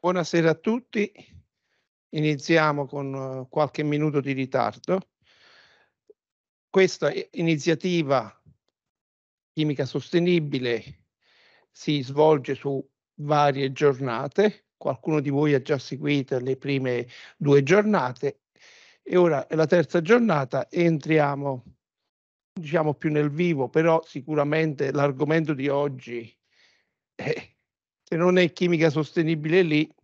Buonasera a tutti, iniziamo con eh, qualche minuto di ritardo. Questa iniziativa chimica sostenibile si svolge su varie giornate, qualcuno di voi ha già seguito le prime due giornate e ora è la terza giornata entriamo diciamo più nel vivo, però sicuramente l'argomento di oggi è se non è chimica sostenibile lì,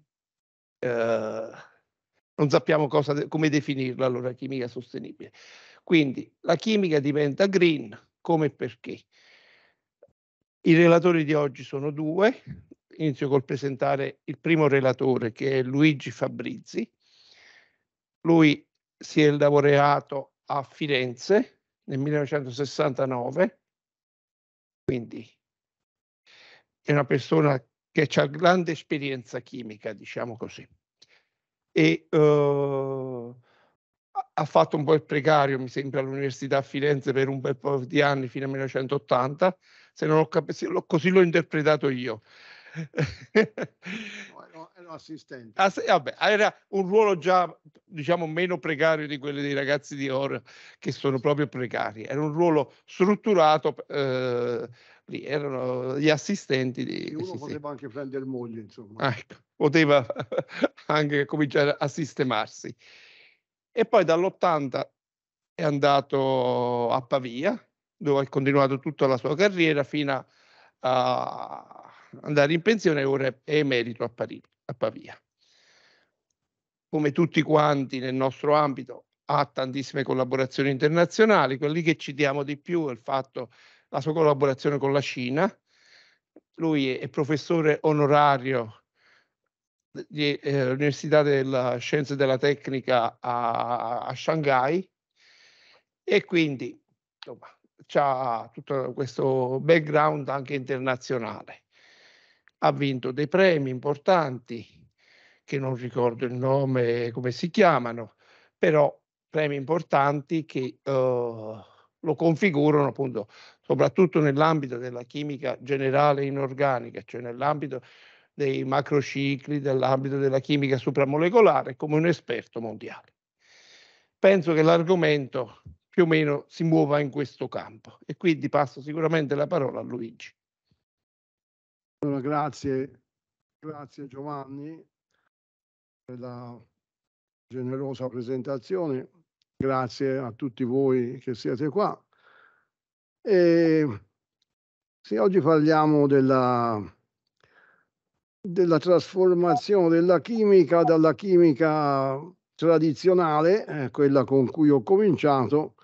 eh, non sappiamo cosa, come definirla allora chimica sostenibile. Quindi la chimica diventa green, come e perché. I relatori di oggi sono due, inizio col presentare il primo relatore che è Luigi Fabrizi. Lui si è laureato a Firenze nel 1969, quindi è una persona che ha grande esperienza chimica, diciamo così. E uh, ha fatto un po' il precario, mi sembra, all'Università a Firenze per un bel po' di anni, fino al 1980, se non ho capito, così l'ho interpretato io. no, era un assistente. Ah, sì, vabbè, era un ruolo già, diciamo, meno precario di quelli dei ragazzi di ora, che sono proprio precari. Era un ruolo strutturato eh, lì erano gli assistenti di... E uno sì, poteva sì. anche prendere moglie, insomma. Ah, ecco. poteva anche cominciare a sistemarsi. E poi dall'80 è andato a Pavia, dove ha continuato tutta la sua carriera fino a andare in pensione e ora è emerito a, Parigi, a Pavia. Come tutti quanti nel nostro ambito ha tantissime collaborazioni internazionali, quelli che ci diamo di più è il fatto che la sua collaborazione con la Cina. Lui è professore onorario dell'Università eh, della Scienza e della Tecnica a, a Shanghai e quindi insomma, ha tutto questo background anche internazionale. Ha vinto dei premi importanti, che non ricordo il nome, come si chiamano, però premi importanti che uh, lo configurano appunto soprattutto nell'ambito della chimica generale inorganica, cioè nell'ambito dei macrocicli, nell'ambito della chimica supramolecolare, come un esperto mondiale. Penso che l'argomento più o meno si muova in questo campo e quindi passo sicuramente la parola a Luigi. Allora, grazie, grazie Giovanni per la generosa presentazione, grazie a tutti voi che siete qua e ehm, se oggi parliamo della, della trasformazione della chimica dalla chimica tradizionale, eh, quella con cui ho cominciato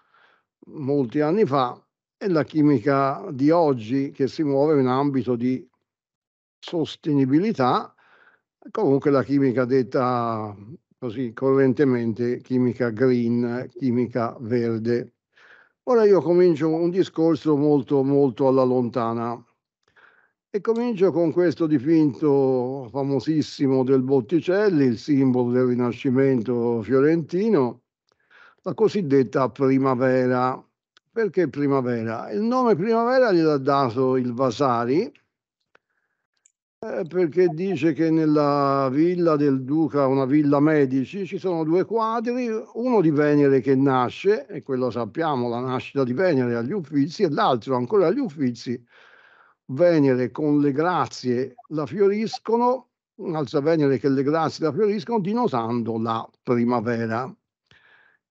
molti anni fa, e la chimica di oggi che si muove in ambito di sostenibilità, comunque la chimica detta così correntemente chimica green, chimica verde. Ora io comincio un discorso molto, molto alla lontana e comincio con questo dipinto famosissimo del Botticelli, il simbolo del Rinascimento fiorentino, la cosiddetta primavera. Perché primavera? Il nome primavera gliel'ha dato il Vasari, eh, perché dice che nella villa del duca, una villa Medici, ci sono due quadri, uno di Venere che nasce, e quello sappiamo, la nascita di Venere agli Uffizi, e l'altro ancora agli Uffizi, Venere con le grazie la fioriscono, un'altra Venere che le grazie la fioriscono, dinosando la primavera.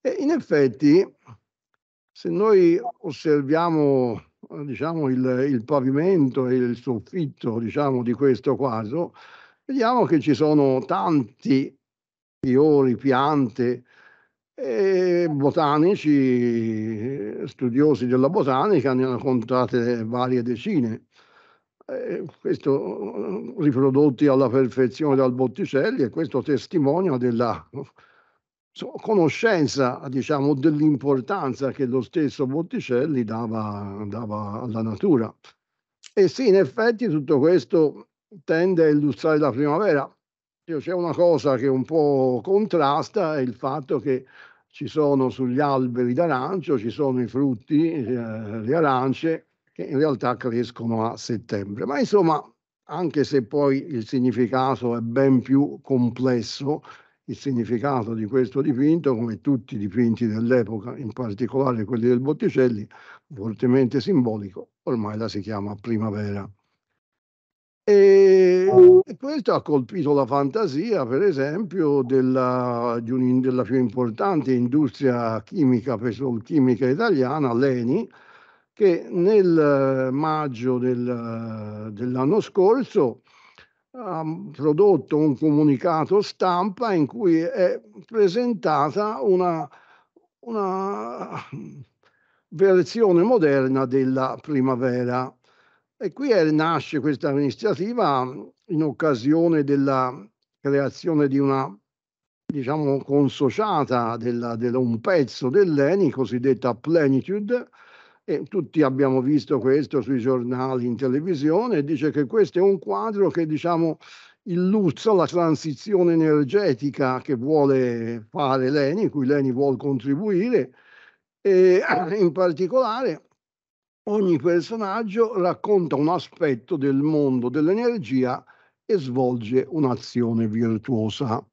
E in effetti, se noi osserviamo diciamo, il, il, pavimento e il soffitto diciamo, di questo quadro, vediamo che ci sono tanti fiori, piante, e botanici, studiosi della botanica, ne hanno contate varie decine. E questo riprodotti alla perfezione dal Botticelli e questo testimonia della conoscenza diciamo, dell'importanza che lo stesso Botticelli dava, dava alla natura. E sì, in effetti tutto questo tende a illustrare la primavera. C'è una cosa che un po' contrasta, è il fatto che ci sono sugli alberi d'arancio, ci sono i frutti, eh, le arance, che in realtà crescono a settembre. Ma insomma, anche se poi il significato è ben più complesso, il significato di questo dipinto, come tutti i dipinti dell'epoca, in particolare quelli del Botticelli, fortemente simbolico, ormai la si chiama primavera. E, e ah. questo ha colpito la fantasia, per esempio, della, un, della più importante industria chimica, petrolchimica italiana, l'ENI, che nel eh, maggio del, dell'anno scorso ha prodotto un comunicato stampa in cui è presentata una, una versione moderna della primavera. E qui nasce questa iniziativa in occasione della creazione di una diciamo consociata della, della, un pezzo dell'ENI cosiddetta Plenitude e tutti abbiamo visto questo sui giornali, in televisione, dice che questo è un quadro che diciamo, illustra la transizione energetica che vuole fare Leni, cui Leni vuole contribuire, e in particolare ogni personaggio racconta un aspetto del mondo dell'energia e svolge un'azione virtuosa.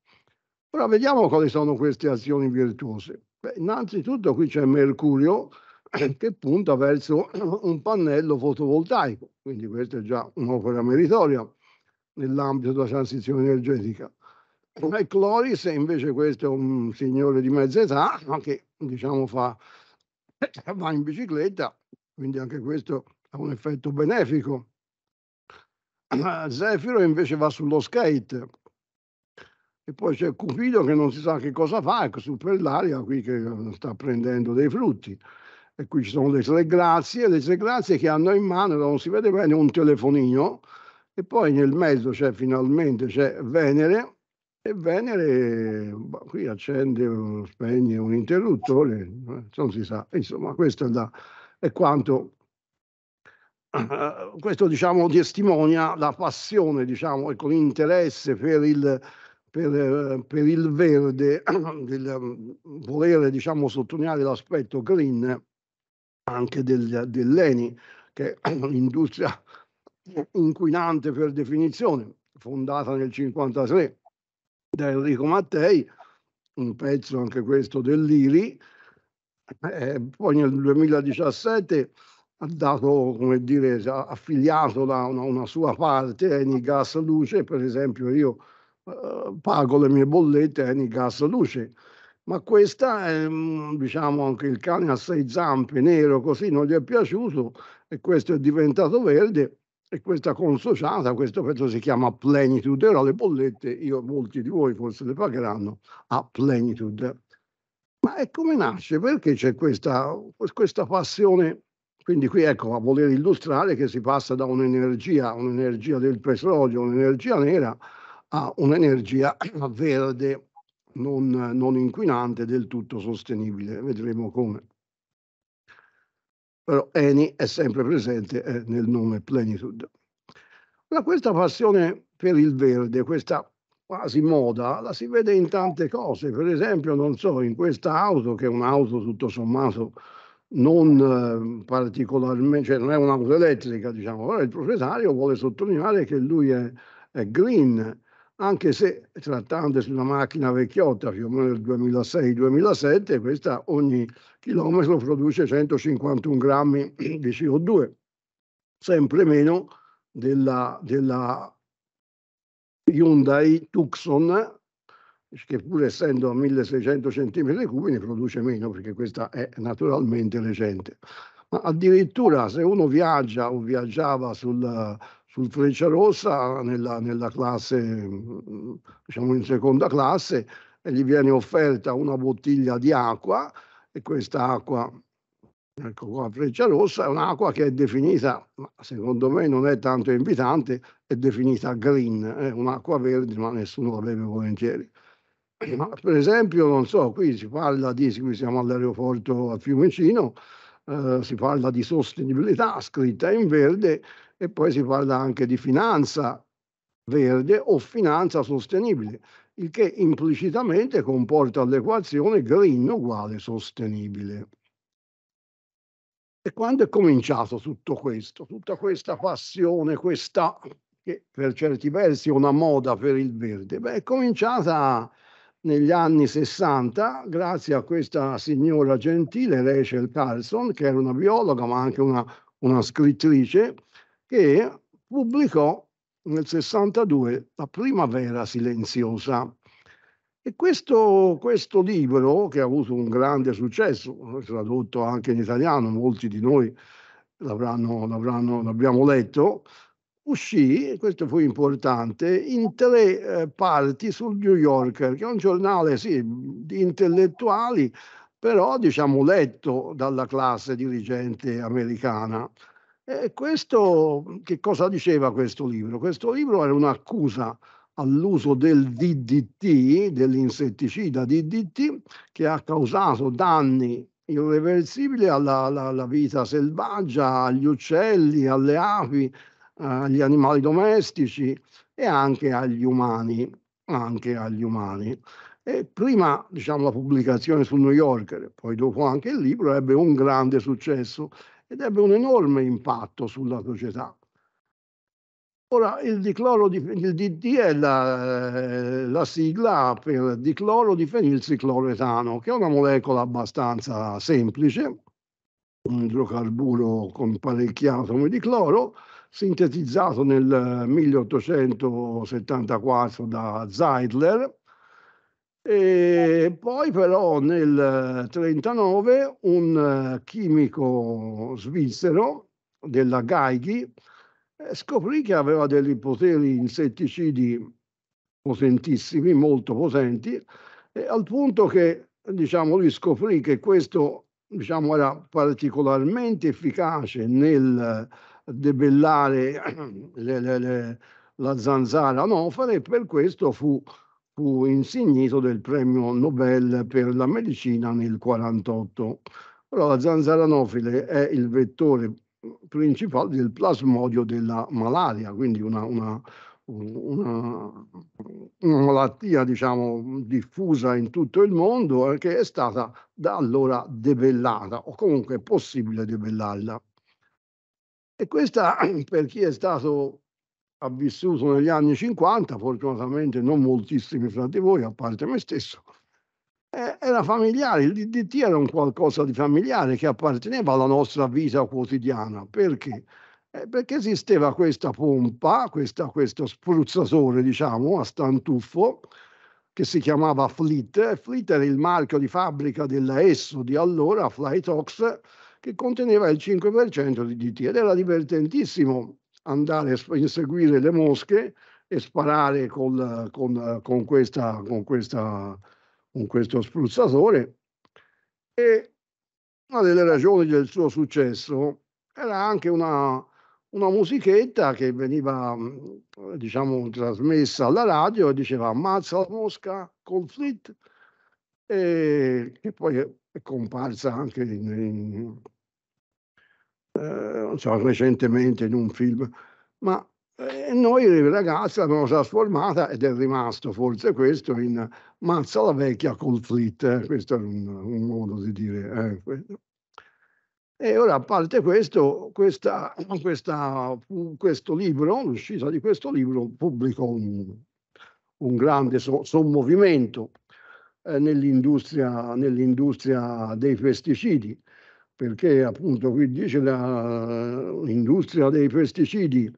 Ora vediamo quali sono queste azioni virtuose. Beh, innanzitutto qui c'è Mercurio, che punta verso un pannello fotovoltaico, quindi questa è già un'opera meritoria nell'ambito della transizione energetica. E Cloris invece questo è un signore di mezza età che diciamo fa, va in bicicletta, quindi anche questo ha un effetto benefico. Zefiro invece va sullo skate e poi c'è Cupido che non si sa che cosa fa, ecco, su per l'aria qui che sta prendendo dei frutti e qui ci sono le tre grazie, le tre grazie che hanno in mano, non si vede bene, un telefonino e poi nel mezzo c'è finalmente c'è Venere e Venere boh, qui accende, spegne un interruttore, eh, non si sa, insomma questo è, da, è quanto eh, questo diciamo testimonia la passione diciamo ecco l'interesse per il, per, per il verde del mm, volere diciamo sottolineare l'aspetto green anche del, dell'ENI, che è un'industria inquinante per definizione, fondata nel 1953 da Enrico Mattei, un pezzo anche questo dell'IRI, eh, eh, poi nel 2017 ha dato, come dire, affiliato da una, una sua parte Eni Gas Luce, per esempio io eh, pago le mie bollette Eni Gas Luce, ma questa, è, mm, diciamo anche il cane a sei zampe, nero, così non gli è piaciuto e questo è diventato verde e questa consociata, questo pezzo si chiama plenitude, ora le bollette, io, molti di voi forse le pagheranno a plenitude. Ma è come nasce? Perché c'è questa, questa passione? Quindi qui ecco, a voler illustrare che si passa da un'energia, un'energia del petrolio, un'energia nera, a un'energia verde non, non inquinante del tutto sostenibile. Vedremo come. Però Eni è sempre presente eh, nel nome Plenitude. Ma questa passione per il verde, questa quasi moda, la si vede in tante cose. Per esempio, non so, in questa auto, che è un'auto tutto sommato non eh, particolarmente, cioè non è un'auto elettrica, diciamo, però il proprietario vuole sottolineare che lui è, è green anche se trattandosi di una macchina vecchiotta, più o meno del 2006-2007, questa ogni chilometro produce 151 grammi di CO2, sempre meno della, della Hyundai Tucson, che pur essendo a 1600 cm3 ne produce meno, perché questa è naturalmente recente. Ma addirittura se uno viaggia o viaggiava sul sul Freccia Rossa nella, nella classe, diciamo in seconda classe, e gli viene offerta una bottiglia di acqua e questa acqua Ecco qua, Freccia Rossa è un'acqua che è definita, ma secondo me non è tanto invitante, è definita green, è un'acqua verde, ma nessuno la beve volentieri. Ma per esempio, non so, qui si parla di, qui siamo all'aeroporto a Fiumicino, eh, si parla di sostenibilità scritta in verde, e poi si parla anche di finanza verde o finanza sostenibile, il che implicitamente comporta l'equazione green uguale sostenibile. E quando è cominciato tutto questo, tutta questa passione, questa che per certi versi è una moda per il verde? Beh, è cominciata negli anni 60 grazie a questa signora gentile Rachel Carlson, che era una biologa ma anche una, una scrittrice, che pubblicò nel 62 La primavera silenziosa. E questo, questo, libro, che ha avuto un grande successo, tradotto anche in italiano, molti di noi l'avranno, l'avranno, l'abbiamo letto, uscì, questo fu importante, in tre eh, parti sul New Yorker, che è un giornale sì, di intellettuali, però diciamo letto dalla classe dirigente americana. E questo, che cosa diceva questo libro? Questo libro era un'accusa all'uso del DDT, dell'insetticida DDT, che ha causato danni irreversibili alla, alla, alla vita selvaggia, agli uccelli, alle api, agli animali domestici e anche agli umani. Anche agli umani. E prima diciamo, la pubblicazione sul New Yorker, poi dopo anche il libro, ebbe un grande successo ed ebbe un enorme impatto sulla società. Ora, il, il DD è la, eh, la, sigla per dicloro di fenilcicloretano, che è una molecola abbastanza semplice, un idrocarburo con parecchi atomi di cloro, sintetizzato nel 1874 da Zeidler e poi però nel 1939 un eh, chimico svizzero della Geigy eh, scoprì che aveva dei poteri insetticidi potentissimi, molto potenti, e al punto che diciamo, lui scoprì che questo diciamo, era particolarmente efficace nel eh, debellare le, le, le, la zanzara nofare e per questo fu fu insignito del premio Nobel per la medicina nel 1948. Allora, la zanzara anofile è il vettore principale del plasmodio della malaria, quindi una, una, una, una malattia diciamo, diffusa in tutto il mondo che è stata da allora debellata o comunque è possibile debellarla. E questa, per chi è stato ha vissuto negli anni 50, fortunatamente non moltissimi fra di voi, a parte me stesso, era familiare, il DDT era un qualcosa di familiare che apparteneva alla nostra vita quotidiana. Perché? Eh, perché esisteva questa pompa, questa, questo spruzzatore, diciamo, a stantuffo, che si chiamava Fleet. Fleet era il marchio di fabbrica della ESSO di allora, Flytox, che conteneva il 5% di DDT ed era divertentissimo andare a inseguire le mosche e sparare col, con, con, questa, con, questa, con questo spruzzatore. E una delle ragioni del suo successo era anche una, una musichetta che veniva, diciamo, trasmessa alla radio e diceva ammazza la mosca, conflict, e che poi è, è comparsa anche in, in eh, so, recentemente in un film, ma eh, noi ragazzi l'abbiamo trasformata ed è rimasto forse questo in mazza la vecchia col flit, eh, questo è un, un, modo di dire. Eh, e ora, a parte questo, questa, questa, questo libro, l'uscita di questo libro pubblicò un, un grande so, sommovimento eh, nell'industria, nell'industria, dei pesticidi perché appunto qui dice l'industria dei pesticidi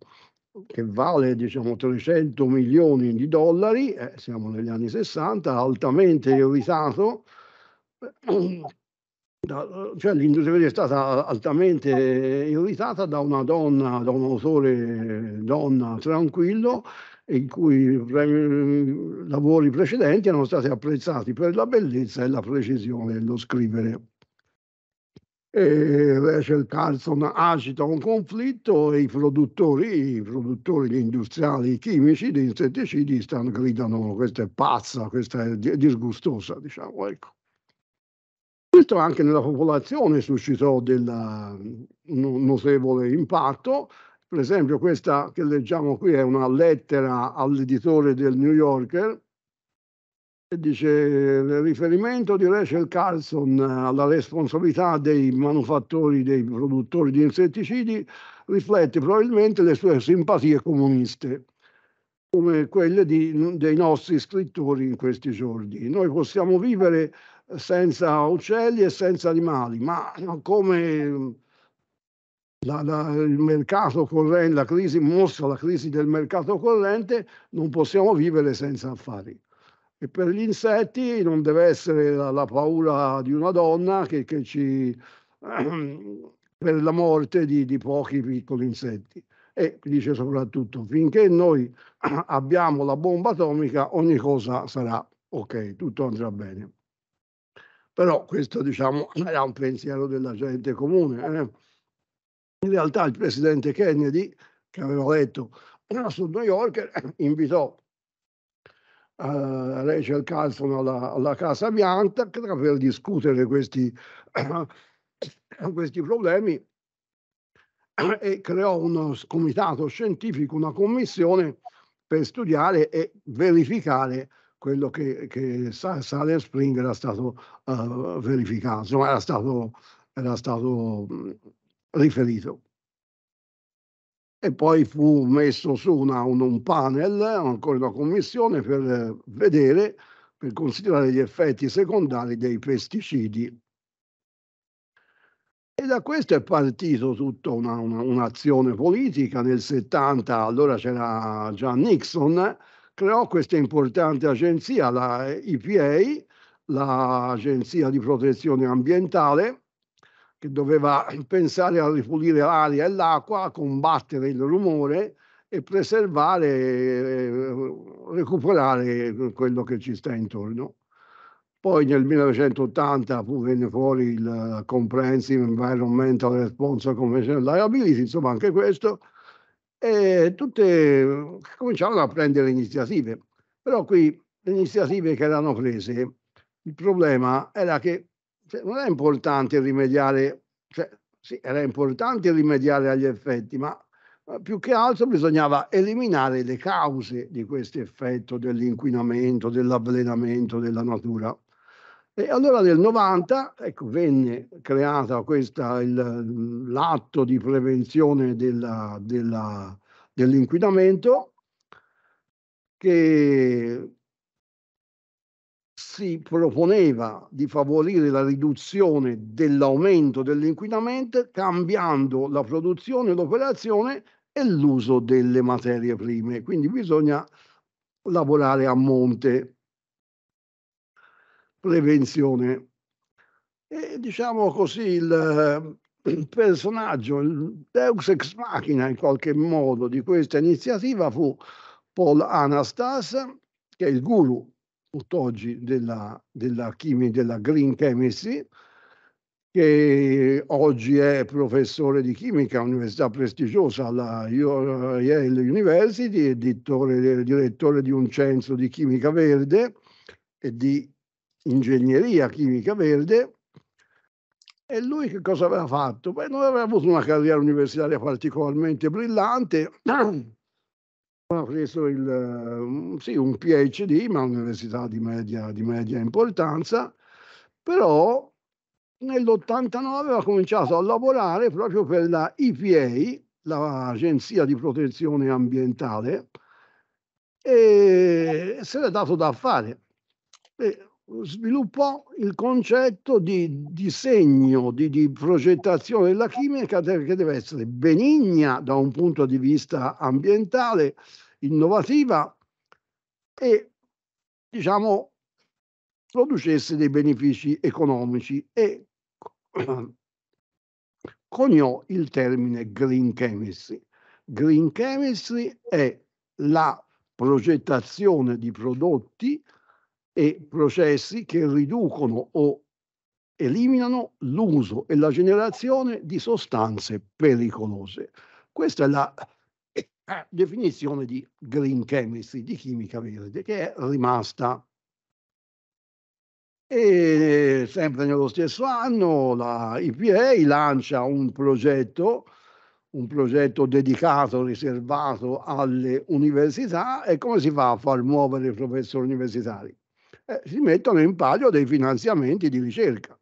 che vale diciamo 300 milioni di dollari, eh, siamo negli anni 60, altamente irritato, cioè l'industria è stata altamente irritata da una donna, da un autore donna tranquillo, in cui i lavori precedenti erano stati apprezzati per la bellezza e la precisione dello scrivere e invece Carlson agita un conflitto e i produttori, i produttori, gli industriali i chimici di insetticidi stanno, gridano questa è pazza, questa è disgustosa, diciamo, ecco. Questo anche nella popolazione suscitò del notevole impatto, per esempio questa che leggiamo qui è una lettera all'editore del New Yorker Dice il riferimento di Rachel Carlson alla responsabilità dei manufattori, dei produttori di insetticidi, riflette probabilmente le sue simpatie comuniste, come quelle di, dei nostri scrittori in questi giorni. Noi possiamo vivere senza uccelli e senza animali, ma come la, la, il mercato corrente, la crisi mostra la crisi del mercato corrente, non possiamo vivere senza affari. E per gli insetti non deve essere la, la paura di una donna che, che ci... per la morte di, di pochi piccoli insetti e dice soprattutto finché noi abbiamo la bomba atomica ogni cosa sarà ok, tutto andrà bene. Però questo diciamo era un pensiero della gente comune. Eh? In realtà il presidente Kennedy, che aveva letto su New York, invitò eh, lei c'è il Carlton alla, alla, Casa Bianca per discutere questi, questi problemi e creò un comitato scientifico, una commissione per studiare e verificare quello che, che Silent Spring era stato uh, verificato, insomma era stato, era stato mm, riferito e poi fu messo su una, un, un, panel, ancora una commissione, per eh, vedere, per considerare gli effetti secondari dei pesticidi. E da questo è partito tutta una, una, un'azione politica. Nel 70, allora c'era già Nixon, creò questa importante agenzia, la EPA, l'Agenzia di Protezione Ambientale, che doveva pensare a ripulire l'aria e l'acqua, combattere il rumore e preservare, eh, recuperare quello che ci sta intorno. Poi nel 1980 venne fuori il Comprehensive Environmental Response Convention Liability, insomma anche questo, e tutte cominciarono a prendere iniziative. Però qui le iniziative che erano prese, il problema era che cioè, non è importante rimediare, cioè, sì, era importante rimediare agli effetti, ma più che altro bisognava eliminare le cause di questo effetto dell'inquinamento, dell'avvelenamento della natura. E allora nel 90 ecco, venne creata questa, il, l'atto di prevenzione della, della, dell'inquinamento che si proponeva di favorire la riduzione dell'aumento dell'inquinamento cambiando la produzione, l'operazione e l'uso delle materie prime. Quindi bisogna lavorare a monte. Prevenzione. E diciamo così il, eh, personaggio, il deus ex machina in qualche modo di questa iniziativa fu Paul Anastas, che è il guru tutt'oggi della, della, chimi, della Green Chemistry, che oggi è professore di chimica all'università prestigiosa alla Yale University, è direttore, direttore di un centro di chimica verde e di ingegneria chimica verde. E lui che cosa aveva fatto? Beh, non aveva avuto una carriera universitaria particolarmente brillante, ha preso il, mm, sì, un PhD, ma un'università di media, di media importanza, però nell'89 ha cominciato a lavorare proprio per la IPA, l'Agenzia di Protezione Ambientale, e se l'è dato da fare. E sviluppò il concetto di disegno, di, di progettazione della chimica che deve essere benigna da un punto di vista ambientale, innovativa e diciamo producesse dei benefici economici e coniò il termine green chemistry. Green chemistry è la progettazione di prodotti e processi che riducono o eliminano l'uso e la generazione di sostanze pericolose. Questa è la eh, definizione di green chemistry, di chimica verde, che è rimasta. E sempre nello stesso anno la IPA lancia un progetto, un progetto dedicato, riservato alle università e come si fa a far muovere i professori universitari? eh, si mettono in palio dei finanziamenti di ricerca.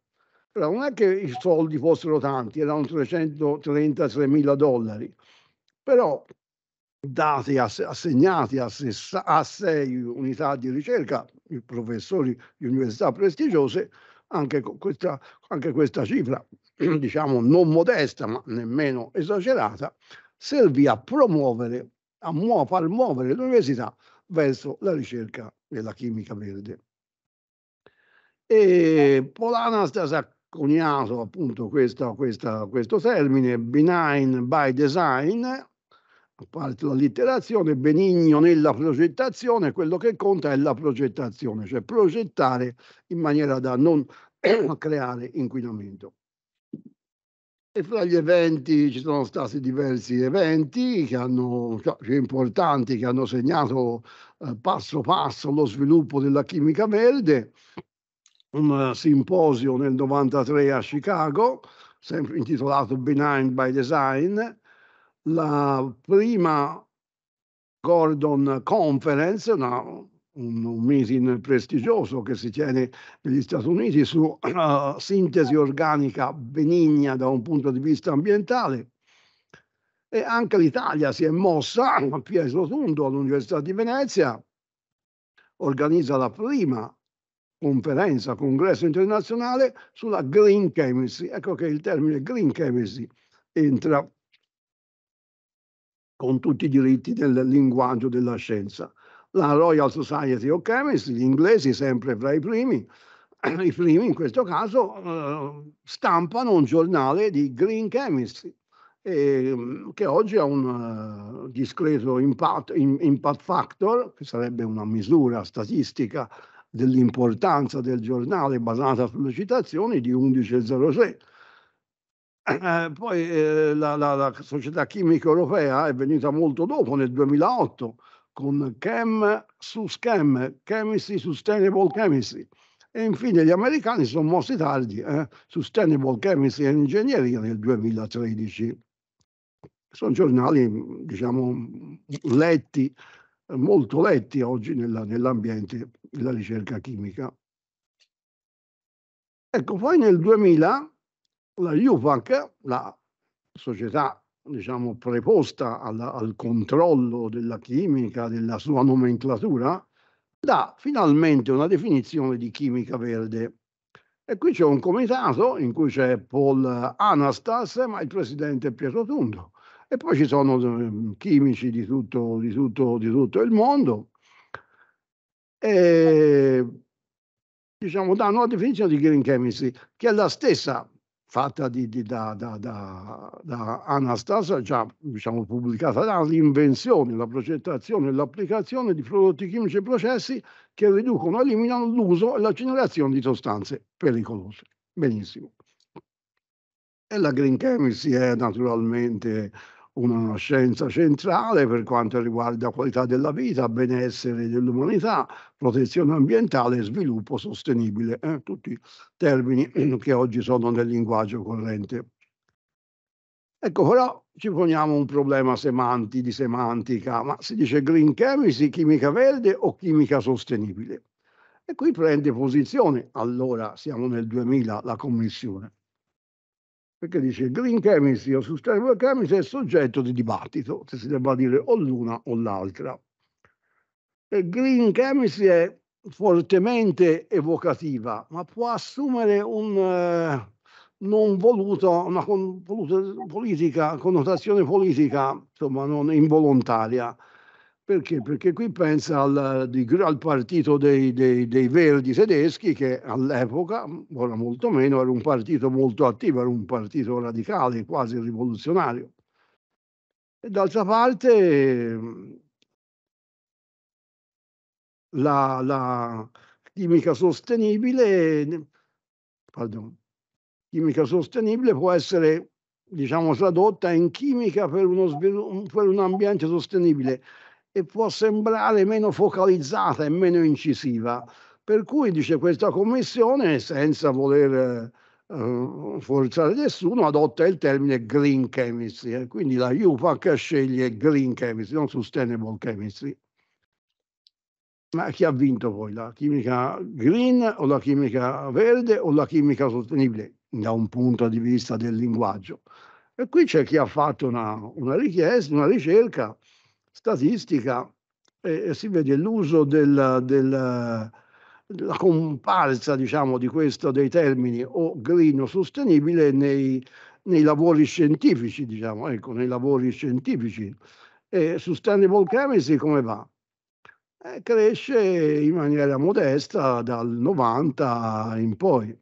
Allora, non è che i soldi fossero tanti, erano 333 mila dollari, però dati ass- assegnati a, ses- a sei unità di ricerca, i professori di università prestigiose, anche questa, anche questa cifra, diciamo non modesta ma nemmeno esagerata, servì a promuovere, a mu- far muovere l'università verso la ricerca della chimica verde. E eh. Polanas ha coniato appunto questa, questa, questo termine, benign by design, a parte la letterazione, benigno nella progettazione, quello che conta è la progettazione, cioè progettare in maniera da non creare inquinamento. E fra gli eventi ci sono stati diversi eventi che hanno, cioè, importanti che hanno segnato eh, passo passo lo sviluppo della chimica verde, un eh, simposio nel 93 a Chicago, sempre intitolato Benign by Design, la prima Gordon Conference, una, un, un, meeting prestigioso che si tiene negli Stati Uniti su uh, sintesi organica benigna da un punto di vista ambientale, e anche l'Italia si è mossa a Pies Rotundo all'Università di Venezia, organizza la prima conferenza, congresso internazionale sulla green chemistry. Ecco che il termine green chemistry entra con tutti i diritti del linguaggio della scienza. La Royal Society of Chemistry, gli inglesi sempre fra i primi, i primi in questo caso eh, stampano un giornale di green chemistry eh, che oggi ha un uh, discreto impact, in, impact factor, che sarebbe una misura statistica dell'importanza del giornale basata sulle citazioni di 11,06. Eh, poi eh, la, la, la, società chimica europea è venuta molto dopo, nel 2008, con Chem su Chem, Chemistry Sustainable Chemistry. E infine gli americani sono mossi tardi, eh, Sustainable Chemistry and Engineering nel 2013 sono giornali, diciamo, letti, molto letti oggi nella, nell'ambiente della ricerca chimica. Ecco, poi nel 2000 la UFAC, la società diciamo, preposta alla, al controllo della chimica, della sua nomenclatura, dà finalmente una definizione di chimica verde. E qui c'è un comitato in cui c'è Paul Anastas, ma il presidente è Pietro Tundo. E poi ci sono ehm, chimici di tutto, di tutto, di tutto il mondo e diciamo danno la definizione di green chemistry, che è la stessa fatta di, di, da, da, da, da Anastasia, già diciamo, pubblicata l'invenzione, la progettazione e l'applicazione di prodotti chimici e processi che riducono eliminano l'uso e la generazione di sostanze pericolose. Benissimo. E la green chemistry è naturalmente una scienza centrale per quanto riguarda qualità della vita, benessere dell'umanità, protezione ambientale e sviluppo sostenibile, eh? tutti termini che oggi sono nel linguaggio corrente. Ecco, però ci poniamo un problema semanti, di semantica, ma si dice green chemistry, chimica verde o chimica sostenibile? E qui prende posizione, allora siamo nel 2000, la Commissione perché dice green chemistry o sustainable chemistry è soggetto di dibattito, se si debba dire o l'una o l'altra. E green chemistry è fortemente evocativa, ma può assumere un eh, non voluto, una con, voluta, politica, connotazione politica, insomma, non involontaria. Perché? Perché qui pensa al, al partito dei, dei, dei, Verdi tedeschi che all'epoca, ora molto meno, era un partito molto attivo, era un partito radicale, quasi rivoluzionario. E d'altra parte la, la chimica sostenibile, pardon, chimica sostenibile può essere diciamo tradotta in chimica per, uno, per un ambiente sostenibile e può sembrare meno focalizzata e meno incisiva. Per cui dice questa commissione, senza voler eh, forzare nessuno, adotta il termine green chemistry, quindi la UPAC sceglie green chemistry, non sustainable chemistry. Ma chi ha vinto poi? La chimica green o la chimica verde o la chimica sostenibile? Da un punto di vista del linguaggio. E qui c'è chi ha fatto una, una richiesta, una ricerca statistica eh, si vede l'uso della, della, della comparsa diciamo, di questo, dei termini o green o sostenibile nei, nei lavori scientifici, diciamo, ecco, nei lavori scientifici. E sustainable chemistry come va? Eh, cresce in maniera modesta dal 90 in poi.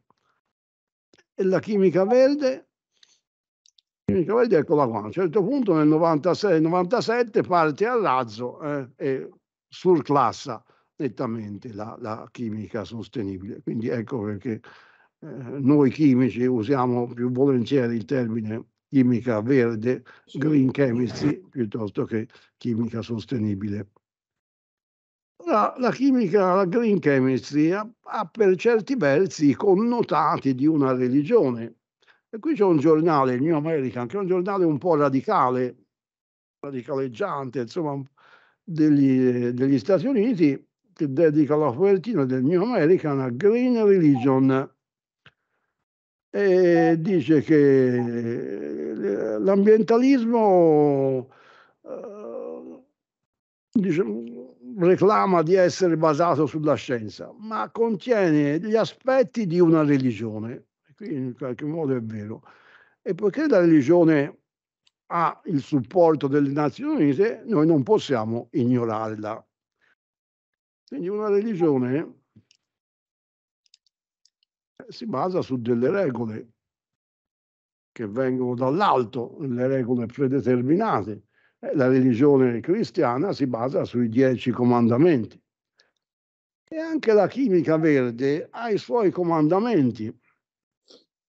E la chimica verde i cavalli eccola qua. A un certo punto nel 96-97 parte al razzo eh, e surclassa nettamente la, la, chimica sostenibile. Quindi ecco perché eh, noi chimici usiamo più volentieri il termine chimica verde, green chemistry, piuttosto che chimica sostenibile. La, la chimica, la green chemistry ha, ha per certi versi i connotati di una religione, e qui c'è un giornale, il New American, che è un giornale un po' radicale, radicaleggiante, insomma, degli, degli Stati Uniti, che dedica la copertina del New American a Green Religion e dice che eh, l'ambientalismo eh, dice, reclama di essere basato sulla scienza, ma contiene gli aspetti di una religione in qualche modo è vero. E poiché la religione ha il supporto delle Nazioni Unite, noi non possiamo ignorarla. Quindi una religione si basa su delle regole che vengono dall'alto, le regole predeterminate. Eh, la religione cristiana si basa sui dieci comandamenti. E anche la chimica verde ha i suoi comandamenti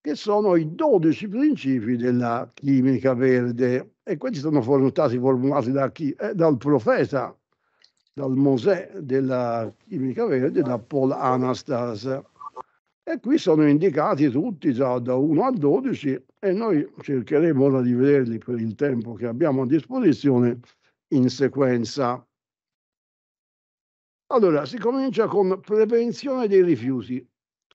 che sono i 12 principi della chimica verde e questi sono stati formulati da chi? Eh, dal profeta, dal Mosè della chimica verde, da Paul Anastas. E qui sono indicati tutti già da 1 a 12 e noi cercheremo ora di vederli per il tempo che abbiamo a disposizione in sequenza. Allora, si comincia con prevenzione dei rifiuti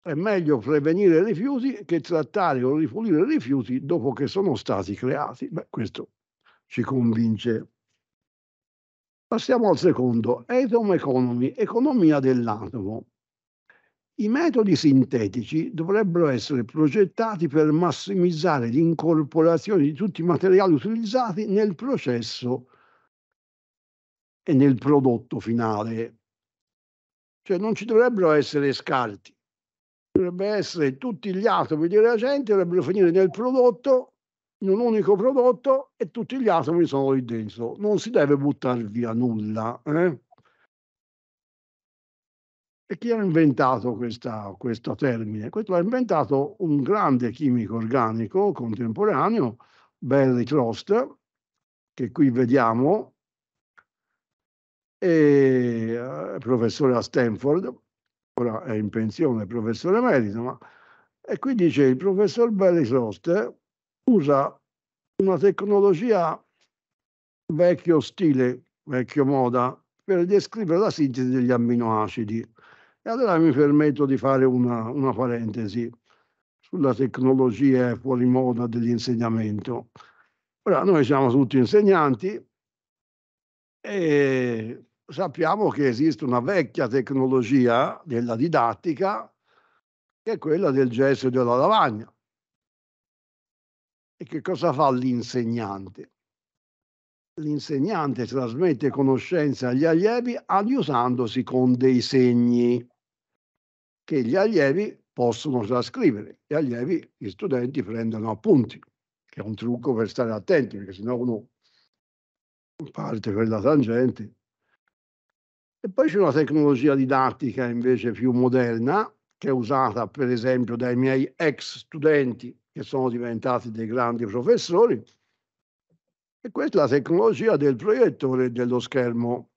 è meglio prevenire rifiuti che trattare o ripulire rifiuti dopo che sono stati creati. Beh, questo ci convince. Passiamo al secondo, Atom Economy, economia dell'atomo. I metodi sintetici dovrebbero essere progettati per massimizzare l'incorporazione di tutti i materiali utilizzati nel processo e nel prodotto finale. Cioè non ci dovrebbero essere scarti, dovrebbe essere tutti gli atomi di reagenti dovrebbero finire nel prodotto, in un unico prodotto e tutti gli atomi sono lì dentro. Non si deve buttare via nulla. Eh? E chi ha inventato questa, questo termine? Questo l'ha inventato un grande chimico organico contemporaneo, Barry Trost, che qui vediamo, e, eh, professore a Stanford, ora è in pensione professore emerito, ma... e qui dice il professor Bellisoste usa una tecnologia vecchio stile, vecchio moda, per descrivere la sintesi degli amminoacidi. E allora mi permetto di fare una, una parentesi sulla tecnologia fuori moda dell'insegnamento. Ora, noi siamo tutti insegnanti e sappiamo che esiste una vecchia tecnologia della didattica che è quella del gesso e della lavagna. E che cosa fa l'insegnante? L'insegnante trasmette conoscenze agli allievi adiusandosi con dei segni che gli allievi possono trascrivere. Gli allievi, gli studenti prendono appunti, che è un trucco per stare attenti, perché sennò uno parte per la tangente e poi c'è una tecnologia didattica invece più moderna, che è usata per esempio dai miei ex studenti che sono diventati dei grandi professori, e questa è la tecnologia del proiettore dello schermo.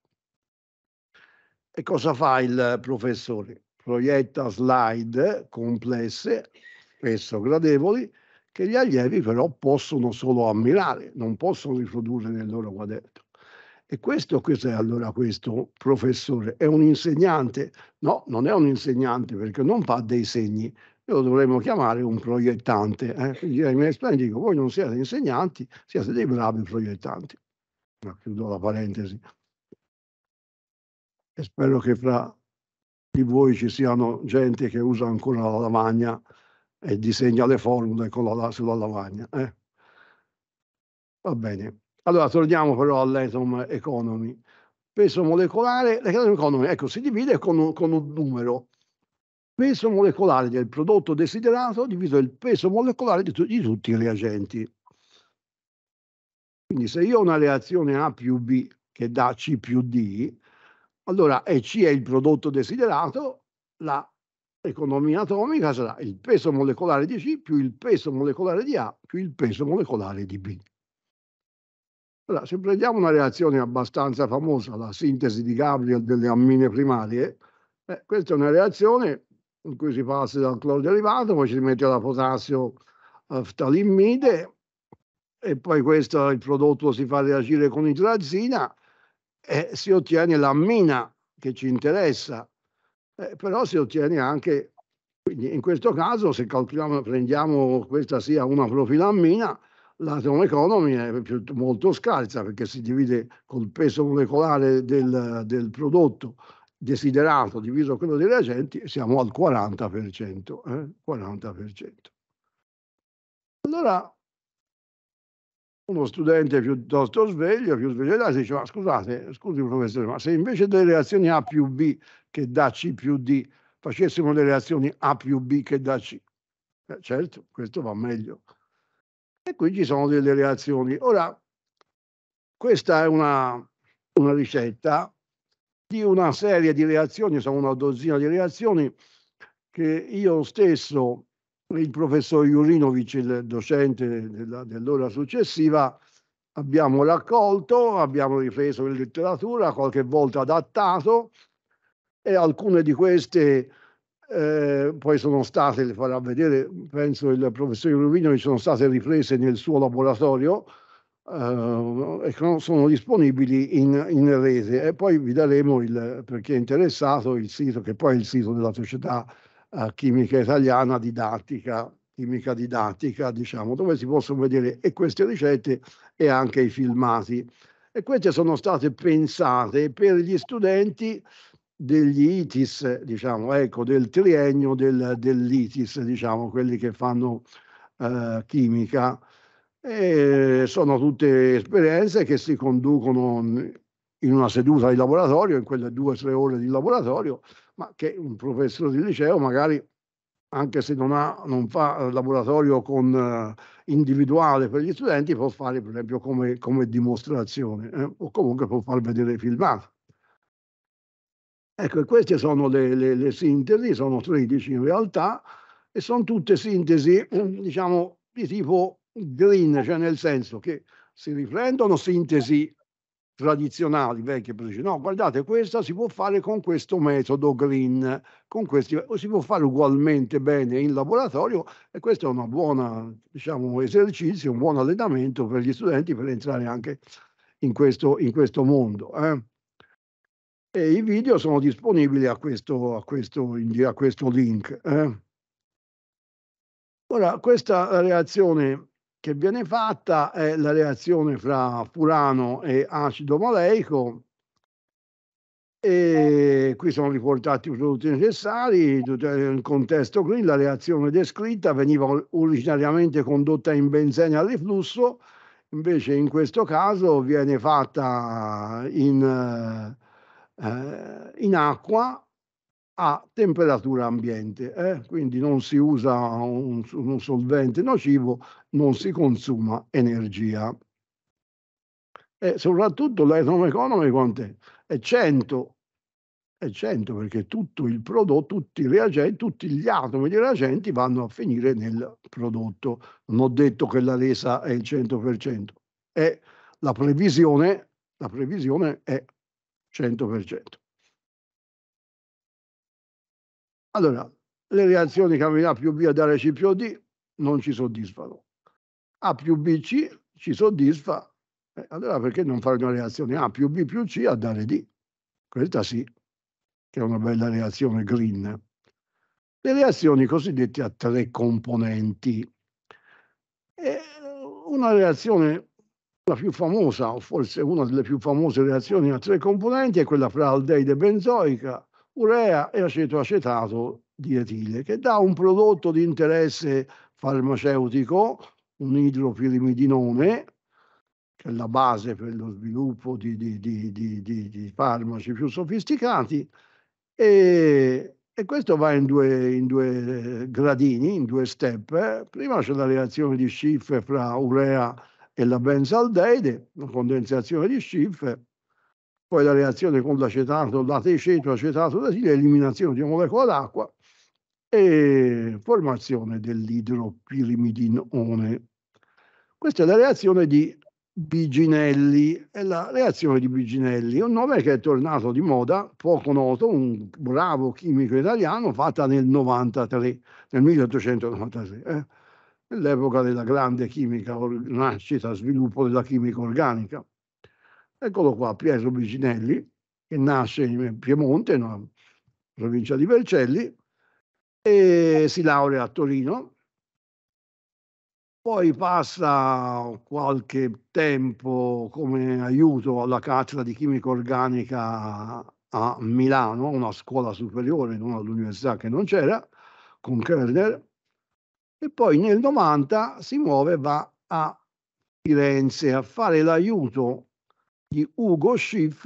E cosa fa il professore? Proietta slide complesse, spesso gradevoli, che gli allievi però possono solo ammirare, non possono riprodurre nel loro quaderno. E questo cos'è allora questo professore? È un insegnante? No, non è un insegnante perché non fa dei segni, lo dovremmo chiamare un proiettante. Eh? Quindi ai miei studenti dico, voi non siete insegnanti, siete dei bravi proiettanti. Ma chiudo la parentesi. E spero che fra di voi ci siano gente che usa ancora la lavagna e disegna le formule la, sulla lavagna. Eh? Va bene. Allora, torniamo però all'atom economy. Peso molecolare, l'atom economy, ecco, si divide con, con un numero. Peso molecolare del prodotto desiderato diviso il peso molecolare di, tu, di tutti i reagenti. Quindi se io ho una reazione A più B che dà C più D, allora e C è il prodotto desiderato, la economia atomica sarà il peso molecolare di C più il peso molecolare di A più il peso molecolare di B. Allora, se prendiamo una reazione abbastanza famosa, la sintesi di Gabriel delle ammine primarie, eh, questa è una reazione in cui si passa dal cloro derivato, poi ci mette la potassio aftalimmide eh, e poi questo il prodotto si fa reagire con idrazina e si ottiene l'ammina che ci interessa, eh, però si ottiene anche, quindi in questo caso se calcoliamo, prendiamo questa sia una profilammina, la home Economy è molto scarsa perché si divide col peso molecolare del, del prodotto desiderato diviso quello degli agenti e siamo al 40%. Eh? 40%. Allora uno studente piuttosto sveglio, più sveglio là, si dice ma scusate, scusi professore, ma se invece delle reazioni A più B che dà C più D facessimo delle reazioni A più B che dà C, eh, certo, questo va meglio e qui ci sono delle reazioni. Ora, questa è una, una ricetta di una serie di reazioni, sono una dozzina di reazioni, che io stesso, il professor Jurinovic, il docente della, dell'ora successiva, abbiamo raccolto, abbiamo ripreso in letteratura, qualche volta adattato, e alcune di queste eh, poi sono state, le farà vedere, penso il professor Rovigno, che sono state riprese nel suo laboratorio eh, e che sono disponibili in, in, rete. E poi vi daremo, il, per chi è interessato, il sito, che poi è il sito della Società eh, Chimica Italiana Didattica, Chimica Didattica, diciamo, dove si possono vedere e queste ricette e anche i filmati. E queste sono state pensate per gli studenti degli ITIS, diciamo, ecco, del triennio del, dell'ITIS, diciamo, quelli che fanno eh, chimica. E sono tutte esperienze che si conducono in una seduta di laboratorio, in quelle due o tre ore di laboratorio, ma che un professore di liceo magari anche se non, ha, non fa laboratorio con, uh, individuale per gli studenti, può fare per esempio come, come dimostrazione eh, o comunque può far vedere filmato. Ecco, queste sono le, le, le, sintesi, sono 13 in realtà, e sono tutte sintesi, diciamo, di tipo green, cioè nel senso che si riprendono sintesi tradizionali, vecchie, precise. No, guardate, questa si può fare con questo metodo green, con questi, si può fare ugualmente bene in laboratorio e questo è un buon diciamo, esercizio, un buon allenamento per gli studenti per entrare anche in questo, in questo mondo. Eh e i video sono disponibili a questo, a questo, a questo link. Eh. Ora, questa reazione che viene fatta è la reazione fra furano e acido moleico. E qui sono riportati i prodotti necessari, nel contesto green la reazione descritta veniva originariamente condotta in benzene al riflusso, invece in questo caso viene fatta in eh, in acqua a temperatura ambiente, eh? quindi non si usa un, un, solvente nocivo, non si consuma energia. E soprattutto l'Etnom Economy quant'è? È 100, è 100 perché tutto il prodotto, tutti, i reagenti, tutti gli atomi di reagenti vanno a finire nel prodotto. Non ho detto che la resa è il 100%, è la previsione, la previsione è 100%. Allora, le reazioni che avviene A più B a dare C più D non ci soddisfano. A più BC ci soddisfa, eh, allora perché non fare una reazione A più B più C a dare D? Questa sì, che è una bella reazione green. Le reazioni cosiddette a tre componenti. Eh, una reazione la più famosa, o forse una delle più famose reazioni a tre componenti è quella fra aldeide benzoica, urea e aceto acetato di etile, che dà un prodotto di interesse farmaceutico, un idropirimidinone, che è la base per lo sviluppo di, di, di, di farmaci più sofisticati, e, e questo va in due, in due, gradini, in due step. Prima c'è la reazione di Schiff fra urea e e la benzaldeide, la condensazione di Schiff, poi la reazione con l'acetato, l'ateceto, acetato d'asile, eliminazione di una molecola d'acqua e formazione dell'idropirimidinone. Questa è la reazione di Biginelli, è la reazione di Biginelli, un nome che è tornato di moda, poco noto, un bravo chimico italiano, fatta nel 93, nel 1893. Eh? l'epoca della grande chimica, nascita, sviluppo della chimica organica. Eccolo qua, Pietro Bicinelli, che nasce in Piemonte, nella provincia di Vercelli, e si laurea a Torino. Poi passa qualche tempo come aiuto alla cattedra di chimica organica a Milano, una scuola superiore, non all'università che non c'era, con Kerner e poi nel 90 si muove, e va a Firenze a fare l'aiuto di Ugo Schiff,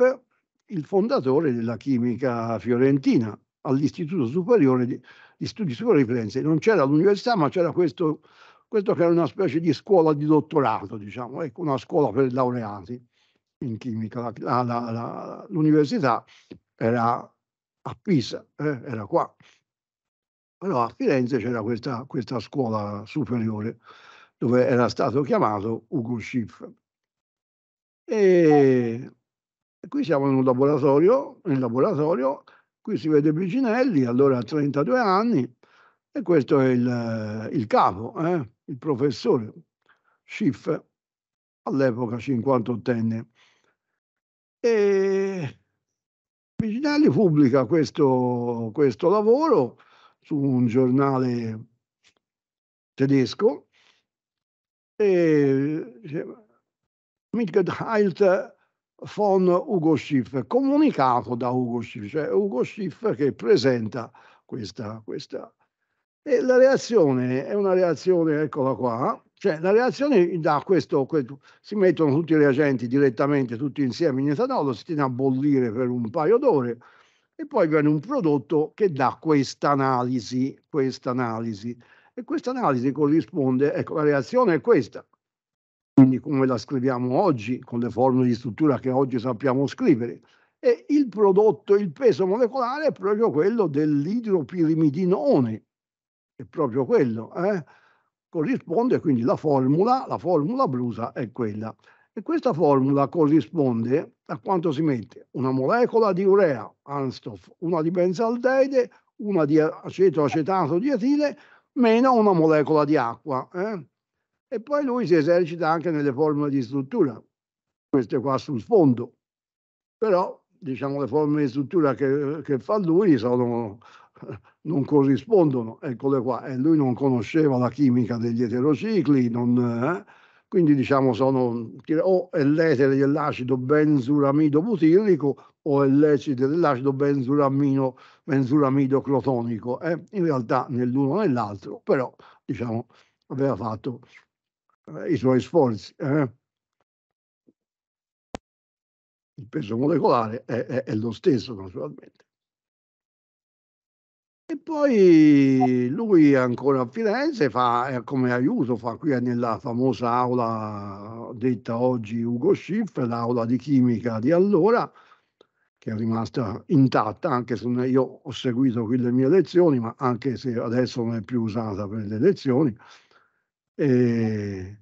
il fondatore della chimica fiorentina, all'Istituto Superiore di, di Studi Superiori di Firenze. Non c'era l'università, ma c'era questo, questo che era una specie di scuola di dottorato, diciamo, ecco, una scuola per laureati in chimica. La, la, la, l'università era a Pisa, eh, era qua. Allora a Firenze c'era questa, questa scuola superiore dove era stato chiamato Ugo Schiff. E qui siamo in un laboratorio, in laboratorio, qui si vede Bicinelli, allora ha 32 anni, e questo è il, il capo, eh? il professore Schiff, all'epoca 58enne. E Bicinelli pubblica questo, questo lavoro su un giornale tedesco e Heilt eh, von Ugo Schiff, comunicato da Ugo Schiff, cioè Ugo Schiff che presenta questa, questa. E la reazione è una reazione, eccola qua, cioè la reazione da questo, questo si mettono tutti i reagenti direttamente, tutti insieme in etanolo, si tiene a bollire per un paio d'ore, e poi viene un prodotto che dà questa analisi, questa analisi. E questa analisi corrisponde, ecco, la reazione è questa. Quindi come la scriviamo oggi, con le formule di struttura che oggi sappiamo scrivere. E il prodotto, il peso molecolare è proprio quello dell'idropirimidinone. È proprio quello. Eh? Corrisponde quindi la formula, la formula blusa è quella. E questa formula corrisponde a quanto si mette una molecola di urea, anstof, una di benzaldeide, una di acetoacetato di etile, meno una molecola di acqua. Eh? E poi lui si esercita anche nelle formule di struttura, queste qua sul fondo. Però, diciamo, le formule di struttura che, che fa lui sono, non corrispondono, eccole qua. E lui non conosceva la chimica degli eterocicli, non... Eh? Quindi diciamo sono o è l'etere dell'acido benzuramido butirrico o è l'etere dell'acido benzuramino benzuramido clotonico. Eh? In realtà nell'uno nell'altro, però diciamo aveva fatto eh, i suoi sforzi. Eh? Il peso molecolare è, è, è lo stesso naturalmente. E poi lui ancora a Firenze fa eh, come aiuto, fa qui nella famosa aula detta oggi Ugo Schiff, l'aula di chimica di allora, che è rimasta intatta, anche se io ho seguito qui le mie lezioni, ma anche se adesso non è più usata per le lezioni. E,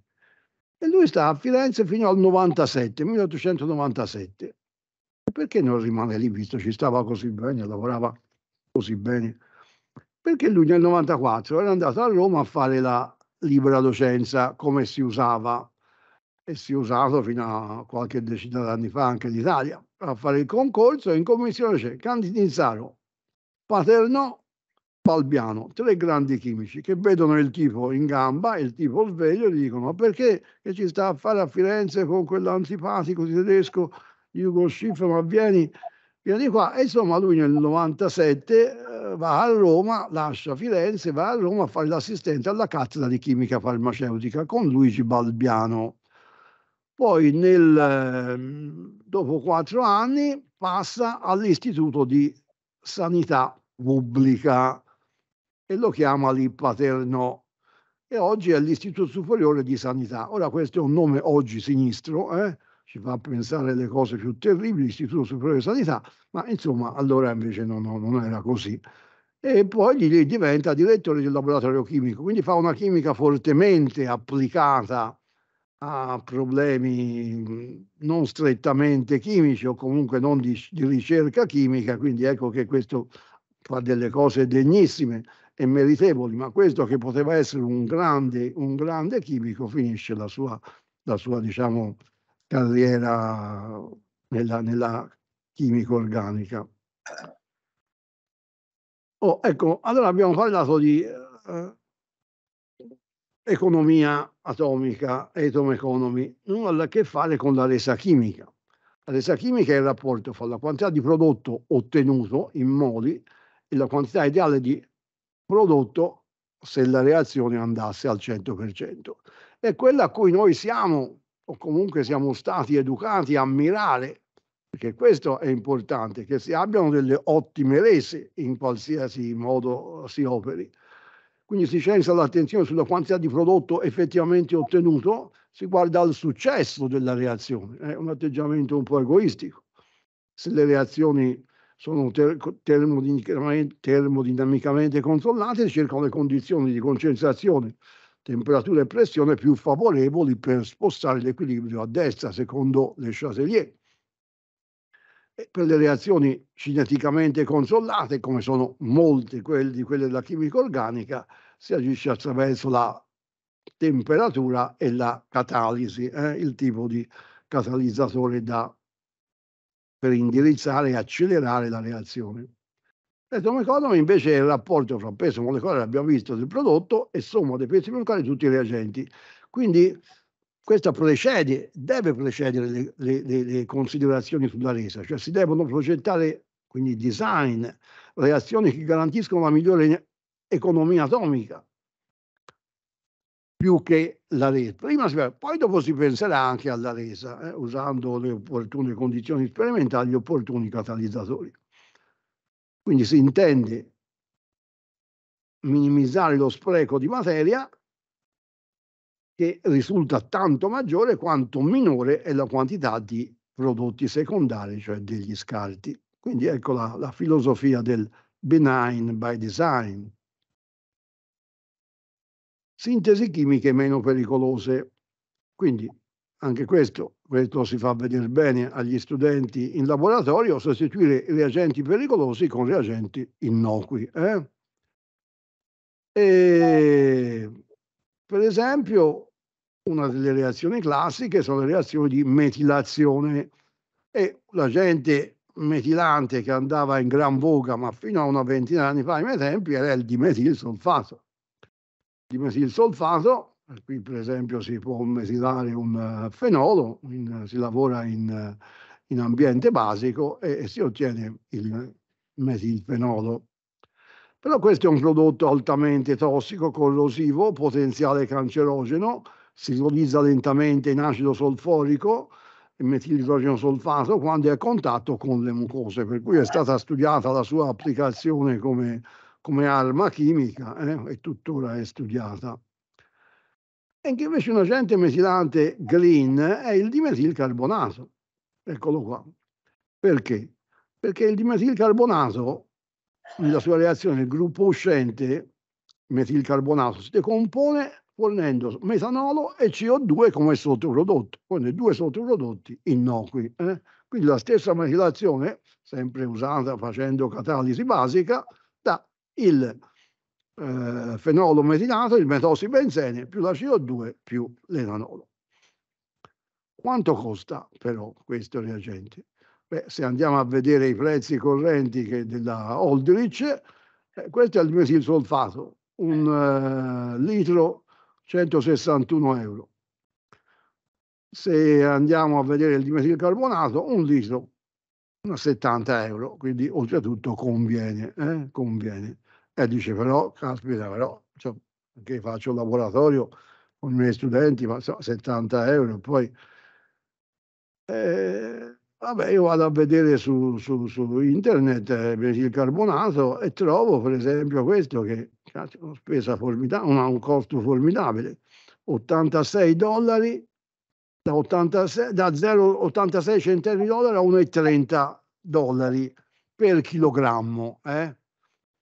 e lui sta a Firenze fino al 97, 1897. Perché non rimane lì, visto ci stava così bene, lavorava così bene? perché lui nel 94 era andato a Roma a fare la libera docenza come si usava e si è usato fino a qualche decina d'anni fa anche in Italia a fare il concorso in commissione c'è cioè, Candizzaro, Paternò, Balbiano, tre grandi chimici che vedono il tipo in gamba e il tipo sveglio e dicono ma perché che ci sta a fare a Firenze con quell'antipatico tedesco Hugo Schiff ma vieni Viene di qua insomma lui nel 97 eh, va a Roma, lascia Firenze, va a Roma a fare l'assistente alla cattedra di chimica farmaceutica con Luigi Balbiano. Poi nel, eh, dopo quattro anni passa all'Istituto di Sanità Pubblica e lo chiama lì Paterno e oggi è l'Istituto Superiore di Sanità. Ora questo è un nome oggi sinistro, eh? ci fa pensare le cose più terribili, l'Istituto Superiore di Sanità, ma insomma allora invece no, no, non era così. E poi gli diventa direttore del laboratorio chimico, quindi fa una chimica fortemente applicata a problemi non strettamente chimici o comunque non di, di ricerca chimica, quindi ecco che questo fa delle cose degnissime e meritevoli, ma questo che poteva essere un grande, un grande chimico finisce la sua, la sua diciamo, carriera nella, nella chimico organica. Oh, ecco, allora abbiamo parlato di eh, economia atomica, atom economy, nulla a che fare con la resa chimica. La resa chimica è il rapporto fra la quantità di prodotto ottenuto in moli e la quantità ideale di prodotto se la reazione andasse al 100%. È quella a cui noi siamo o comunque siamo stati educati a mirare, perché questo è importante, che si abbiano delle ottime rese in qualsiasi modo eh, si operi. Quindi si censa l'attenzione sulla quantità di prodotto effettivamente ottenuto, si guarda al successo della reazione, è un atteggiamento un po' egoistico. Se le reazioni sono ter- termodinamicamente, termodinamicamente controllate, cercano le condizioni di concentrazione temperatura e pressione più favorevoli per spostare l'equilibrio a destra, secondo Le Chatelier. E per le reazioni cineticamente controllate, come sono molte quelli, quelle della chimica organica, si agisce attraverso la temperatura e la catalisi, eh, il tipo di catalizzatore da, per indirizzare e accelerare la reazione. L'atomic eh, economy invece è il rapporto fra peso molecolare, abbiamo visto, del prodotto e somma dei pesi molecolari di tutti i reagenti. Quindi questa precede, deve precedere le, le, le, le considerazioni sulla resa, cioè si devono progettare, quindi design, reazioni che garantiscono la migliore economia atomica più che la resa. Prima si, poi dopo si penserà anche alla resa, eh, usando le opportune condizioni sperimentali, gli opportuni catalizzatori. Quindi si intende minimizzare lo spreco di materia che risulta tanto maggiore quanto minore è la quantità di prodotti secondari, cioè degli scarti. Quindi ecco la, la filosofia del benign by design. Sintesi chimiche meno pericolose. Quindi anche questo questo si fa vedere bene agli studenti in laboratorio, sostituire i reagenti pericolosi con reagenti innocui. Eh? E, per esempio, una delle reazioni classiche sono le reazioni di metilazione e l'agente metilante che andava in gran voga, ma fino a una ventina di anni fa ai miei tempi, era il dimetilsolfato. Il dimetilsolfato Qui per esempio si può metilare un eh, fenolo, in, si lavora in, eh, in ambiente basico e, e si ottiene il metilfenolo. Però questo è un prodotto altamente tossico, corrosivo, potenziale cancerogeno, si isola lentamente in acido solforico, metilidrogeno solfato, quando è a contatto con le mucose, per cui è stata studiata la sua applicazione come, come arma chimica eh, e tuttora è studiata e che invece un agente metilante green è il dimetilcarbonato. Eccolo qua. Perché? Perché il dimetilcarbonato, nella sua reazione, il gruppo uscente metilcarbonato si decompone fornendo metanolo e CO2 come sottoprodotto, quindi due sottoprodotti innocui. Eh? Quindi la stessa metilazione, sempre usata facendo catalisi basica, dà il eh, fenolo metinato, il metosibenzene più la CO2 più l'enanolo. Quanto costa però questo reagente? Beh, se andiamo a vedere i prezzi correnti della Oldrich, eh, questo è il solfato, un eh, eh litro 161 euro. Se andiamo a vedere il dimetil carbonato, un litro 70 euro, quindi oltretutto conviene. Eh, conviene. E dice però, caspita, però cioè, che faccio un laboratorio con i miei studenti, ma so, 70 euro, e poi... Eh, vabbè, io vado a vedere su, su, su internet eh, il carbonato e trovo per esempio questo che cazzo, una spesa formidabile, un costo formidabile, 86 dollari da, 86, da 0,86 centesimi di dollaro a 1,30 dollari per chilogrammo. Eh?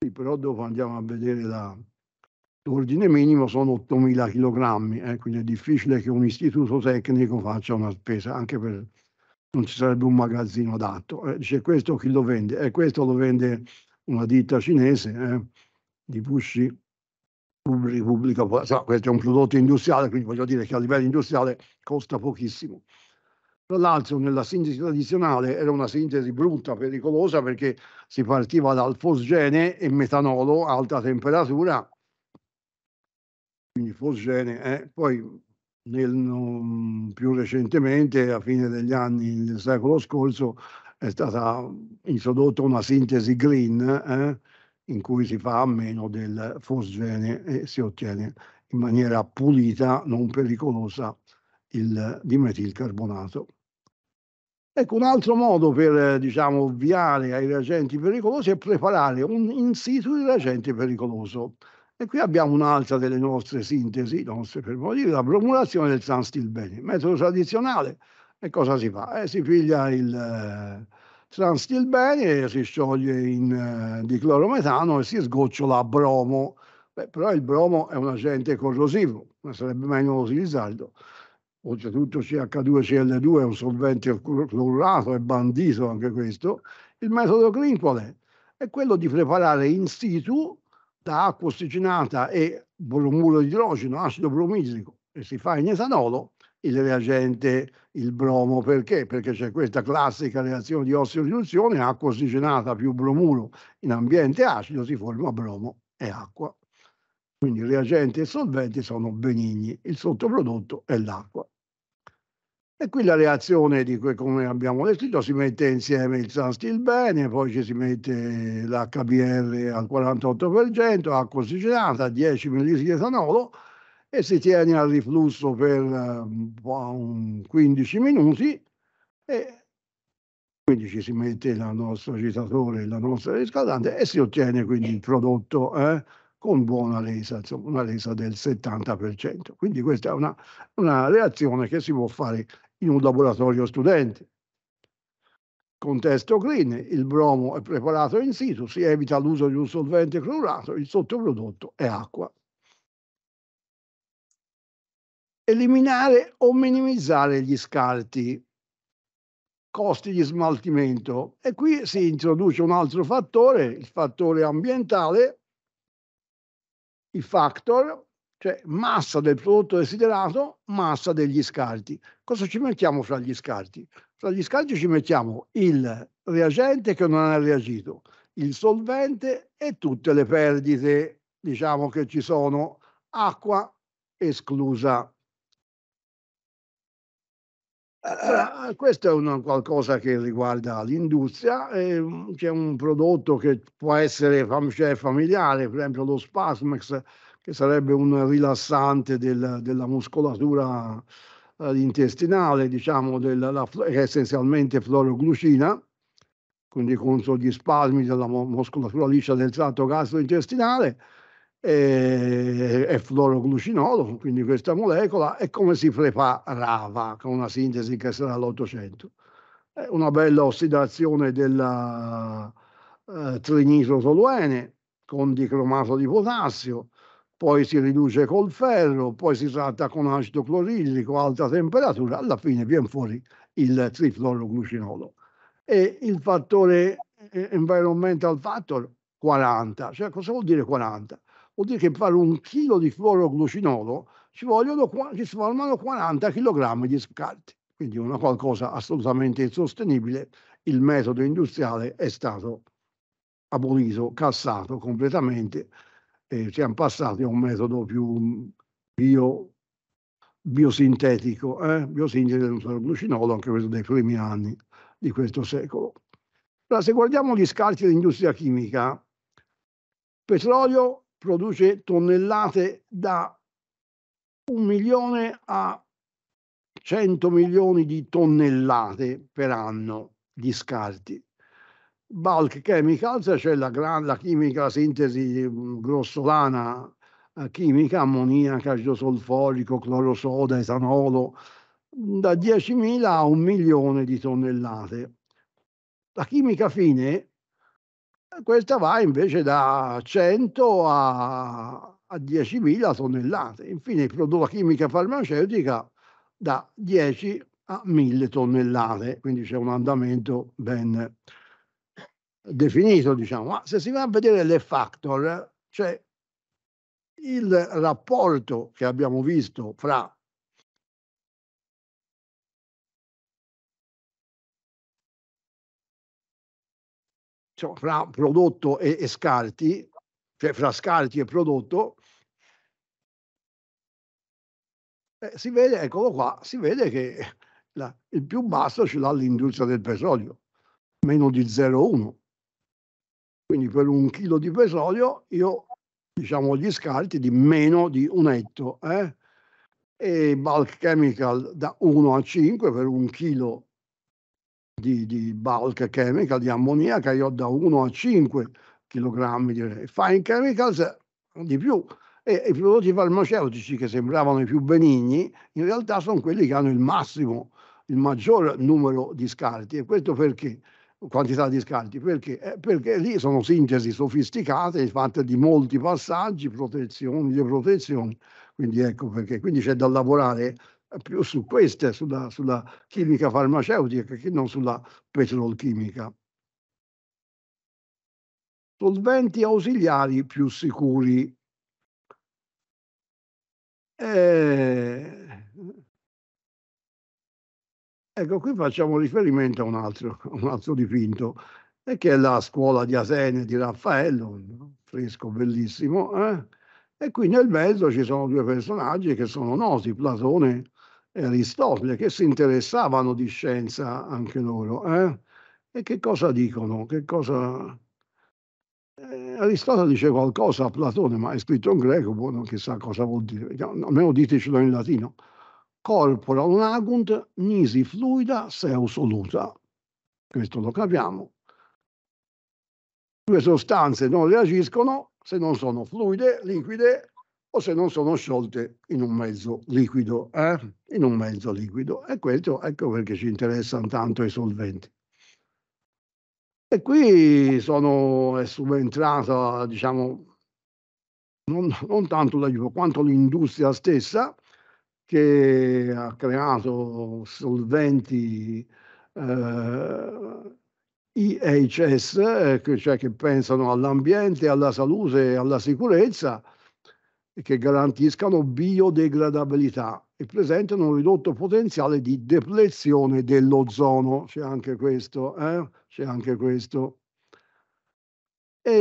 chilogrammi, però dopo andiamo a vedere la, l'ordine minimo sono 8.000 kg, eh, quindi è difficile che un istituto tecnico faccia una spesa, anche per non ci sarebbe un magazzino adatto. Eh, dice questo chi lo vende? E eh, questo lo vende una ditta cinese eh, di Pusci pubblica, questo è un prodotto industriale, quindi voglio dire che a livello industriale costa pochissimo. Tra l'altro nella sintesi tradizionale era una sintesi brutta, pericolosa, perché si partiva dal fosgene e metanolo a alta temperatura, quindi fosgene. Eh. Poi nel, più recentemente, a fine degli anni del secolo scorso, è stata introdotta una sintesi green eh, in cui si fa a meno del fosgene e si ottiene in maniera pulita, non pericolosa, il dimetilcarbonato. Ecco, un altro modo per diciamo, ovviare ai reagenti pericolosi è preparare un in situ di reagente pericoloso. E qui abbiamo un'altra delle nostre sintesi, nostre per la bromulazione del transtilbene. Metodo tradizionale, e cosa si fa? Eh, si piglia il eh, transtilbene, si scioglie in eh, diclorometano e si sgocciola a bromo. Beh, però il bromo è un agente corrosivo, sarebbe meglio utilizzarlo oltretutto CH2CL2 è un solvente clorato, è bandito anche questo, il metodo Green qual è? È quello di preparare in situ da acqua ossigenata e bromuro di idrogeno, acido bromidrico, e si fa in etanolo il reagente, il bromo. Perché? Perché c'è questa classica reazione di ossido-riduzione, acqua ossigenata più bromuro in ambiente acido si forma bromo e acqua. Quindi reagenti e solventi sono benigni, il sottoprodotto è l'acqua. E qui la reazione, di cui, come abbiamo descritto, si mette insieme il San Stilbene, poi ci si mette l'HBR al 48%, acqua ossigenata, 10 ml di etanolo e si tiene al riflusso per um, ehm, 15 minuti e quindi ci si mette il nostro agitatore, la nostra riscaldante e si ottiene quindi il prodotto eh, con buona resa, insomma una resa del 70%. Quindi questa è una, una reazione che si può fare in un laboratorio studenti. Contesto green, il bromo è preparato in situ, si evita l'uso di un solvente clorato, il sottoprodotto è acqua. Eliminare o minimizzare gli scarti, costi di smaltimento. E qui si introduce un altro fattore, il fattore ambientale, i factor, cioè massa del prodotto desiderato, massa degli scarti. Cosa ci mettiamo fra gli scarti? Fra gli scarti ci mettiamo il reagente che non ha reagito, il solvente e tutte le perdite, diciamo che ci sono, acqua esclusa. Eh, eh, questo è un qualcosa che riguarda l'industria, mm, c'è un prodotto che può essere fam- cioè, familiare, per esempio lo Spasmex, che sarebbe un rilassante del, della muscolatura eh, intestinale, diciamo, della, la, che è essenzialmente fluoroglucina, quindi contro gli spasmi della muscolatura liscia del tratto gastrointestinale, e, e fluoroglucinolo, quindi questa molecola, e come si preparava con una sintesi che sarà l'800. una bella ossidazione del eh, trinitrotoluene con dicromato di potassio, poi si riduce col ferro, poi si tratta con acido clorillico a alta temperatura, alla fine viene fuori il trifluoroglucinolo. E il fattore eh, eh, environmental factor 40, cioè cosa vuol dire 40? Vuol dire che per un chilo di fluoroglucinolo ci vogliono, ci formano 40 kg di scarti, quindi una qualcosa assolutamente insostenibile, il metodo industriale è stato abolito, cassato completamente e siamo passati a un metodo più bio, biosintetico, eh? biosintesi del glucinolo, anche questo dei primi anni di questo secolo. Allora, se guardiamo gli scarti dell'industria chimica, petrolio produce tonnellate da un milione a 100 milioni di tonnellate per anno di scarti. Bulk Chemicals, cioè la, la chimica sintesi mm, grossolana eh, chimica, ammoniaca, acido solforico, clorosoda, etanolo, mm, da 10.000 a un milione di tonnellate. La chimica fine, eh, questa va invece da 100 a, a 10.000 tonnellate. Infine la chimica farmaceutica da 10 a 1.000 tonnellate, quindi c'è un andamento ben definito, diciamo, ma se si va a vedere le factor, cioè il rapporto che abbiamo visto fra cioè, fra prodotto e, e scarti, cioè fra scarti e prodotto, eh, si vede, eccolo qua, si vede che la, il più basso ce l'ha l'industria del petrolio, meno di 0,1 quindi per un chilo di petrolio io diciamo gli scarti di meno di un etto. Eh? E bulk chemical da 1 a 5 per un chilo di, di bulk chemical, di ammoniaca, io ho da 1 a 5 kg di fine chemicals di più. E i prodotti farmaceutici che sembravano i più benigni, in realtà sono quelli che hanno il massimo, il maggior numero di scarti. E questo perché? quantità di scarti, perché? Eh, perché lì sono sintesi sofisticate fatte di molti passaggi, protezioni, di protezioni, quindi ecco perché, quindi c'è da lavorare più su queste, sulla, sulla chimica farmaceutica che non sulla petrolchimica. Solventi ausiliari più sicuri. Eh, Ecco, qui facciamo riferimento a un altro, un altro dipinto, che è la scuola di Atene di Raffaello, fresco bellissimo. Eh? E qui nel mezzo ci sono due personaggi che sono noti, Platone e Aristotele, che si interessavano di scienza anche loro. Eh? E che cosa dicono? Che cosa... Eh, Aristotele dice qualcosa a Platone, ma è scritto in greco, boh, non chissà cosa vuol dire. Almeno ditecelo in latino corpora lagunt nisi fluida seu soluta. Questo lo capiamo. Due sostanze non reagiscono se non sono fluide, liquide o se non sono sciolte in un mezzo liquido. Eh? In un mezzo liquido. E questo ecco perché ci interessano tanto i solventi. E qui sono, è subentrata, diciamo, non, non tanto l'aiuto quanto l'industria stessa, che ha creato solventi eh, IHS, eh, cioè che pensano all'ambiente, alla salute e alla sicurezza, e che garantiscano biodegradabilità e presentano un ridotto potenziale di deplezione dell'ozono. C'è anche questo, eh? c'è anche questo. E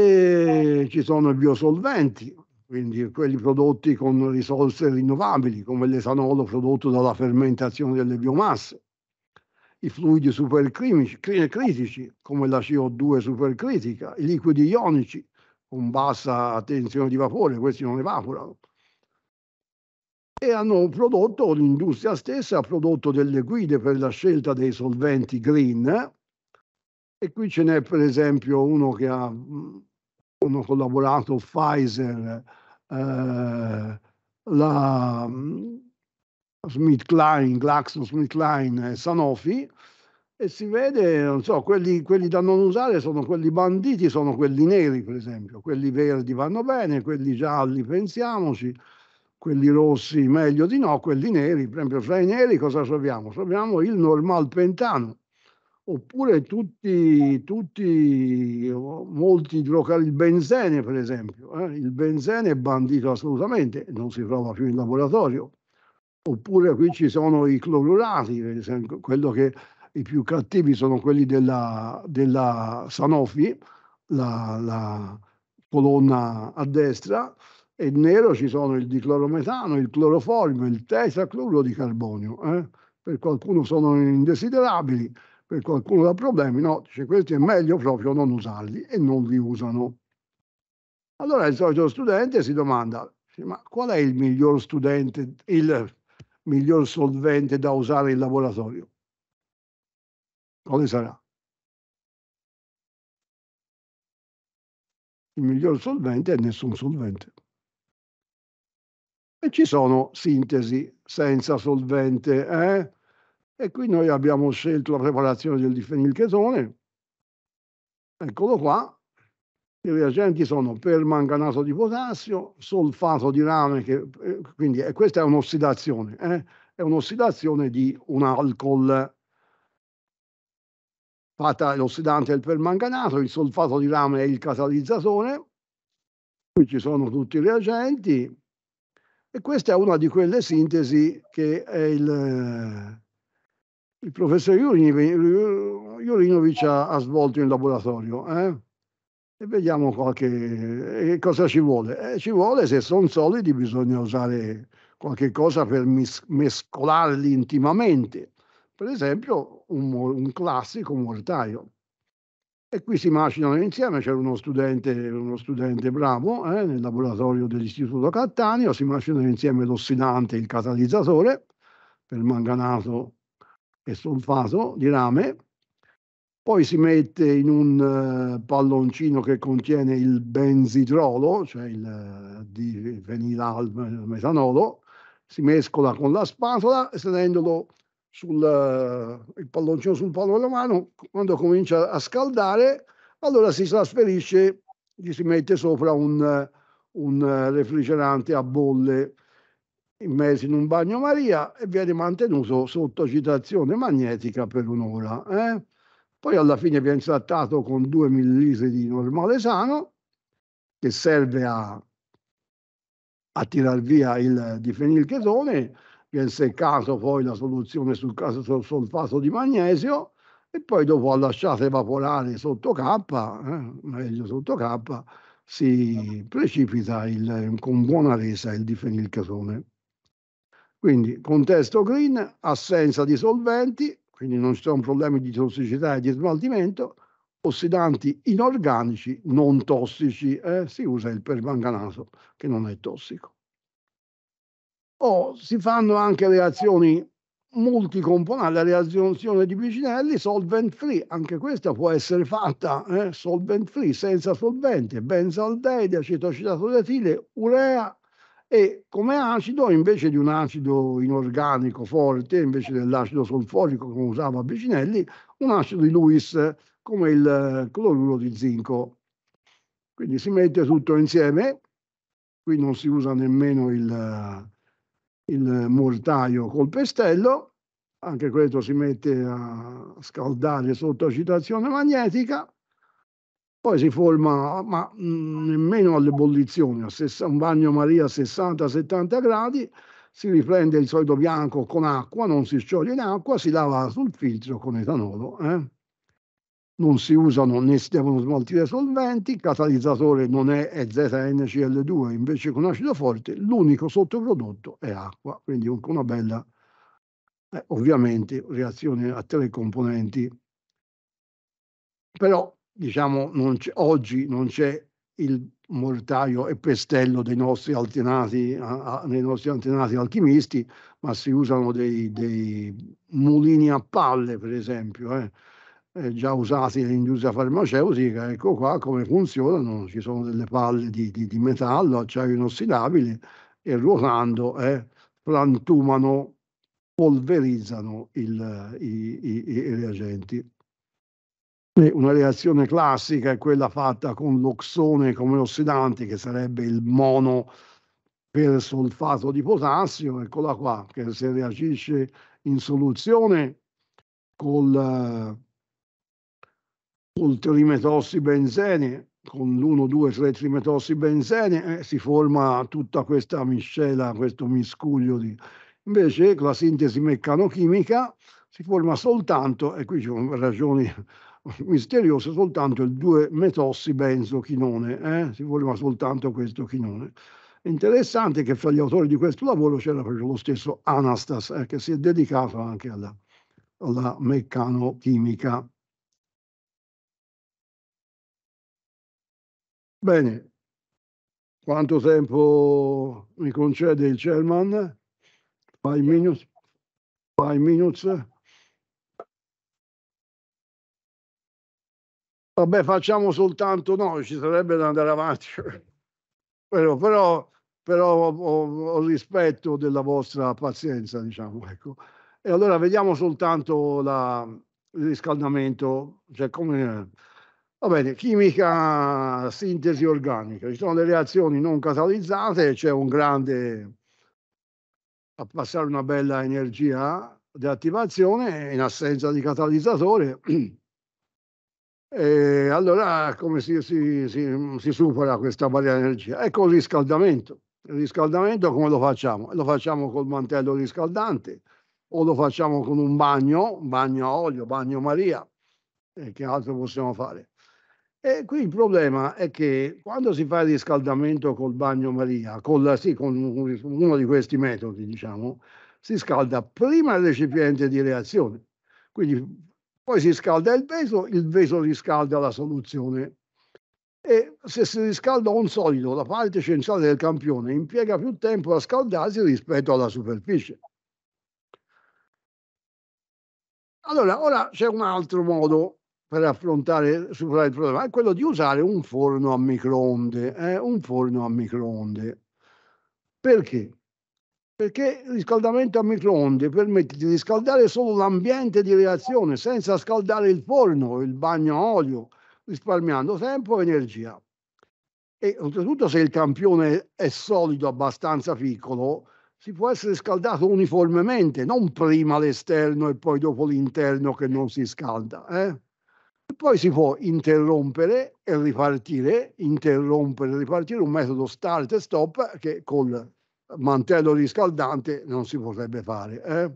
certo. ci sono i biosolventi, quindi quelli prodotti con risorse rinnovabili come l'esanolo prodotto dalla fermentazione delle biomasse, i fluidi supercritici come la CO2 supercritica, i liquidi ionici con bassa tensione di vapore, questi non evaporano. E hanno prodotto, l'industria stessa ha prodotto delle guide per la scelta dei solventi green. E qui ce n'è per esempio uno che ha uno collaborato Pfizer eh, la mm, SmithKline, Glaxo SmithKline e Sanofi e si vede, non so, quelli, quelli, da non usare sono quelli banditi, sono quelli neri per esempio, quelli verdi vanno bene, quelli gialli pensiamoci, quelli rossi meglio di no, quelli neri, per esempio fra i neri cosa troviamo? Troviamo il normal pentano, oppure tutti, tutti molti locali, il benzene per esempio, eh? il benzene è bandito assolutamente, non si trova più in laboratorio, oppure qui ci sono i clorurati, per esempio, quello che i più cattivi sono quelli della, della Sanofi, la, la colonna a destra, e nero ci sono il diclorometano, il cloroformio, il tetracloro di carbonio. Eh? Per qualcuno sono indesiderabili, per qualcuno da problemi, no, dice questi è meglio proprio non usarli e non li usano. Allora il solito studente si domanda, ma qual è il miglior studente, il miglior solvente da usare in laboratorio? Quale sarà? Il miglior solvente è nessun solvente. E ci sono sintesi senza solvente, eh? E qui noi abbiamo scelto la preparazione del difenilchetone. Eccolo qua. I reagenti sono permanganato di potassio, solfato di rame, che, eh, quindi e eh, questa è un'ossidazione, eh? è un'ossidazione di un alcol fatta l'ossidante è il permanganato, il solfato di rame è il catalizzatore, qui ci sono tutti i reagenti e questa è una di quelle sintesi che è il, il professor Jurinovic ha, ha svolto in laboratorio. Eh? E vediamo qualche, eh, cosa ci vuole. Eh, ci vuole, se sono solidi, bisogna usare qualche cosa per mis- mescolarli intimamente. Per esempio, un, un classico mortaio. E qui si macinano insieme, c'era uno studente, uno studente bravo eh, nel laboratorio dell'Istituto Cattaneo, si macinano insieme l'ossidante e il catalizzatore, per manganato è sono faso di rame, poi si mette in un eh, palloncino che contiene il benzidrolo, cioè il eh, difenilalmetanolo, si mescola con la spatola e tenendolo sul eh, il palloncino sul palo mano, quando comincia a scaldare, allora si trasferisce, gli si mette sopra un, un refrigerante a bolle in immersi in un bagnomaria e viene mantenuto sotto agitazione magnetica per un'ora. Eh? Poi alla fine viene trattato con 2 millilitri di normale sano che serve a, a tirar via il difenilchetone, viene seccato poi la soluzione sul, sul solfato di magnesio e poi dopo ha lasciato evaporare sotto K, eh, meglio sotto K, si precipita il, con buona resa il difenilchetone. Quindi contesto green, assenza di solventi, quindi non ci sono problemi di tossicità e di smaltimento, ossidanti inorganici non tossici, eh? si usa il permanganato che non è tossico. O si fanno anche reazioni multicomponenti, la reazione di Picinelli solvent free, anche questa può essere fatta eh? solvent free, senza solventi, benzaldeide, acetocidato etile, urea e come acido invece di un acido inorganico forte, invece dell'acido solforico come usava Bicinelli, un acido di Lewis come il cloruro di zinco. Quindi si mette tutto insieme, qui non si usa nemmeno il, il mortaio col pestello, anche questo si mette a scaldare sotto agitazione magnetica poi si forma, ma mh, mm, nemmeno all'ebollizione, a un bagno maria a 60-70 gradi, si riprende il solido bianco con acqua, non si scioglie in acqua, si lava sul filtro con etanolo. Eh? Non si usano né si devono smaltire solventi, il catalizzatore non è, ZNCl2, invece con acido forte l'unico sottoprodotto è acqua, quindi una bella, eh, ovviamente, reazione a tre componenti però diciamo, non oggi non c'è il mortaio e pestello dei nostri antenati, a, a, dei nostri antenati alchimisti, ma si usano dei, dei mulini a palle, per esempio, eh, eh, già usati nell'industria farmaceutica. Ecco qua come funzionano, ci sono delle palle di, di, di metallo, acciaio inossidabile, e ruotando eh, frantumano, polverizzano il, i, i, i reagenti. Una reazione classica è quella fatta con l'oxone come ossidante, che sarebbe il mono per solfato di potassio, eccola qua, che se reagisce in soluzione col, col trimetossi-benzene, con l'1-2-3 trimetossi-benzene, eh, si forma tutta questa miscela, questo miscuglio di... Invece con la sintesi meccanochimica si forma soltanto, e qui ci sono ragioni misterioso soltanto il 2-metossibenzochinone, metossi eh? si voleva soltanto questo chinone. Interessante che fra gli autori di questo lavoro c'era proprio lo stesso Anastas, eh, che si è dedicato anche alla, alla meccanochimica. Bene, quanto tempo mi concede il chairman? Five minutes? Five minutes? Vabbè, facciamo soltanto noi, ci sarebbe da andare avanti. Però, però, però ho, ho, rispetto della vostra pazienza, diciamo. Ecco. E allora vediamo soltanto la, il riscaldamento, cioè come... Va bene, chimica sintesi organica, ci sono le reazioni non catalizzate, c'è un grande a passare una bella energia di attivazione in assenza di catalizzatore E eh, allora come si, si, si, si supera questa barriera di energia? Ecco il riscaldamento. Il riscaldamento come lo facciamo? Lo facciamo col mantello riscaldante o lo facciamo con un bagno, bagno a olio, bagno Maria, eh, che altro possiamo fare? E qui il problema è che quando si fa il riscaldamento col bagno Maria, col, sì, con uno di questi metodi, diciamo, si scalda prima il recipiente di reazione. Quindi poi si scalda il peso, il peso riscalda la soluzione. E se si riscalda un solido, la parte centrale del campione impiega più tempo a scaldarsi rispetto alla superficie. Allora, ora c'è un altro modo per affrontare superare il problema, è quello di usare un forno a microonde, eh? un forno a microonde. Perché? perché il riscaldamento a microonde permette di riscaldare solo l'ambiente di reazione senza scaldare il forno, il bagno a olio, risparmiando tempo e energia. E oltretutto se il campione è solido abbastanza piccolo, si può essere scaldato uniformemente, non prima l'esterno e poi dopo l'interno che non si scalda. Eh? E poi si può interrompere e ripartire, interrompere e ripartire, un metodo start e stop che col mantello riscaldante non si potrebbe fare. Eh?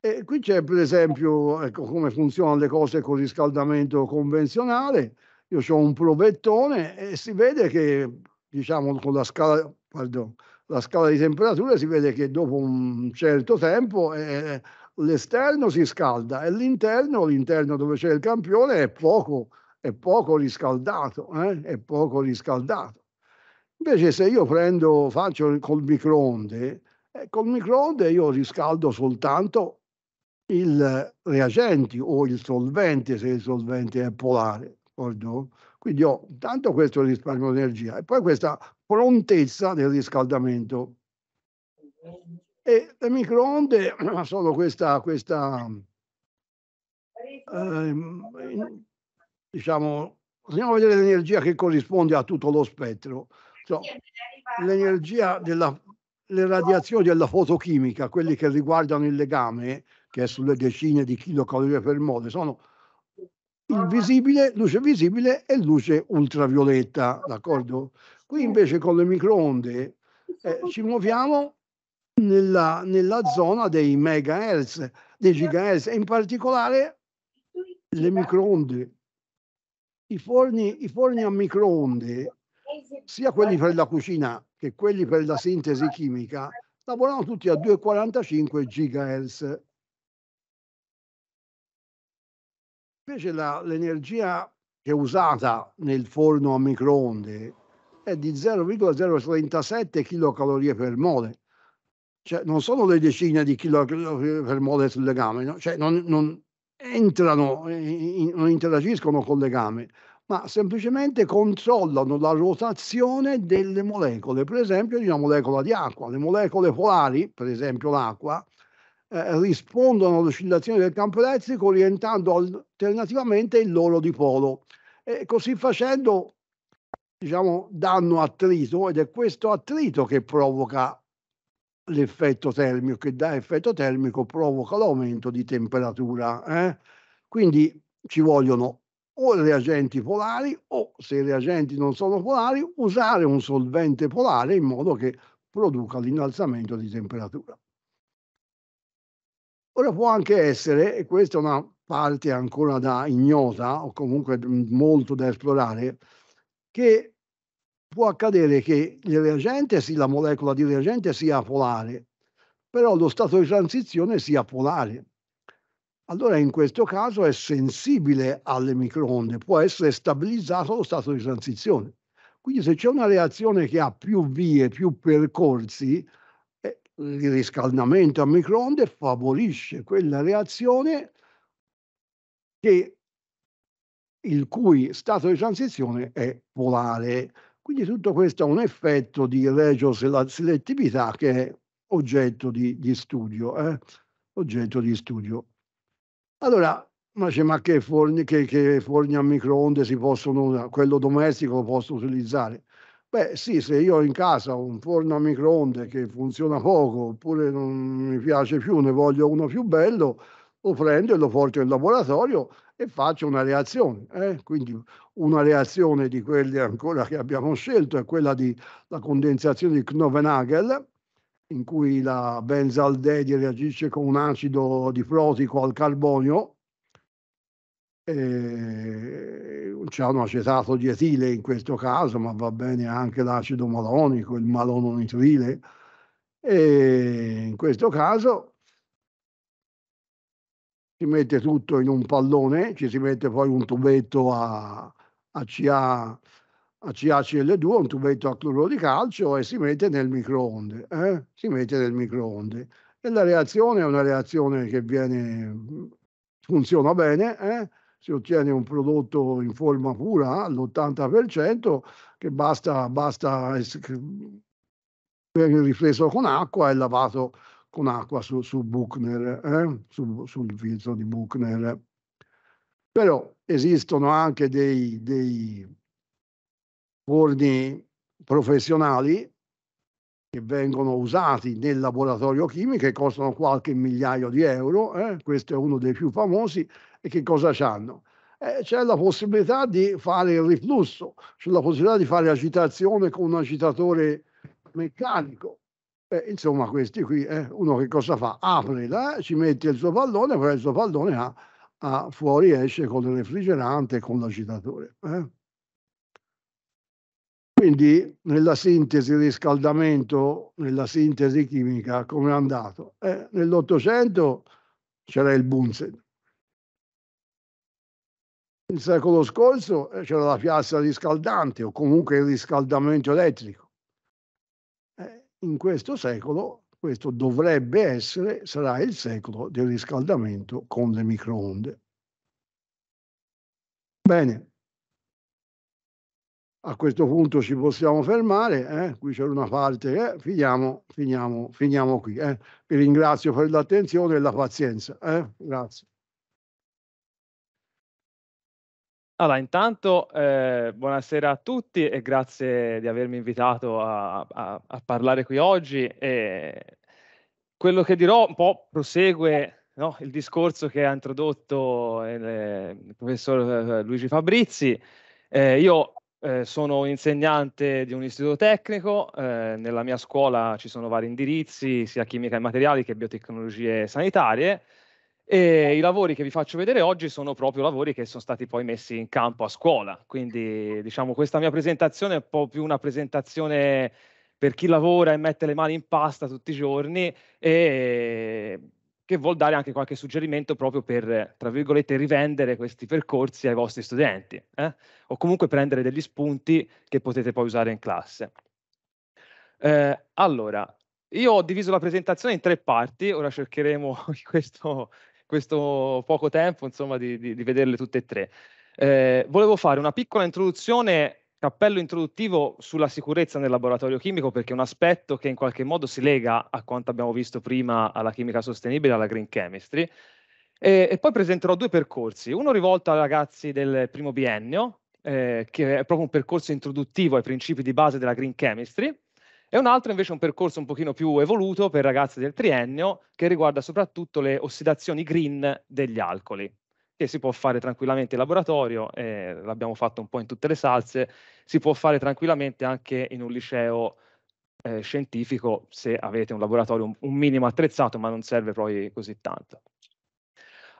E qui c'è per esempio ecco, come funzionano le cose con riscaldamento convenzionale. Io ho un provettone e si vede che, diciamo, con la scala, pardon, la scala di temperatura, si vede che dopo un certo tempo eh, l'esterno si scalda e l'interno, l'interno dove c'è il campione, è poco, è poco riscaldato, eh? è poco riscaldato. Invece se io prendo, faccio col microonde, eh, col microonde io riscaldo soltanto il reagente o il solvente se il solvente è polare. D'accordo? Quindi ho tanto questo risparmio di energia e poi questa prontezza del riscaldamento. E le microonde sono questa, questa eh, diciamo, andiamo a vedere l'energia che corrisponde a tutto lo spettro. Cioè, so, l'energia della le radiazioni della fotochimica, quelli che riguardano il legame, che è sulle decine di kilocalorie per mole, sono il visibile, luce visibile e luce ultravioletta, d'accordo? Qui invece con le microonde eh, ci muoviamo nella, nella, zona dei megahertz, dei gigahertz, e in particolare le microonde. I forni, i forni a microonde sia quelli per la cucina che quelli per la sintesi chimica lavorano tutti a 2,45 GHz. Invece la, l'energia che è usata nel forno a microonde è di 0,037 kcal per mole. Cioè, non sono le decine di kcal per mole sul legame, no? cioè, non, non entrano, eh, non interagiscono col legame ma semplicemente controllano la rotazione delle molecole, per esempio di una molecola di acqua. Le molecole polari, per esempio l'acqua, eh, rispondono all'oscillazione del campo elettrico orientando alternativamente il loro dipolo. E così facendo, diciamo, danno attrito ed è questo attrito che provoca l'effetto termico, che da effetto termico provoca l'aumento di temperatura. Eh? Quindi ci vogliono o reagenti polari o, se i reagenti non sono polari, usare un solvente polare in modo che produca l'innalzamento di temperatura. Ora può anche essere, e questa è una parte ancora da ignota o comunque molto da esplorare, che può accadere che il reagente, sì, la molecola di reagente sia polare, però lo stato di transizione sia polare allora in questo caso è sensibile alle microonde, può essere stabilizzato lo stato di transizione. Quindi se c'è una reazione che ha più vie, più percorsi, eh, il riscaldamento a microonde favorisce quella reazione che, il cui stato di transizione è polare. Quindi tutto questo ha un effetto di regioselettività che è oggetto di, di studio. Eh? Oggetto di studio. Allora, ma, cioè, ma che, forni, che, che, forni, a microonde si possono usare? Quello domestico lo posso utilizzare? Beh sì, se io ho in casa un forno a microonde che funziona poco oppure non mi piace più, ne voglio uno più bello, lo prendo e lo porto in laboratorio e faccio una reazione. Eh? Quindi una reazione di quelle ancora che abbiamo scelto è quella della condensazione di Knovenagel, in cui la benzaldeide reagisce con un acido difrosico al carbonio, c'è un acetato di etile in questo caso, ma va bene anche l'acido malonico, il malononitrile, e in questo caso si mette tutto in un pallone, ci si mette poi un tubetto a, a CA a cacl 2 un tubetto a cloruro di calcio e si mette nel microonde. Eh? Si mette nel microonde. E la reazione è una reazione che viene, funziona bene, eh? si ottiene un prodotto in forma pura all'80% che basta, basta venire rifreso con acqua e lavato con acqua su, su Buchner, eh? su, sul filtro di Buchner. Però esistono anche dei, dei forni professionali che vengono usati nel laboratorio chimico e costano qualche migliaio di euro, eh? questo è uno dei più famosi, e che cosa hanno? Eh, c'è la possibilità di fare il riflusso, c'è la possibilità di fare agitazione con un agitatore meccanico. Eh, insomma, questi qui, eh, uno che cosa fa? Apre, eh, ci mette il suo pallone, poi il suo pallone ha, ha fuori esce con il refrigerante e con l'agitatore. Eh? Quindi nella sintesi riscaldamento, nella sintesi chimica, come è andato? Eh, Nell'Ottocento c'era il Bunsen. Nel secolo scorso eh, c'era la piastra riscaldante o comunque il riscaldamento elettrico. Eh, in questo secolo questo dovrebbe essere, sarà il secolo del riscaldamento con le microonde. Bene, a questo punto ci possiamo fermare, eh? qui c'era una parte, eh? finiamo, finiamo, finiamo qui. Eh? Vi ringrazio per l'attenzione e la pazienza. Eh? Grazie. Allora, intanto eh, buonasera a tutti e grazie di avermi invitato a, a, a parlare qui oggi. E quello che dirò un po' prosegue no? il discorso che ha introdotto il, eh, il professor eh, Luigi Fabrizi. Eh, io eh, sono un insegnante di un istituto tecnico, eh, nella mia scuola ci sono vari indirizzi, sia chimica e materiali che biotecnologie sanitarie e i lavori che vi faccio vedere oggi sono proprio lavori che sono stati poi messi in campo a scuola, quindi diciamo questa mia presentazione è un po' più una presentazione per chi lavora e mette le mani in pasta tutti i giorni e che vuol dare anche qualche suggerimento proprio per, tra virgolette, rivendere questi percorsi ai vostri studenti eh? o comunque prendere degli spunti che potete poi usare in classe. Eh, allora, io ho diviso la presentazione in tre parti, ora cercheremo in questo, questo poco tempo insomma, di, di, di vederle tutte e tre. Eh, volevo fare una piccola introduzione cappello introduttivo sulla sicurezza nel laboratorio chimico perché è un aspetto che in qualche modo si lega a quanto abbiamo visto prima alla chimica sostenibile, alla green chemistry. E, e poi presenterò due percorsi, uno rivolto ai ragazzi del primo biennio, eh, che è proprio un percorso introduttivo ai principi di base della green chemistry, e un altro invece un percorso un pochino più evoluto per ragazzi del triennio che riguarda soprattutto le ossidazioni green degli alcoli che si può fare tranquillamente in laboratorio, eh, l'abbiamo fatto un po' in tutte le salse, si può fare tranquillamente anche in un liceo eh, scientifico se avete un laboratorio un, un, minimo attrezzato, ma non serve poi così tanto.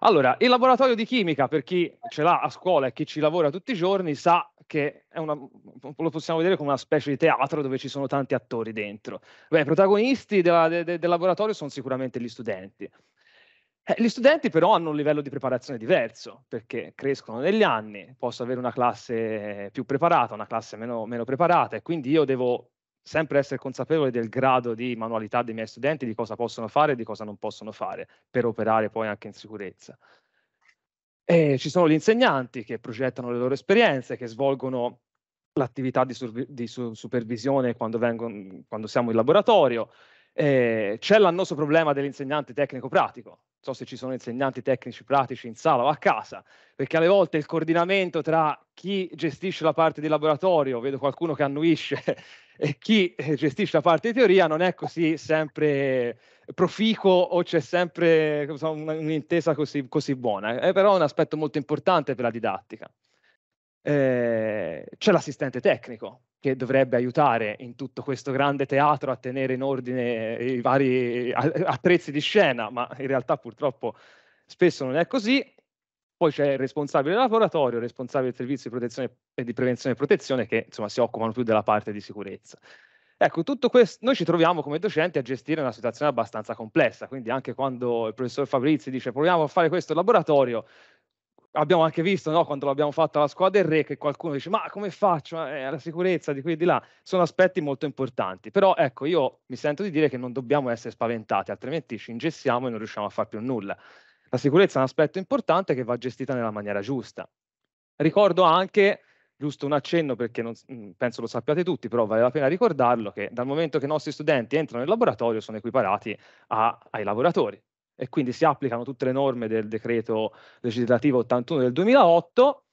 Allora, il laboratorio di chimica, per chi ce l'ha a scuola e chi ci lavora tutti i giorni, sa che una, lo possiamo vedere come una specie di teatro dove ci sono tanti attori dentro. Beh, I protagonisti della, de, de, del laboratorio sono sicuramente gli studenti, eh, gli studenti però hanno un livello di preparazione diverso, perché crescono negli anni, posso avere una classe più preparata, una classe meno, meno preparata, e quindi io devo sempre essere consapevole del grado di manualità dei miei studenti, di cosa possono fare e di cosa non possono fare, per operare poi anche in sicurezza. E ci sono gli insegnanti che progettano le loro esperienze, che svolgono l'attività di, di su supervisione quando, vengono, quando, siamo in laboratorio. Eh, c'è l'annoso problema dell'insegnante tecnico-pratico, so se ci sono insegnanti tecnici pratici in sala o a casa, perché alle volte il coordinamento tra chi gestisce la parte di laboratorio, vedo qualcuno che annuisce, e chi eh, gestisce la parte di teoria non è così sempre proficuo o c'è sempre un'intesa così, così buona. Eh, è però un aspetto molto importante per la didattica. Eh, c'è l'assistente tecnico che dovrebbe aiutare in tutto questo grande teatro a tenere in ordine i vari attrezzi di scena, ma in realtà purtroppo spesso non è così. Poi c'è il responsabile del laboratorio, il responsabile del servizio di, protezione, di prevenzione e protezione che insomma si occupano più della parte di sicurezza. Ecco, tutto questo, noi ci troviamo come docenti a gestire una situazione abbastanza complessa, quindi anche quando il professor Fabrizi dice proviamo a fare questo laboratorio, abbiamo anche visto no, quando l'abbiamo fatta la squadra del Re che qualcuno dice ma come faccio eh, la sicurezza di qui e di là sono aspetti molto importanti però ecco io mi sento di dire che non dobbiamo essere spaventati altrimenti ci ingessiamo e non riusciamo a fare più nulla la sicurezza è un aspetto importante che va gestita nella maniera giusta ricordo anche giusto un accenno perché non, mm, penso lo sappiate tutti, però vale la pena ricordarlo che dal momento che i nostri studenti entrano nel laboratorio sono equiparati a, ai lavoratori, e quindi si applicano tutte le norme del decreto legislativo 81 del 2008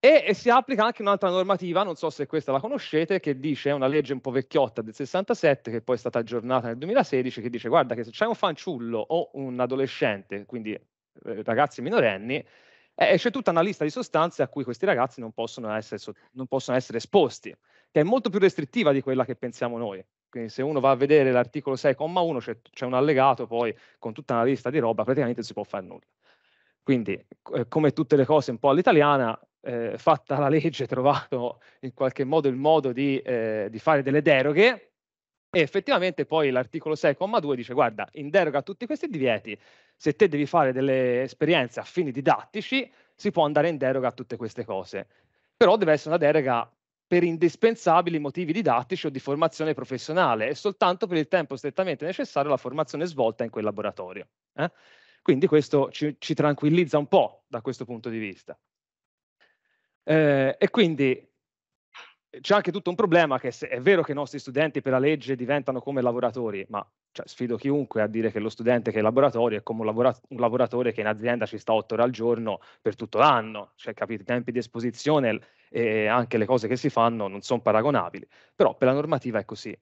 e, e si applica anche un'altra normativa, non so se questa la conoscete, che dice, è una legge un po' vecchiotta del 67 che poi è stata aggiornata nel 2016, che dice guarda che se c'è un fanciullo o un adolescente, quindi eh, ragazzi minorenni, eh, c'è tutta una lista di sostanze a cui questi ragazzi non possono essere, non possono essere esposti, che è molto più restrittiva di quella che pensiamo noi. Quindi se uno va a vedere l'articolo 6,1 c'è, c'è un allegato poi con tutta una lista di roba, praticamente non si può fare nulla. Quindi, eh, come tutte le cose un po' all'italiana, eh, fatta la legge, trovato in qualche modo il modo di, eh, di fare delle deroghe, e effettivamente poi l'articolo 6,2 dice guarda, in deroga a tutti questi divieti, se te devi fare delle esperienze a fini didattici, si può andare in deroga a tutte queste cose. Però deve essere una deroga per indispensabili motivi didattici o di formazione professionale e soltanto per il tempo strettamente necessario alla formazione svolta in quel laboratorio. Eh? Quindi questo ci, ci, tranquillizza un po' da questo punto di vista. Eh, e quindi c'è anche tutto un problema che se, è vero che i nostri studenti per la legge diventano come lavoratori, ma cioè, sfido chiunque a dire che lo studente che è in laboratorio è come un, lavora, un, lavoratore che in azienda ci sta otto ore al giorno per tutto l'anno, cioè capite, i tempi di esposizione e anche le cose che si fanno non sono paragonabili, però per la normativa è così.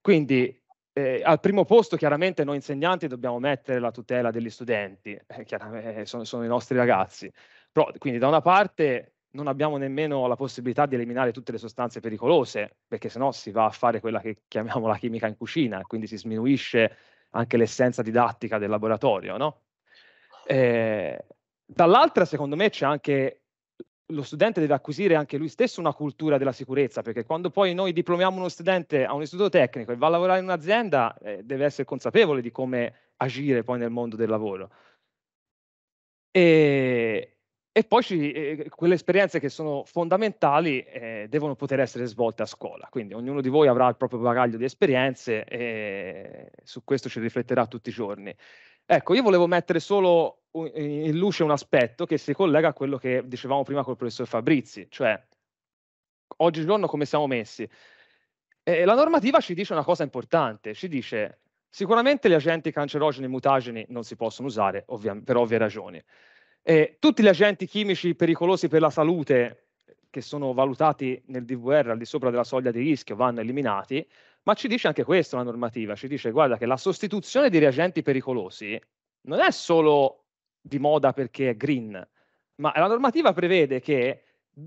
Quindi eh, al primo posto chiaramente noi insegnanti dobbiamo mettere la tutela degli studenti, eh, eh sono, sono i nostri ragazzi, però quindi da una parte non abbiamo nemmeno la possibilità di eliminare tutte le sostanze pericolose, perché sennò si va a fare quella che chiamiamo la chimica in cucina, quindi si sminuisce anche l'essenza didattica del laboratorio. No? Eh, dall'altra, secondo me, c'è anche lo studente deve acquisire anche lui stesso una cultura della sicurezza, perché quando poi noi diplomiamo uno studente a un istituto tecnico e va a lavorare in un'azienda, eh, deve essere consapevole di come agire poi nel mondo del lavoro. E, e poi ci, eh, quelle esperienze che sono fondamentali eh, devono poter essere svolte a scuola, quindi ognuno di voi avrà il proprio bagaglio di esperienze e su questo ci rifletterà tutti i giorni. Ecco, io volevo mettere solo in luce un aspetto che si collega a quello che dicevamo prima col professor Fabrizi, cioè oggigiorno come siamo messi. Eh, la normativa ci dice una cosa importante, ci dice sicuramente gli agenti cancerogeni e mutageni non si possono usare ovvia, per ovvie ragioni. Eh, tutti gli agenti chimici pericolosi per la salute che sono valutati nel DVR al di sopra della soglia di rischio vanno eliminati, ma ci dice anche questo la normativa, ci dice guarda che la sostituzione di reagenti pericolosi non è solo di moda perché è green, ma la normativa prevede che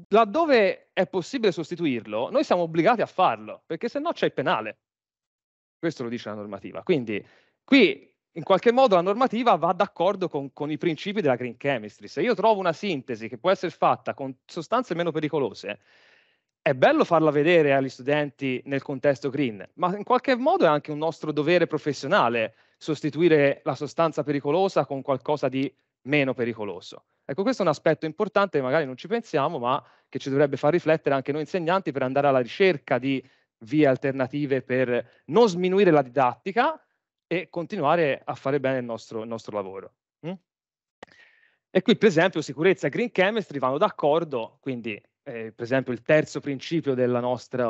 laddove è possibile sostituirlo, noi siamo obbligati a farlo, perché se no c'è il penale. Questo lo dice la normativa. Quindi qui in qualche modo la normativa va d'accordo con, con, i principi della green chemistry. Se io trovo una sintesi che può essere fatta con sostanze meno pericolose, è bello farla vedere agli studenti nel contesto green, ma in qualche modo è anche un nostro dovere professionale sostituire la sostanza pericolosa con qualcosa di meno pericoloso. Ecco, questo è un aspetto importante magari non ci pensiamo, ma che ci dovrebbe far riflettere anche noi insegnanti per andare alla ricerca di vie alternative per non sminuire la didattica, e continuare a fare bene il nostro, il nostro lavoro. Mm? E qui, per esempio, sicurezza e green chemistry vanno d'accordo, quindi, eh, per esempio, il terzo principio nostra,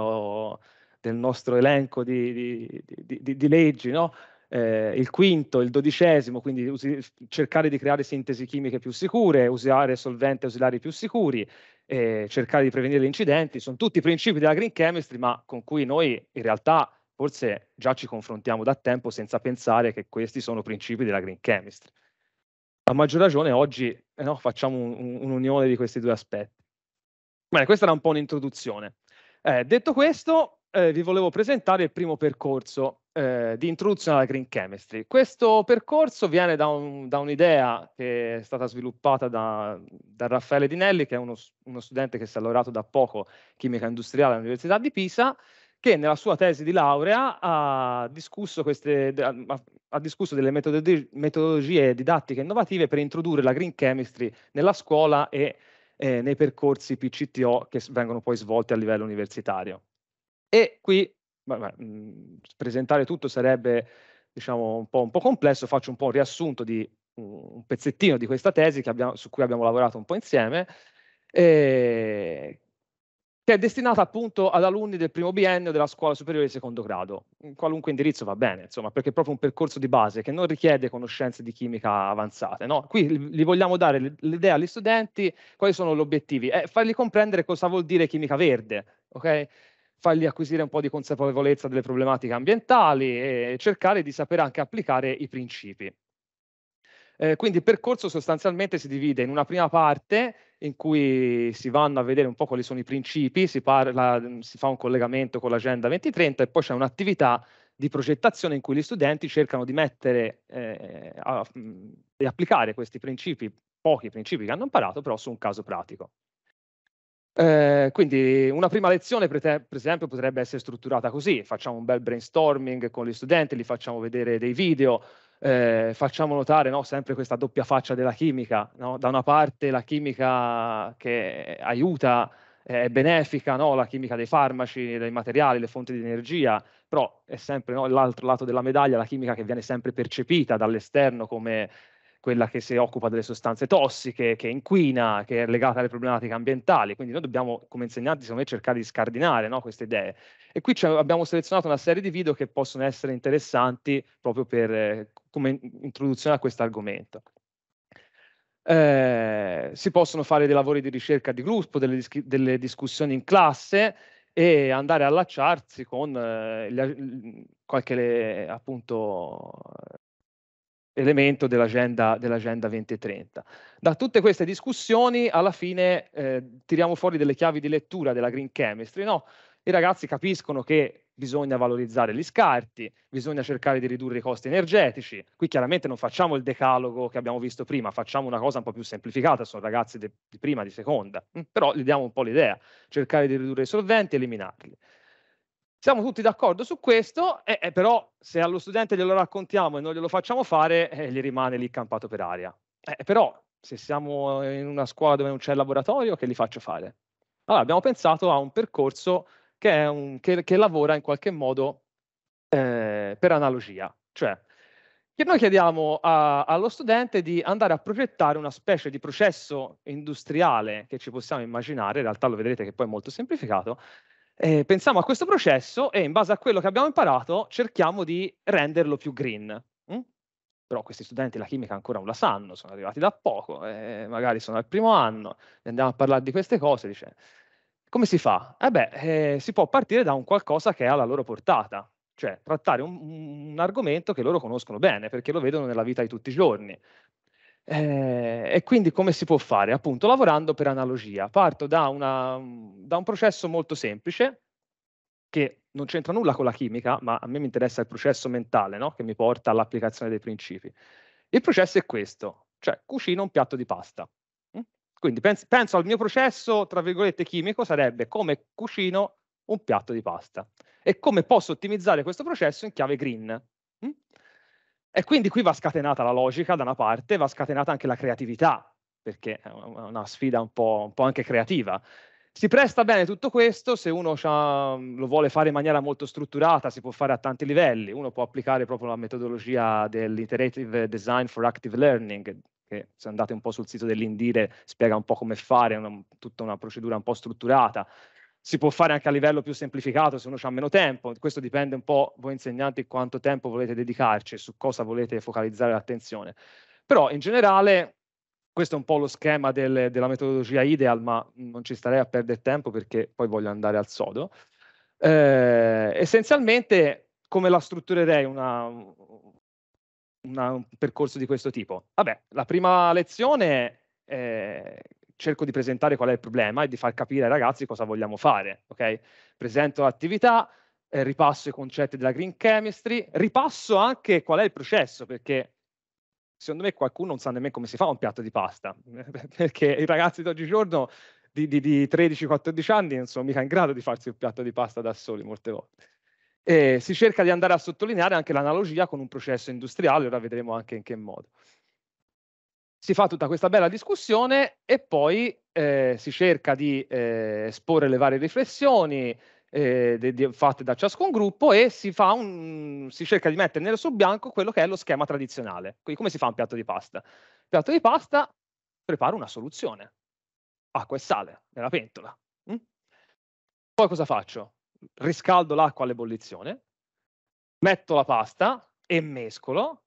del nostro elenco di, di, di, di leggi, no? eh, il quinto, il dodicesimo, quindi usi, cercare di creare sintesi chimiche più sicure, usare solventi ausiliari più sicuri, eh, cercare di prevenire gli incidenti, sono tutti principi della green chemistry, ma con cui noi in realtà forse già ci confrontiamo da tempo senza pensare che questi sono principi della green chemistry. A maggior ragione oggi eh, no, facciamo un, un'unione di questi due aspetti. Bene, questa era un po' un'introduzione. Eh, detto questo, eh, vi volevo presentare il primo percorso eh, di introduzione alla green chemistry. Questo percorso viene da, un, da un'idea che è stata sviluppata da, da Raffaele Dinelli, che è uno, uno, studente che si è laureato da poco in chimica industriale all'Università di Pisa, che nella sua tesi di laurea ha discusso, queste, ha discusso delle metodologie, didattiche innovative per introdurre la green chemistry nella scuola e eh, nei percorsi PCTO che vengono poi svolti a livello universitario. E qui vabbè, mh, mhmm, presentare tutto sarebbe diciamo, un, po', un po' complesso, faccio un po' un riassunto di un pezzettino di questa tesi abbiamo, su cui abbiamo lavorato un po' insieme, eh, che è destinata appunto ad alunni del primo biennio della scuola superiore di secondo grado. Qualunque indirizzo va bene, insomma, perché è proprio un percorso di base che non richiede conoscenze di chimica avanzate. No? Qui gli vogliamo dare l'idea agli studenti quali sono gli obiettivi, è fargli comprendere cosa vuol dire chimica verde, ok? fargli acquisire un po' di consapevolezza delle problematiche ambientali e cercare di sapere anche applicare i principi. Eh, quindi il percorso sostanzialmente si divide in una prima parte in cui si vanno a vedere un po' quali sono i principi, si, parla, mm, si fa un collegamento con l'agenda 2030 e poi c'è un'attività di progettazione in cui gli studenti cercano di mettere eh, a, e mm, applicare questi principi, pochi principi che hanno imparato, però su un caso pratico. Eh, quindi una prima lezione, per, esempio, potrebbe essere strutturata così: facciamo un bel brainstorming con gli studenti, li facciamo vedere dei video, eh, facciamo notare no, sempre questa doppia faccia della chimica. No? Da una parte la chimica che aiuta, eh, è benefica, no? la chimica dei farmaci, dei materiali, le fonti di energia, però è sempre l'altro lato della medaglia, la chimica che viene sempre percepita dall'esterno come quella che si occupa delle sostanze tossiche, che inquina, che è legata alle problematiche ambientali. Quindi noi dobbiamo, come insegnanti, secondo me, cercare di scardinare no, queste idee. E qui abbiamo selezionato una serie di video che possono essere interessanti proprio per, eh, come introduzione a questo argomento. Eh, si possono fare dei lavori di ricerca di gruppo, delle, dis delle discussioni in classe e andare a allacciarsi con eh, le, qualche le, appunto elemento dell'agenda, dell'agenda 2030. Da tutte queste discussioni alla fine eh, tiriamo fuori delle chiavi di lettura della green chemistry. No? I ragazzi capiscono che bisogna valorizzare gli scarti, bisogna cercare di ridurre i costi energetici. Qui chiaramente non facciamo il decalogo che abbiamo visto prima, facciamo una cosa un po' più semplificata, sono ragazzi di prima, di seconda, mm, però gli diamo un po' l'idea, cercare di ridurre i solventi e eliminarli. Siamo tutti d'accordo su questo, eh, eh, però se allo studente glielo raccontiamo e non glielo facciamo fare, eh, gli rimane lì campato per aria. Eh, eh, però se siamo in una scuola dove non c'è il laboratorio, che li faccio fare? Allora abbiamo pensato a un percorso che, un, che, che lavora in qualche modo eh, per analogia, cioè che noi chiediamo a, allo studente di andare a progettare una specie di processo industriale che ci possiamo immaginare, in realtà lo vedrete che poi è molto semplificato, eh, pensiamo a questo processo e in base a quello che abbiamo imparato cerchiamo di renderlo più green. Mm? Però questi studenti la chimica ancora non la sanno, sono arrivati da poco, eh, magari sono al primo anno, andiamo a parlare di queste cose, dice, come si fa? Eh beh, eh, si può partire da un qualcosa che è alla loro portata, cioè trattare un, un, argomento che loro conoscono bene, perché lo vedono nella vita di tutti i giorni. Eh, e quindi come si può fare? Appunto, lavorando per analogia. Parto da, una, da un processo molto semplice, che non c'entra nulla con la chimica, ma a me mi interessa il processo mentale no? che mi porta all'applicazione dei principi. Il processo è questo, cioè cucino un piatto di pasta. Mm? Quindi penso, penso al mio processo, tra virgolette, chimico, sarebbe come cucino un piatto di pasta e come posso ottimizzare questo processo in chiave green. Mm? E quindi qui va scatenata la logica da una parte, va scatenata anche la creatività, perché è una sfida un po', un po anche creativa. Si presta bene tutto questo, se uno lo vuole fare in maniera molto strutturata si può fare a tanti livelli, uno può applicare proprio la metodologia dell'Iterative Design for Active Learning, che se andate un po' sul sito dell'Indire spiega un po' come fare, una, tutta una procedura un po' strutturata si può fare anche a livello più semplificato se uno ha meno tempo, questo dipende un po' voi insegnanti quanto tempo volete dedicarci, su cosa volete focalizzare l'attenzione. Però in generale questo è un po' lo schema del, della metodologia ideal, ma non ci starei a perdere tempo perché poi voglio andare al sodo. Eh, essenzialmente come la strutturerei una, una, un percorso di questo tipo? Vabbè, la prima lezione è cerco di presentare qual è il problema e di far capire ai ragazzi cosa vogliamo fare. Okay? Presento l'attività, eh, ripasso i concetti della green chemistry, ripasso anche qual è il processo, perché secondo me qualcuno non sa nemmeno come si fa un piatto di pasta, perché i ragazzi d'oggigiorno di, di, di 13-14 anni non sono mica in grado di farsi un piatto di pasta da soli molte volte. E si cerca di andare a sottolineare anche l'analogia con un processo industriale, ora vedremo anche in che modo si fa tutta questa bella discussione e poi eh, si cerca di eh, esporre le varie riflessioni eh, de, de, fatte da ciascun gruppo e si, un, si, cerca di mettere nero su bianco quello che è lo schema tradizionale. Quindi come si fa un piatto di pasta? Il piatto di pasta prepara una soluzione, acqua e sale nella pentola. Mm? Poi cosa faccio? Riscaldo l'acqua all'ebollizione, metto la pasta e mescolo,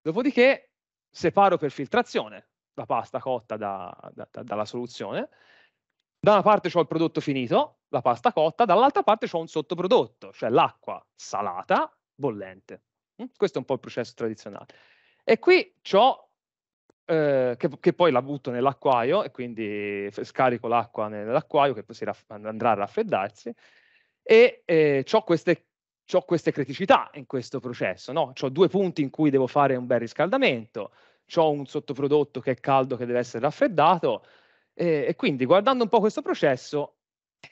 dopodiché separo per filtrazione la pasta cotta da, da, da, dalla soluzione. Da una parte ho il prodotto finito, la pasta cotta, dall'altra parte ho un sottoprodotto, cioè l'acqua salata bollente. Mm? Questo è un po' il processo tradizionale. E qui ciò eh, che, che, poi la butto nell'acquaio e quindi scarico l'acqua nell'acquaio che poi raff andrà a raffreddarsi e eh, ho queste ho queste criticità in questo processo, no? Ho due punti in cui devo fare un bel riscaldamento, ho un sottoprodotto che è caldo che deve essere raffreddato e, e quindi guardando un po' questo processo,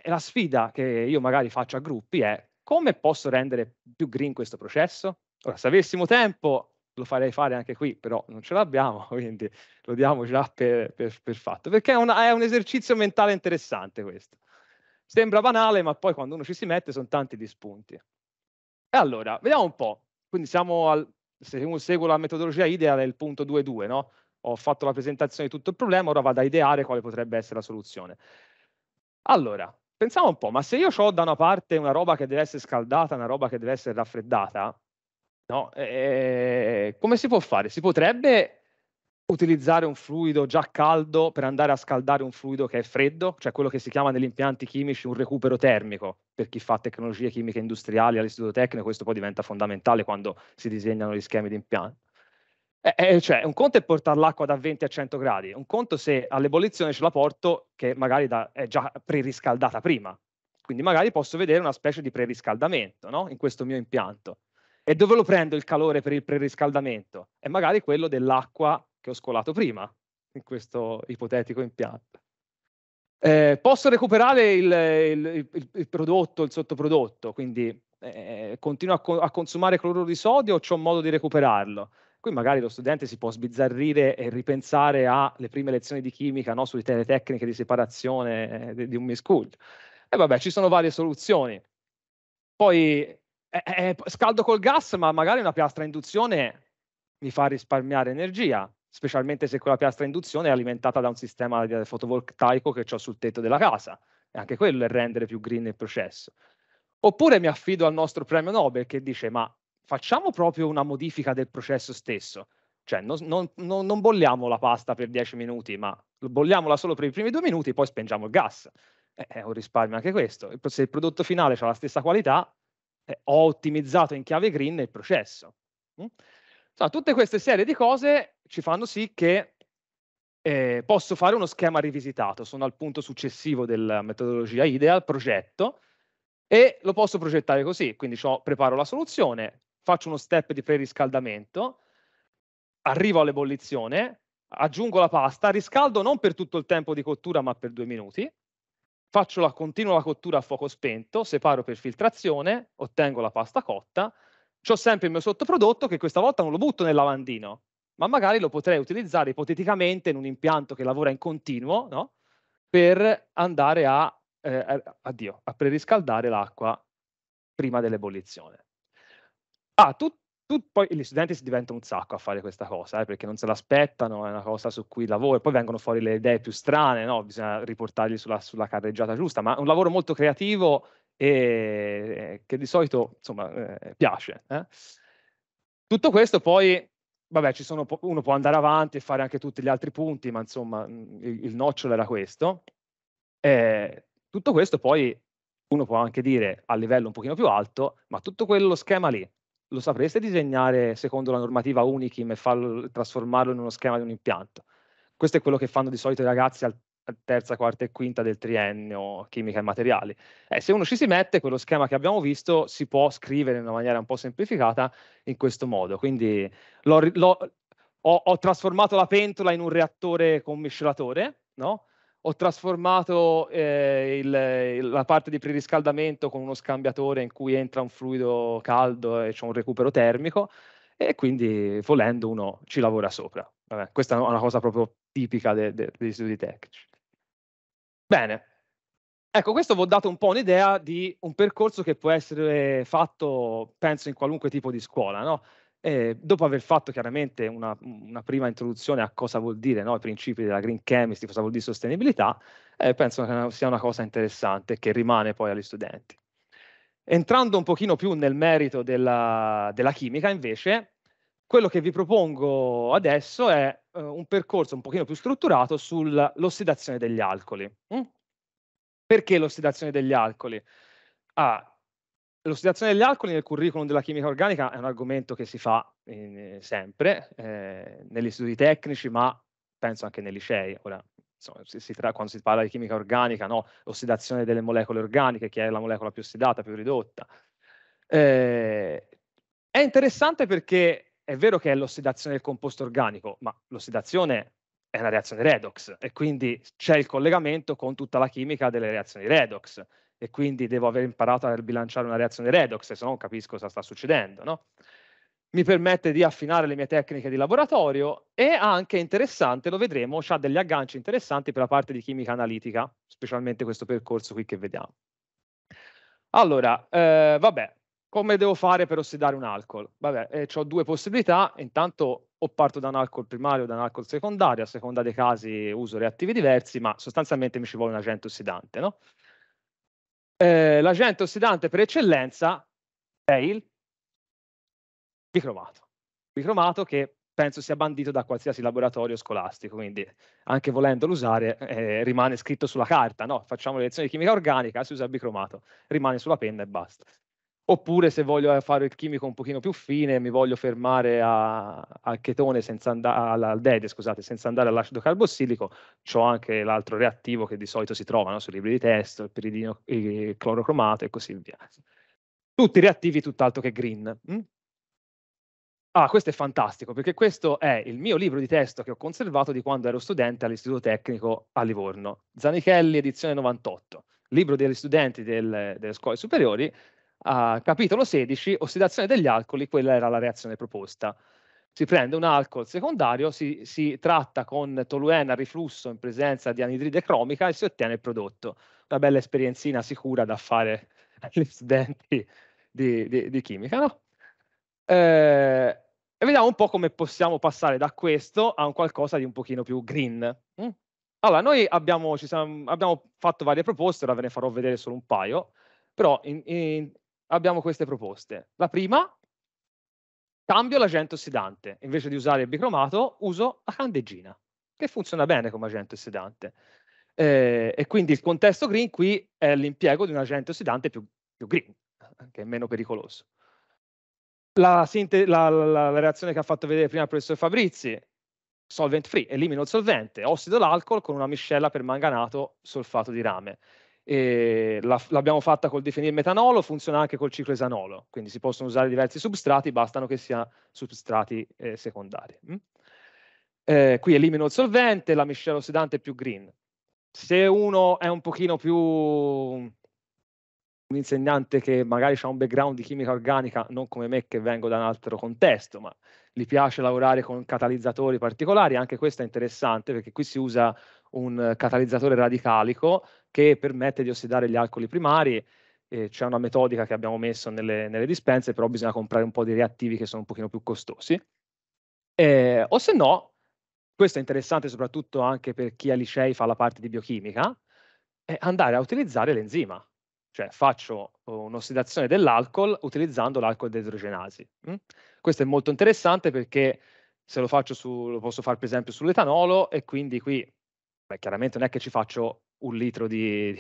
eh, la sfida che io magari faccio a gruppi è come posso rendere più green questo processo? Ora, se avessimo tempo lo farei fare anche qui, però non ce l'abbiamo, quindi lo diamo già per, per, per fatto, perché è, una, è un esercizio mentale interessante questo. Sembra banale, ma poi quando uno ci si mette sono tanti gli spunti. E allora, vediamo un po'. Quindi siamo al, se uno segue la metodologia ideale, è il punto 2.2, no? Ho fatto la presentazione di tutto il problema, ora vado a ideare quale potrebbe essere la soluzione. Allora, pensiamo un po', ma se io ho da una parte una roba che deve essere scaldata, una roba che deve essere raffreddata, no? E come si può fare? Si potrebbe utilizzare un fluido già caldo per andare a scaldare un fluido che è freddo, cioè quello che si chiama negli impianti chimici un recupero termico. Per chi fa tecnologie chimiche industriali all'istituto tecnico, questo poi diventa fondamentale quando si disegnano gli schemi di impianto. Eh, eh, cioè, un conto è portare l'acqua da 20 a 100 gradi, un conto se all'ebollizione ce la porto che magari da, è già preriscaldata prima. Quindi magari posso vedere una specie di preriscaldamento no? in questo mio impianto. E dove lo prendo il calore per il preriscaldamento? È magari quello dell'acqua che ho scolato prima in questo ipotetico impianto. Eh, posso recuperare il, il, il, il, prodotto, il sottoprodotto, quindi eh, continuo a, co- a, consumare cloruro di sodio o c'è un modo di recuperarlo? Qui magari lo studente si può sbizzarrire e ripensare alle prime lezioni di chimica no, sulle tecniche di separazione eh, di, di, un miscuglio. E vabbè, ci sono varie soluzioni. Poi eh, eh, eh, scaldo col gas, ma magari una piastra a induzione mi fa risparmiare energia specialmente se quella piastra induzione è alimentata da un sistema fotovoltaico che ho sul tetto della casa. E anche quello è rendere più green il processo. Oppure mi affido al nostro premio Nobel che dice ma facciamo proprio una modifica del processo stesso. Cioè non, non, non bolliamo la pasta per 10 minuti, ma bolliamola solo per i primi due minuti e poi spengiamo il gas. Eh, è un risparmio anche questo. Se il prodotto finale ha la stessa qualità, eh, ho ottimizzato in chiave green il processo. Mm? tutte queste serie di cose ci fanno sì che eh, posso fare uno schema rivisitato, sono al punto successivo della metodologia ideal, progetto, e lo posso progettare così, quindi preparo la soluzione, faccio uno step di preriscaldamento, arrivo all'ebollizione, aggiungo la pasta, riscaldo non per tutto il tempo di cottura ma per due minuti, faccio la, continuo la cottura a fuoco spento, separo per filtrazione, ottengo la pasta cotta, ho sempre il mio sottoprodotto che questa volta non lo butto nel lavandino, ma magari lo potrei utilizzare ipoteticamente in un impianto che lavora in continuo, no? per andare a, eh, addio, a preriscaldare l'acqua prima dell'ebollizione. Ah, tu, tu, poi gli studenti si diventano un sacco a fare questa cosa, eh, perché non se l'aspettano, è una cosa su cui lavoro, poi vengono fuori le idee più strane, no? bisogna riportarli sulla, sulla, carreggiata giusta, ma è un lavoro molto creativo e, che di solito insomma, eh, piace. Eh. Tutto questo poi vabbè, sono, uno può andare avanti e fare anche tutti gli altri punti, ma insomma mm, il, il nocciolo era questo. Eh, tutto questo poi uno può anche dire a livello un pochino più alto, ma tutto quello schema lì lo sapreste disegnare secondo la normativa Unikim e farlo, trasformarlo in uno schema di un impianto? Questo è quello che fanno di solito i ragazzi al terza, quarta e quinta del triennio chimica e materiali. Eh, se uno ci si mette, quello schema che abbiamo visto si può scrivere in una maniera un po' semplificata in questo modo. Quindi l'ho, l'ho, ho, ho, trasformato la pentola in un reattore con miscelatore, no? ho trasformato eh, il, la parte di preriscaldamento con uno scambiatore in cui entra un fluido caldo e c'è un recupero termico e quindi volendo uno ci lavora sopra. Vabbè, questa è una cosa proprio tipica de, de, degli studi tecnici. Bene. Ecco, questo vi ho dato un po' un'idea di un percorso che può essere fatto, penso, in qualunque tipo di scuola, no? E dopo aver fatto chiaramente una, una, prima introduzione a cosa vuol dire no? i principi della green chemistry, cosa vuol dire sostenibilità, eh, penso che sia una cosa interessante che rimane poi agli studenti. Entrando un pochino più nel merito della, della chimica, invece, quello che vi propongo adesso è eh, un percorso un pochino più strutturato sull'ossidazione degli alcoli. Mm? Perché l'ossidazione degli alcoli? Ah, l'ossidazione degli alcoli nel curriculum della chimica organica è un argomento che si fa eh, sempre eh, negli studi tecnici, ma penso anche nei licei. Ora, insomma, si, si tra, quando si parla di chimica organica, no? ossidazione delle molecole organiche, che è la molecola più ossidata, più ridotta. Eh, è interessante perché è vero che è l'ossidazione del composto organico, ma l'ossidazione è una reazione redox e quindi c'è il collegamento con tutta la chimica delle reazioni redox e quindi devo aver imparato a bilanciare una reazione redox, se no non capisco cosa sta succedendo. No? Mi permette di affinare le mie tecniche di laboratorio e anche interessante, lo vedremo, ha degli agganci interessanti per la parte di chimica analitica, specialmente questo percorso qui che vediamo. Allora, eh, vabbè, come devo fare per ossidare un alcol? Vabbè, eh, ho due possibilità, intanto o parto da un alcol primario o da un alcol secondario, a seconda dei casi uso reattivi diversi, ma sostanzialmente mi ci vuole un agente ossidante. No? Eh, l'agente ossidante per eccellenza è il bicromato, bicromato che penso sia bandito da qualsiasi laboratorio scolastico, quindi anche volendolo usare eh, rimane scritto sulla carta, no? facciamo le lezioni di chimica organica, si usa il bicromato, rimane sulla penna e basta. Oppure se voglio eh, fare il chimico un pochino più fine, mi voglio fermare a, al chetone senza andare al dede, scusate, senza andare all'acido carbossilico, c'ho anche l'altro reattivo che di solito si trova no? sui libri di testo, il piridino il clorocromato e così via. Tutti reattivi tutt'altro che green. Hm? Ah, questo è fantastico, perché questo è il mio libro di testo che ho conservato di quando ero studente all'Istituto Tecnico a Livorno. Zanichelli, edizione 98, libro degli studenti del, delle scuole superiori, a capitolo 16, ossidazione degli alcoli, quella era la reazione proposta. Si prende un alcol secondario, si, si tratta con toluene a riflusso in presenza di anidride cromica e si ottiene il prodotto. Una bella esperienzina sicura da fare agli studenti di, di, di chimica. No? Eh, e vediamo un po' come possiamo passare da questo a un qualcosa di un pochino più green. Mm? Allora, noi abbiamo, siamo, abbiamo, fatto varie proposte, ora ve ne farò vedere solo un paio, però in, in, abbiamo queste proposte. La prima, cambio l'agente ossidante, invece di usare il bicromato uso la candeggina, che funziona bene come agente ossidante. Eh, e quindi il contesto green qui è l'impiego di un agente ossidante più, più green, che è meno pericoloso. La, la, la, la, reazione che ha fatto vedere prima il professor Fabrizi, solvent free, elimino il solvente, ossido l'alcol con una miscela per manganato solfato di rame. E l'abbiamo fatta col definire metanolo, funziona anche col cicloesanolo, quindi si possono usare diversi substrati, bastano che siano substrati eh, secondari. Mm? Eh, qui elimino il solvente, la miscela ossidante è più green. Se uno è un pochino più un insegnante che magari ha un background di chimica organica, non come me che vengo da un altro contesto, ma gli piace lavorare con catalizzatori particolari, anche questo è interessante perché qui si usa un eh, catalizzatore radicalico che permette di ossidare gli alcoli primari. Eh, c'è una metodica che abbiamo messo nelle, nelle, dispense, però bisogna comprare un po' di reattivi che sono un pochino più costosi. Eh, o se no, questo è interessante soprattutto anche per chi a licei fa la parte di biochimica, è andare a utilizzare l'enzima. Cioè faccio un'ossidazione dell'alcol utilizzando l'alcol deidrogenasi. Mm? Questo è molto interessante perché se lo faccio su, lo posso fare per esempio sull'etanolo e quindi qui beh, chiaramente non è che ci faccio un litro di,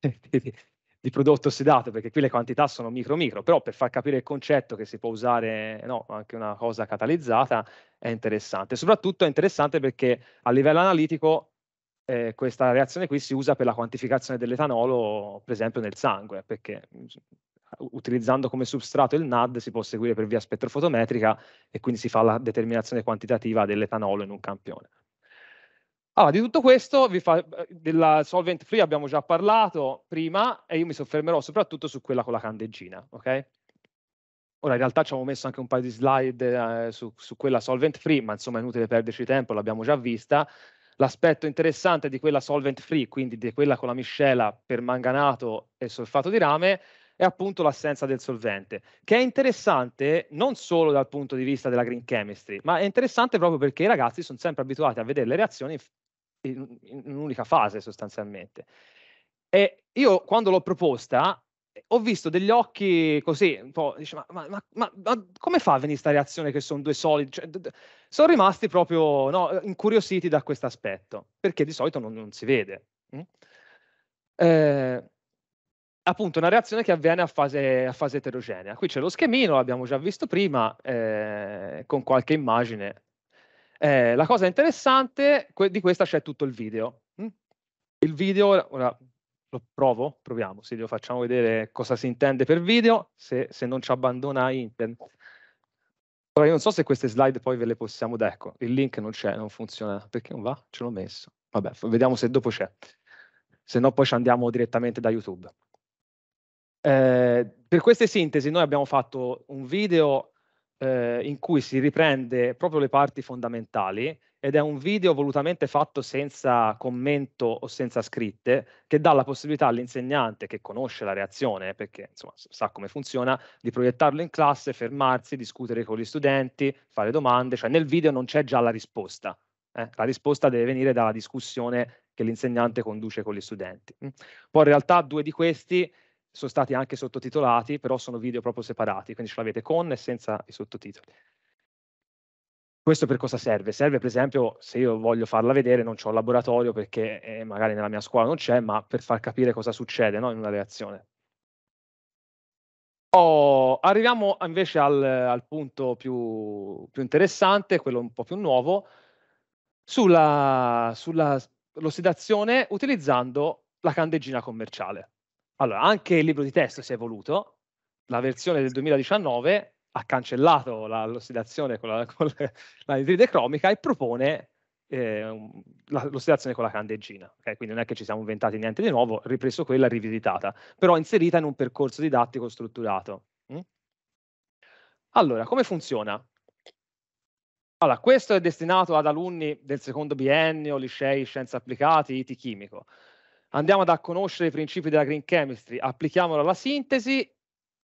di, di, di prodotto ossidato, perché qui le quantità sono micro-micro, però per far capire il concetto che si può usare no, anche una cosa catalizzata è interessante. Soprattutto è interessante perché a livello analitico eh, questa reazione qui si usa per la quantificazione dell'etanolo, per esempio nel sangue, perché utilizzando come substrato il NAD si può seguire per via spettrofotometrica e quindi si fa la determinazione quantitativa dell'etanolo in un campione. Allora, di tutto questo, fa, eh, della solvent free abbiamo già parlato prima e io mi soffermerò soprattutto su quella con la candeggina, ok? Ora, in realtà ci avevo messo anche un paio di slide eh, su, su quella solvent free, ma insomma è inutile perderci tempo, l'abbiamo già vista. L'aspetto interessante di quella solvent free, quindi di quella con la miscela per manganato e solfato di rame, è appunto l'assenza del solvente, che è interessante non solo dal punto di vista della green chemistry, ma è interessante proprio perché i ragazzi sono sempre abituati a vedere le reazioni in, in un'unica fase sostanzialmente. E io quando l'ho proposta ho visto degli occhi così, un po', dice, ma, ma, ma, ma, come fa a venire questa reazione che sono due solidi? Cioè, d- d- sono rimasti proprio no, incuriositi da questo aspetto, perché di solito non, non si vede. Mm? Eh, appunto, una reazione che avviene a fase, a fase, eterogenea. Qui c'è lo schemino, l'abbiamo già visto prima, eh, con qualche immagine eh, la cosa interessante que- di questa c'è tutto il video. Mm? Il video, ora lo provo, proviamo, sì, lo facciamo vedere cosa si intende per video, se, se non ci abbandona internet. Ora io non so se queste slide poi ve le possiamo, dare. ecco, il link non c'è, non funziona, perché non va? Ce l'ho messo. Vabbè, vediamo se dopo c'è, se no poi ci andiamo direttamente da YouTube. Eh, per queste sintesi noi abbiamo fatto un video eh, in cui si riprende proprio le parti fondamentali ed è un video volutamente fatto senza commento o senza scritte che dà la possibilità all'insegnante che conosce la reazione, perché insomma, sa come funziona, di proiettarlo in classe, fermarsi, discutere con gli studenti, fare domande, cioè nel video non c'è già la risposta, eh? la risposta deve venire dalla discussione che l'insegnante conduce con gli studenti. Poi in realtà due di questi sono stati anche sottotitolati, però sono video proprio separati, quindi ce l'avete con e senza i sottotitoli. Questo per cosa serve? Serve per esempio se io voglio farla vedere, non ho il laboratorio perché eh, magari nella mia scuola non c'è, ma per far capire cosa succede no? in una reazione. Oh, arriviamo invece al, al punto più, più, interessante, quello un po' più nuovo, sull'ossidazione utilizzando la candeggina commerciale. Allora, anche il libro di testo si è evoluto, la versione del 2019 ha cancellato la, l'ossidazione con, la, con l'anidride cromica e propone eh, la, l'ossidazione con la candeggina. Okay? Quindi non è che ci siamo inventati niente di nuovo, ripreso quella rivisitata, però inserita in un percorso didattico strutturato. Mm? Allora, come funziona? Allora, questo è destinato ad alunni del secondo biennio, licei, scienze applicate, IT chimico andiamo a conoscere i principi della green chemistry, applichiamolo alla sintesi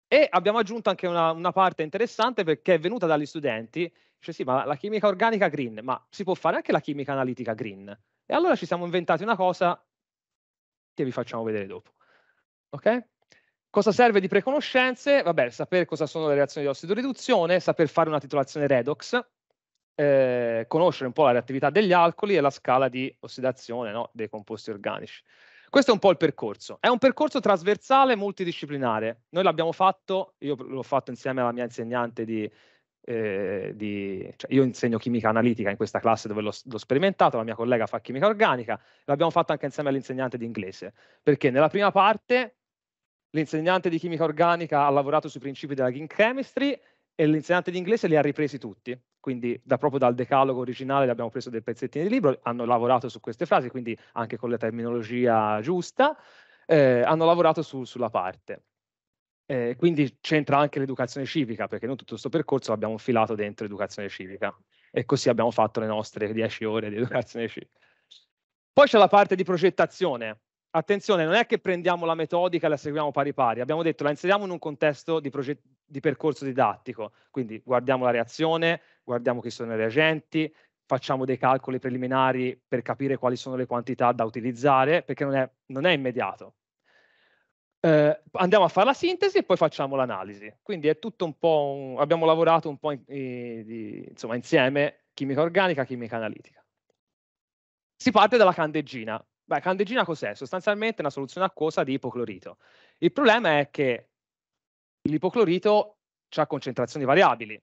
e abbiamo aggiunto anche una, una parte interessante perché è venuta dagli studenti, cioè sì, ma la chimica organica green, ma si può fare anche la chimica analitica green. E allora ci siamo inventati una cosa che vi facciamo vedere dopo. Ok? Cosa serve di preconoscenze? Vabbè, sapere cosa sono le reazioni di ossidoriduzione, saper fare una titolazione redox, eh, conoscere un po' la reattività degli alcoli e la scala di ossidazione no, dei composti organici. Questo è un po' il percorso. È un percorso trasversale multidisciplinare. Noi l'abbiamo fatto, io l'ho fatto insieme alla mia insegnante di, eh, di, cioè io insegno chimica analitica in questa classe dove l'ho, l'ho, sperimentato, la mia collega fa chimica organica, l'abbiamo fatto anche insieme all'insegnante di inglese, perché nella prima parte l'insegnante di chimica organica ha lavorato sui principi della green chemistry e l'insegnante di inglese li ha ripresi tutti, quindi da, proprio dal decalogo originale abbiamo preso dei pezzettini di libro, hanno lavorato su queste frasi, quindi anche con la terminologia giusta, eh, hanno lavorato su, sulla parte. Eh, quindi c'entra anche l'educazione civica, perché noi tutto questo percorso l'abbiamo filato dentro l'educazione civica e così abbiamo fatto le nostre 10 ore di educazione civica. Poi c'è la parte di progettazione, attenzione, non è che prendiamo la metodica e la seguiamo pari pari, abbiamo detto la inseriamo in un contesto di, di percorso didattico, quindi guardiamo la reazione, guardiamo chi sono i reagenti, facciamo dei calcoli preliminari per capire quali sono le quantità da utilizzare, perché non è, non è immediato. Eh, andiamo a fare la sintesi e poi facciamo l'analisi. Quindi è tutto un po', un, abbiamo lavorato un po' in, in, in, insomma, insieme, chimica organica, chimica analitica. Si parte dalla candeggina, Beh, candegina cos'è? Sostanzialmente una soluzione acquosa di ipoclorito. Il problema è che l'ipoclorito ha concentrazioni variabili,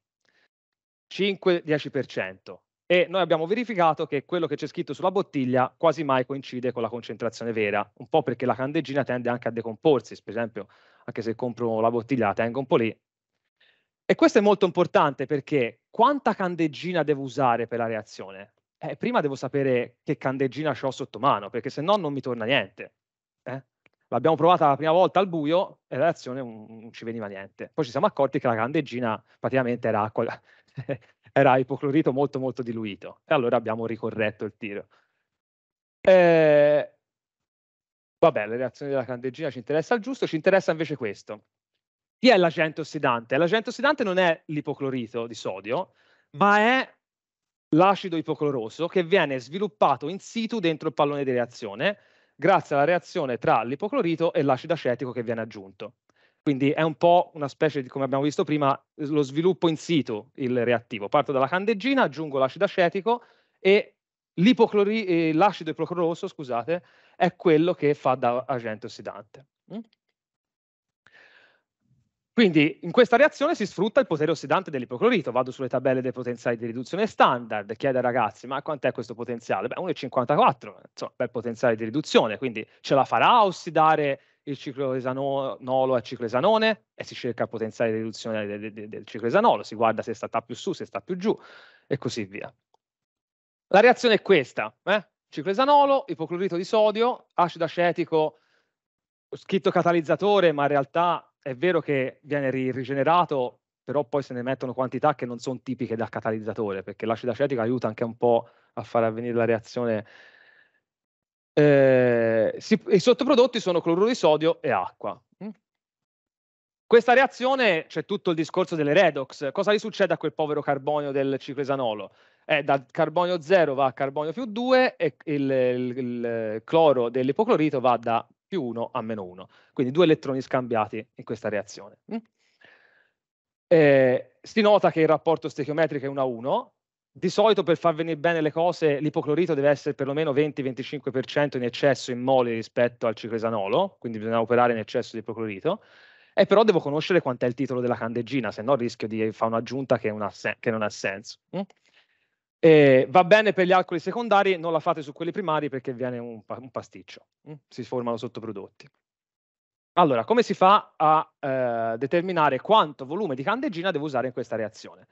5-10%, e noi abbiamo verificato che quello che c'è scritto sulla bottiglia quasi mai coincide con la concentrazione vera, un po' perché la candegina tende anche a decomporsi, per esempio, anche se compro la bottiglia la tengo un po' lì. E questo è molto importante perché quanta candegina devo usare per la reazione? eh, prima devo sapere che candeggina ho sotto mano, perché se no non mi torna niente. Eh? L'abbiamo provata la prima volta al buio e la reazione non, non ci veniva niente. Poi ci siamo accorti che la candeggina praticamente era acqua, era ipoclorito molto molto diluito e allora abbiamo ricorretto il tiro. Eh, vabbè, le reazioni della candeggina ci interessa al giusto, ci interessa invece questo. Chi è l'agente ossidante? L'agente ossidante non è l'ipoclorito di sodio, ma mm. è l'acido ipocloroso che viene sviluppato in situ dentro il pallone di reazione grazie alla reazione tra l'ipoclorito e l'acido acetico che viene aggiunto. Quindi è un po' una specie di, come abbiamo visto prima, lo sviluppo in situ il reattivo. Parto dalla candeggina, aggiungo l'acido acetico e eh, l'acido ipocloroso, scusate, è quello che fa da agente ossidante. Mm? Quindi in questa reazione si sfrutta il potere ossidante dell'ipoclorito. Vado sulle tabelle dei potenziali di riduzione standard, chiedo ai ragazzi ma quant'è questo potenziale? Beh 1,54, insomma bel potenziale di riduzione, quindi ce la farà a ossidare il cicloesanolo al cicloesanone e si cerca il potenziale di riduzione del, del, del cicloesanolo, si guarda se sta più su, se sta più giù e così via. La reazione è questa, eh? cicloesanolo, ipoclorito di sodio, acido acetico, scritto catalizzatore ma in realtà è vero che viene rigenerato, però poi se ne mettono quantità che non sono tipiche da catalizzatore, perché l'acido acetico aiuta anche un po' a far avvenire la reazione. Eh, si, I sottoprodotti sono cloruro di sodio e acqua. Mm? Questa reazione c'è tutto il discorso delle redox. Cosa gli succede a quel povero carbonio del cicloesanolo? Eh, da carbonio 0 va a carbonio più 2 e il, il, il cloro dell'ipoclorito va da più 1 a meno 1. Quindi due elettroni scambiati in questa reazione. Mm? Eh, si nota che il rapporto stechiometrico è 1 a 1. Di solito per far venire bene le cose l'ipoclorito deve essere perlomeno 20-25% in eccesso in mole rispetto al cicloesanolo, quindi bisogna operare in eccesso di ipoclorito. E però devo conoscere quant'è il titolo della candeggina, se no rischio di fare un'aggiunta che, una, che non ha senso. Mm? Eh, va bene per gli alcoli secondari, non la fate su quelli primari perché viene un, un pasticcio, hm? si formano sottoprodotti. Allora, come si fa a eh, determinare quanto volume di candeggina devo usare in questa reazione?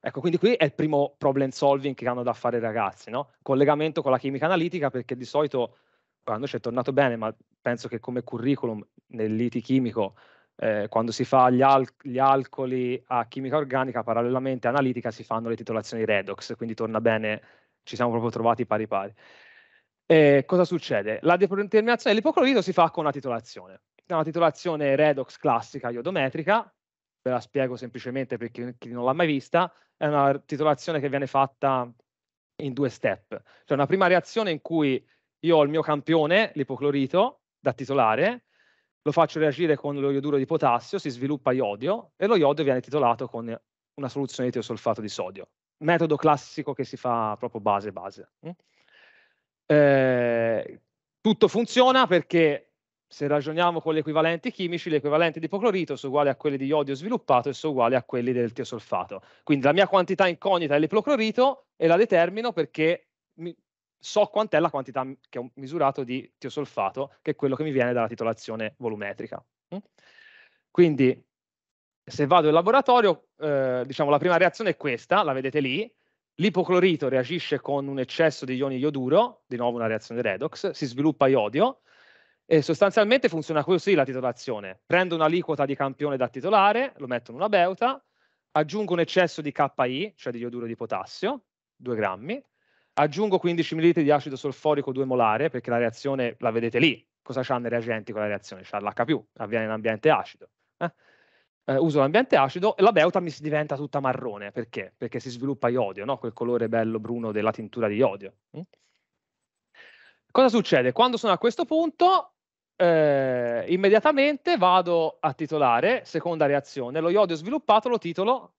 Ecco, quindi qui è il primo problem solving che hanno da fare i ragazzi, no? Collegamento con la chimica analitica perché di solito, quando ci è tornato bene, ma penso che come curriculum nel liti chimico eh, quando si fa gli, al- gli, alcoli a chimica organica, parallelamente analitica si fanno le titolazioni redox, quindi torna bene, ci siamo proprio trovati pari pari. E cosa succede? La deproterminazione dell'ipoclorito si fa con la titolazione. È una titolazione redox classica iodometrica, ve la spiego semplicemente per chi, chi non l'ha mai vista, è una titolazione che viene fatta in due step, cioè una prima reazione in cui io ho il mio campione, l'ipoclorito, da titolare, lo faccio reagire con lo ioduro di potassio, si sviluppa iodio e lo iodio viene titolato con una soluzione di tiosolfato di sodio. Metodo classico che si fa proprio base base. Mm? Eh, tutto funziona perché se ragioniamo con gli equivalenti chimici, l'equivalente di ipoclorito è uguale a quelli di iodio sviluppato e sono uguali a quelli del tiosolfato. Quindi la mia quantità incognita è l'ipoclorito e la determino perché mi, so quant'è la quantità che ho misurato di tiosolfato, che è quello che mi viene dalla titolazione volumetrica. Mm? Quindi se vado in laboratorio, eh, diciamo la prima reazione è questa, la vedete lì, l'ipoclorito reagisce con un eccesso di ioni ioduro, di nuovo una reazione redox, si sviluppa iodio, e sostanzialmente funziona così la titolazione. Prendo un'aliquota di campione da titolare, lo metto in una beuta, aggiungo un eccesso di KI, cioè di ioduro di potassio, 2 grammi, Aggiungo 15 ml di acido solforico 2 molare, perché la reazione la vedete lì. Cosa c'hanno i reagenti con la reazione? C'ha l'H+, avviene in ambiente acido. Eh? Eh, uso l'ambiente acido e la beuta mi diventa tutta marrone. Perché? Perché si sviluppa iodio, no? quel colore bello bruno della tintura di iodio. Mm? Cosa succede? Quando sono a questo punto, eh, immediatamente vado a titolare, seconda reazione, lo iodio sviluppato lo titolo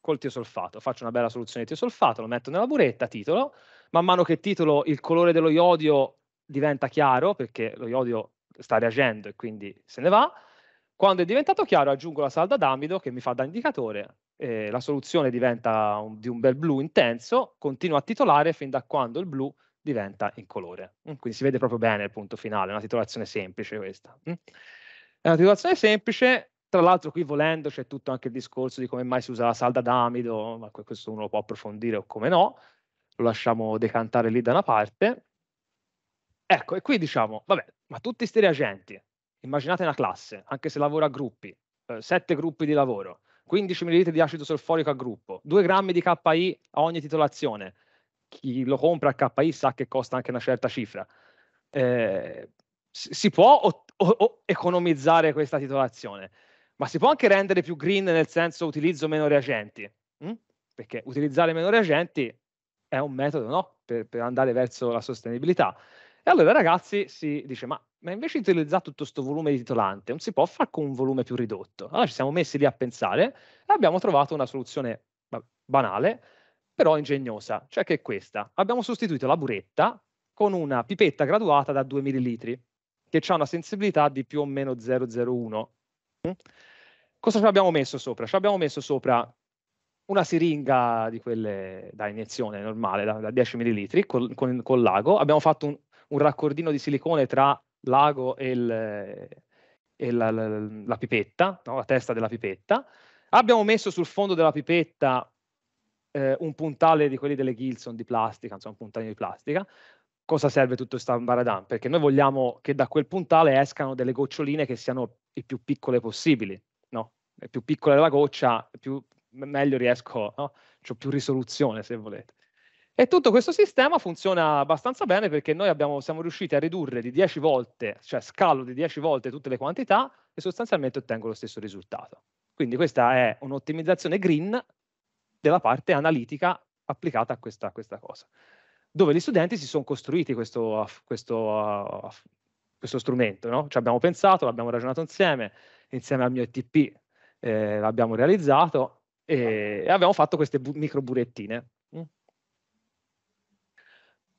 col tiosolfato. Faccio una bella soluzione di tiosolfato, lo metto nella buretta, titolo. Man mano che titolo, il colore dello iodio diventa chiaro perché lo iodio sta reagendo e quindi se ne va. Quando è diventato chiaro aggiungo la salda d'amido che mi fa da indicatore, eh, la soluzione diventa un, di un bel blu intenso, continuo a titolare fin da quando il blu diventa incolore. Mm, quindi si vede proprio bene il punto finale, mm. è una titolazione semplice questa. È una titolazione semplice, tra l'altro qui volendo c'è tutto anche il discorso di come mai si usa la salda d'amido, ma questo uno lo può approfondire o come no, lo lasciamo decantare lì da una parte. Ecco, e qui diciamo, vabbè, ma tutti questi reagenti, immaginate una classe, anche se lavora a gruppi, eh, 7 gruppi di lavoro, 15 ml di acido solforico a gruppo, 2 grammi di KI a ogni titolazione, chi lo compra a KI sa che costa anche una certa cifra. Eh, si può o, o, o economizzare questa titolazione? ma si può anche rendere più green nel senso utilizzo meno reagenti, mh? Mm? perché utilizzare meno reagenti è un metodo no? per, per, andare verso la sostenibilità. E allora ragazzi si dice, ma, ma invece di utilizzare tutto questo volume di titolante, non si può fare con un volume più ridotto. Allora ci siamo messi lì a pensare e abbiamo trovato una soluzione banale, però ingegnosa, cioè che è questa. Abbiamo sostituito la buretta con una pipetta graduata da 2 ml, che ha una sensibilità di più o meno 0,01. Cosa ci abbiamo messo sopra? Ci abbiamo messo sopra una siringa di quelle da iniezione normale, da, da 10 ml, con, con, con, l'ago. Abbiamo fatto un, un, raccordino di silicone tra l'ago e, il, e la, la, la, pipetta, no? la testa della pipetta. Abbiamo messo sul fondo della pipetta eh, un puntale di quelli delle Gilson di plastica, insomma un puntalino di plastica. Cosa serve tutto questo baradan? Perché noi vogliamo che da quel puntale escano delle goccioline che siano il più piccole possibili no? più piccola è la goccia, più, meglio riesco, no? ho più risoluzione se volete. E tutto questo sistema funziona abbastanza bene perché noi abbiamo, siamo riusciti a ridurre di 10 volte, cioè scalo di 10 volte tutte le quantità e sostanzialmente ottengo lo stesso risultato. Quindi questa è un'ottimizzazione green della parte analitica applicata a questa, a questa cosa, dove gli studenti si sono costruiti questo, questo, questo strumento, no? Ci abbiamo pensato, l'abbiamo ragionato insieme, insieme al mio ETP eh, l'abbiamo realizzato e, ah. abbiamo fatto queste bu- micro burettine. Mm.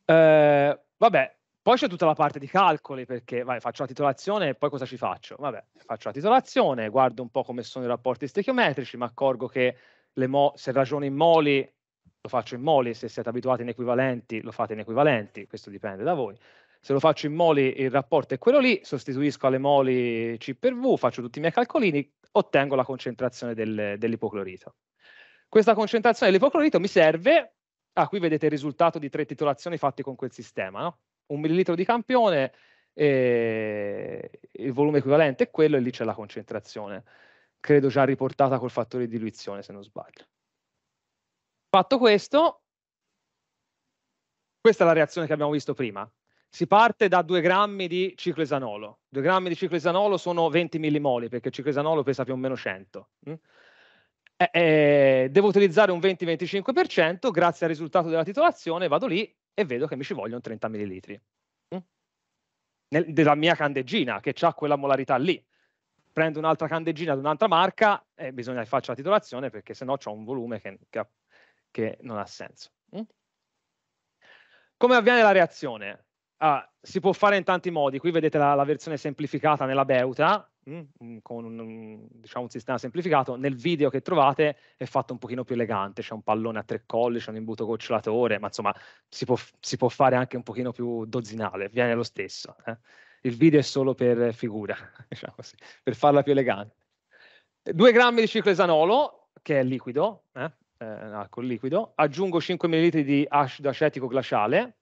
Eh, vabbè, poi c'è tutta la parte di calcoli perché vai, faccio la titolazione e poi cosa ci faccio? Vabbè, faccio la titolazione, guardo un po' come sono i rapporti stechiometrici, mi accorgo che mo- se ragiono in moli lo faccio in moli, se siete abituati in equivalenti lo fate in equivalenti, questo dipende da voi se lo faccio in moli il rapporto è quello lì, sostituisco alle moli C per V, faccio tutti i miei calcolini, ottengo la concentrazione del, dell'ipoclorito. Questa concentrazione dell'ipoclorito mi serve, ah qui vedete il risultato di tre titolazioni fatte con quel sistema, no? un millilitro di campione, eh, il volume equivalente è quello e lì c'è la concentrazione, credo già riportata col fattore di diluizione se non sbaglio. Fatto questo, questa è la reazione che abbiamo visto prima, si parte da 2 grammi di cicloesanolo. 2 grammi di cicloesanolo sono 20 millimoli, perché il cicloesanolo pesa più o meno 100. Mm? Eh, eh, devo utilizzare un 20-25%, grazie al risultato della titolazione vado lì e vedo che mi ci vogliono 30 millilitri. Mm? Nel, della mia candeggina, che ha quella molarità lì. Prendo un'altra candeggina di un'altra marca e bisogna che faccia la titolazione, perché sennò ho un volume che, che, che non ha senso. Mm? Come avviene la reazione? Ah, si può fare in tanti modi, qui vedete la, la versione semplificata nella Beuta, mm, mm, con un, diciamo, un, sistema semplificato, nel video che trovate è fatto un pochino più elegante, c'è un pallone a tre colli, c'è un imbuto gocciolatore, ma insomma si può, si può, fare anche un pochino più dozzinale, viene lo stesso. Eh? Il video è solo per figura, diciamo così, per farla più elegante. Due grammi di cicloesanolo, che è liquido, eh? Eh, alcol liquido, aggiungo 5 ml di acido acetico glaciale,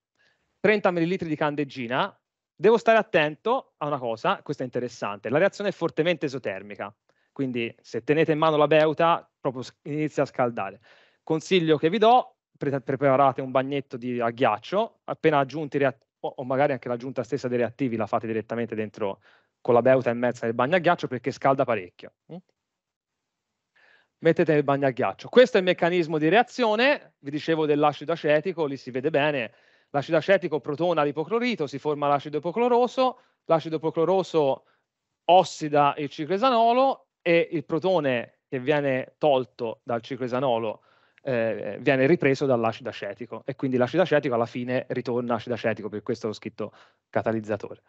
30 ml di candeggina, devo stare attento a una cosa, questa è interessante, la reazione è fortemente esotermica, quindi se tenete in mano la beuta proprio inizia a scaldare. Consiglio che vi do, pre- preparate un bagnetto di ghiaccio, appena aggiunti reattivi, o magari anche l'aggiunta stessa dei reattivi la fate direttamente dentro con la beuta immersa nel bagno a ghiaccio perché scalda parecchio. Mm. Mettete nel bagno a ghiaccio. Questo è il meccanismo di reazione, vi dicevo dell'acido acetico, lì si vede bene, L'acido acetico protona l'ipoclorito, si forma l'acido ipocloroso, l'acido ipocloroso ossida il cicloesanolo e il protone che viene tolto dal cicloesanolo eh, viene ripreso dall'acido acetico e quindi l'acido acetico alla fine ritorna acido acetico, per questo ho scritto catalizzatore.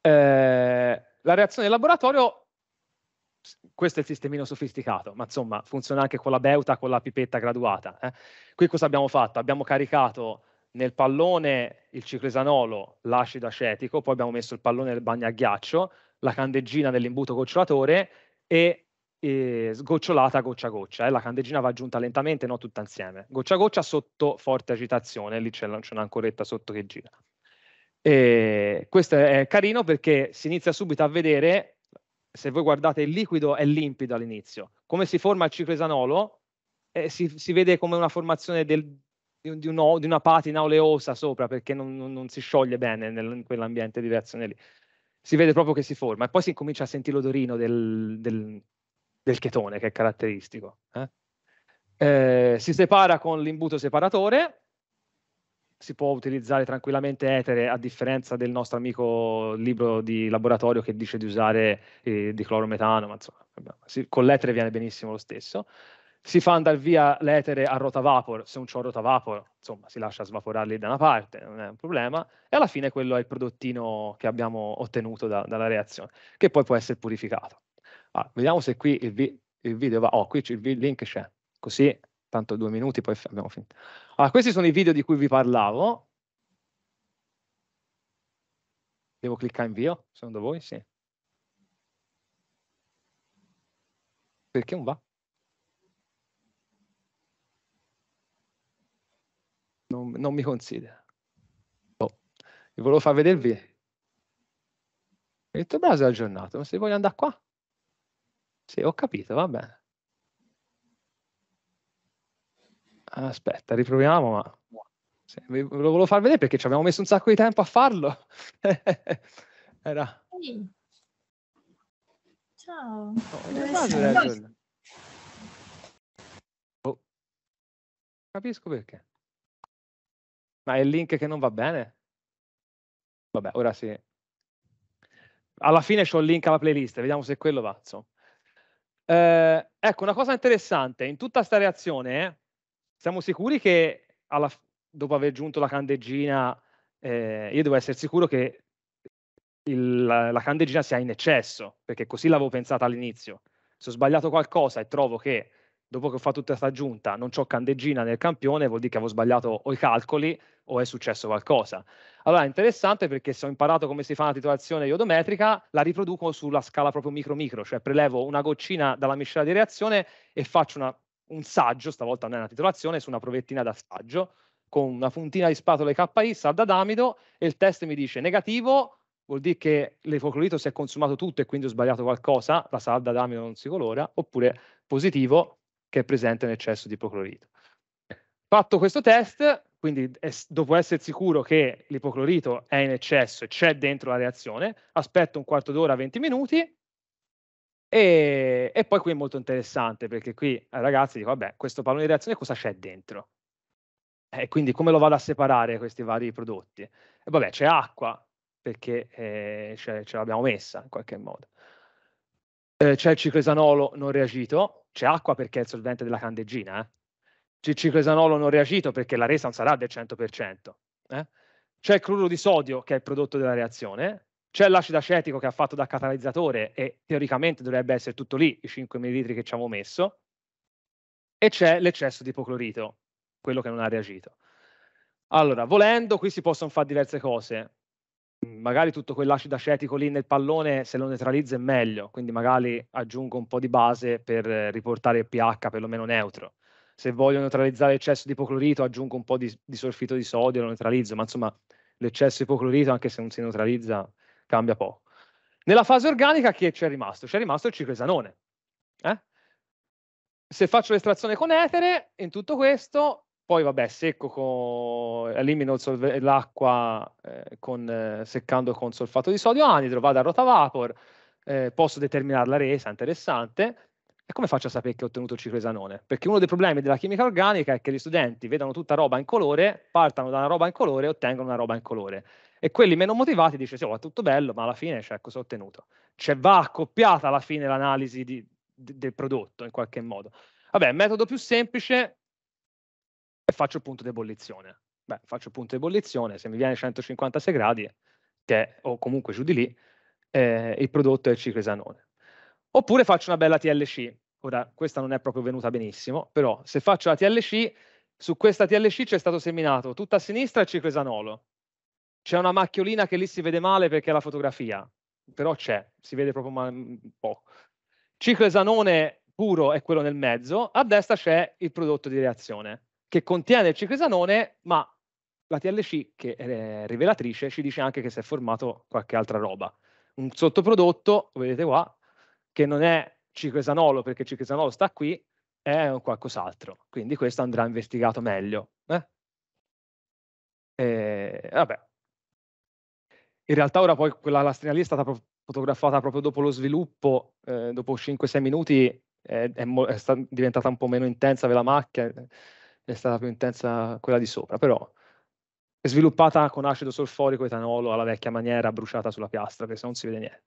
Eh, la reazione del laboratorio questo è il sistemino sofisticato, ma insomma funziona anche con la beuta, con la pipetta graduata. Eh. Qui cosa abbiamo fatto? Abbiamo caricato nel pallone il ciclesanolo, l'acido acetico, poi abbiamo messo il pallone del bagno a ghiaccio, la candeggina dell'imbuto gocciolatore e sgocciolata goccia a goccia. Eh. La candeggina va aggiunta lentamente, non tutta insieme. Goccia a goccia sotto forte agitazione, lì c'è, c'è un'ancoretta sotto che gira. E questo è carino perché si inizia subito a vedere se voi guardate il liquido è limpido all'inizio. Come si forma il cicloesanolo? Eh, si, si, vede come una formazione del, di, di, uno, di, una patina oleosa sopra perché non, non, non si scioglie bene nel, in quell'ambiente di reazione lì. Si vede proprio che si forma e poi si comincia a sentire l'odorino del, del, del chetone che è caratteristico. Eh? Eh, si separa con l'imbuto separatore si può utilizzare tranquillamente etere a differenza del nostro amico libro di laboratorio che dice di usare eh, clorometano, ma insomma, si, con l'etere viene benissimo lo stesso. Si fa andare via l'etere a rotavapor, se non c'è un rotavapor, insomma, si lascia svaporare lì da una parte, non è un problema, e alla fine quello è il prodottino che abbiamo ottenuto da, dalla reazione, che poi può essere purificato. Ah, vediamo se qui il, vi il video va, oh, qui il link c'è, così tanto due minuti, poi abbiamo finito. Allora, questi sono i video di cui vi parlavo. Devo cliccare invio, secondo voi? Sì. Perché non va? Non, non mi considera. Oh. Vi volevo far vedervi. Ho detto, bravo, aggiornato, ma se voglio andare qua? Sì, ho capito, va bene. Ah, aspetta, riproviamo, ma sì, ve lo volevo far vedere perché ci abbiamo messo un sacco di tempo a farlo. Era... Ehi. Ciao. No, oh. Capisco perché. Ma è il link che non va bene? Vabbè, ora sì. Alla fine c'ho il link alla playlist, vediamo se quello va. Eh, ecco, una cosa interessante, in tutta sta reazione... Eh, siamo sicuri che alla, dopo aver aggiunto la candeggina, eh, io devo essere sicuro che il, la, la candeggina sia in eccesso, perché così l'avevo pensata all'inizio. Se ho sbagliato qualcosa e trovo che dopo che ho fatto tutta questa aggiunta non ho candeggina nel campione, vuol dire che avevo sbagliato o i calcoli o è successo qualcosa. Allora è interessante perché se ho imparato come si fa una titolazione iodometrica, la riproduco sulla scala proprio micro-micro, cioè prelevo una goccina dalla miscela di reazione e faccio una un saggio, stavolta non è una titolazione, su una provettina da saggio, con una puntina di spatole KI, sal d'adamido, e il test mi dice negativo, vuol dire che l'ipoclorito si è consumato tutto e quindi ho sbagliato qualcosa, la sal d'adamido non si colora, oppure positivo, che è presente un eccesso di ipoclorito. Fatto questo test, quindi dopo essere sicuro che l'ipoclorito è in eccesso e c'è dentro la reazione, aspetto un quarto d'ora, 20 minuti, e, e, poi qui è molto interessante perché qui ragazzi dico, vabbè, questo pallone di reazione cosa c'è dentro? E quindi come lo vado a separare questi vari prodotti? E vabbè, c'è acqua perché eh, ce, ce l'abbiamo messa in qualche modo. Eh, c'è il cicloesanolo non reagito, c'è acqua perché è il solvente della candeggina. Eh? C'è il cicloesanolo non reagito perché la resa non sarà del 100%. Eh? C'è il cloro di sodio che è il prodotto della reazione, c'è l'acido acetico che ha fatto da catalizzatore e teoricamente dovrebbe essere tutto lì, i 5 ml che ci avevo messo, e c'è l'eccesso di ipoclorito, quello che non ha reagito. Allora, volendo, qui si possono fare diverse cose. Magari tutto quell'acido acetico lì nel pallone, se lo neutralizza è meglio, quindi magari aggiungo un po' di base per riportare il pH perlomeno neutro. Se voglio neutralizzare l'eccesso di ipoclorito, aggiungo un po' di, di sorfito di sodio, lo neutralizzo, ma insomma l'eccesso di ipoclorito, anche se non si neutralizza, cambia poco. Nella fase organica chi c'è rimasto? C'è rimasto il cicloesanone. Eh? Se faccio l'estrazione con etere, in tutto questo, poi vabbè, secco con, elimino l'acqua eh, con, eh, seccando con solfato di sodio anidro, vado a rotavapor, eh, posso determinare la resa, interessante, e come faccio a sapere che ho ottenuto il cicloesanone? Perché uno dei problemi della chimica organica è che gli studenti vedono tutta roba in colore, partano da una roba in colore e ottengono una roba in colore e quelli meno motivati dice sì, oh, è tutto bello, ma alla fine c'è cioè, cosa ottenuto? Cioè va accoppiata alla fine l'analisi di, di, del prodotto in qualche modo. Vabbè, metodo più semplice e faccio il punto di ebollizione. Beh, faccio il punto di ebollizione, se mi viene 156 gradi, che, è, o comunque giù di lì, eh, il prodotto è il cicloesanone. Oppure faccio una bella TLC. Ora, questa non è proprio venuta benissimo, però se faccio la TLC, su questa TLC c'è stato seminato tutta a sinistra il cicloesanolo, c'è una macchiolina che lì si vede male perché è la fotografia, però c'è, si vede proprio un po'. Cicloesanone puro è quello nel mezzo, a destra c'è il prodotto di reazione che contiene il cicloesanone, ma la TLC, che è rivelatrice, ci dice anche che si è formato qualche altra roba. Un sottoprodotto, vedete qua, che non è cicloesanolo, perché cicloesanolo sta qui, è un qualcos'altro. Quindi questo andrà investigato meglio. Eh? E, eh, vabbè, in realtà ora poi quella lastrina lì è stata fotografata proprio dopo lo sviluppo, eh, dopo 5-6 minuti è, è, è stata, diventata un po' meno intensa della macchia, è stata più intensa quella di sopra, però è sviluppata con acido solforico e etanolo alla vecchia maniera, bruciata sulla piastra, perché se non si vede niente.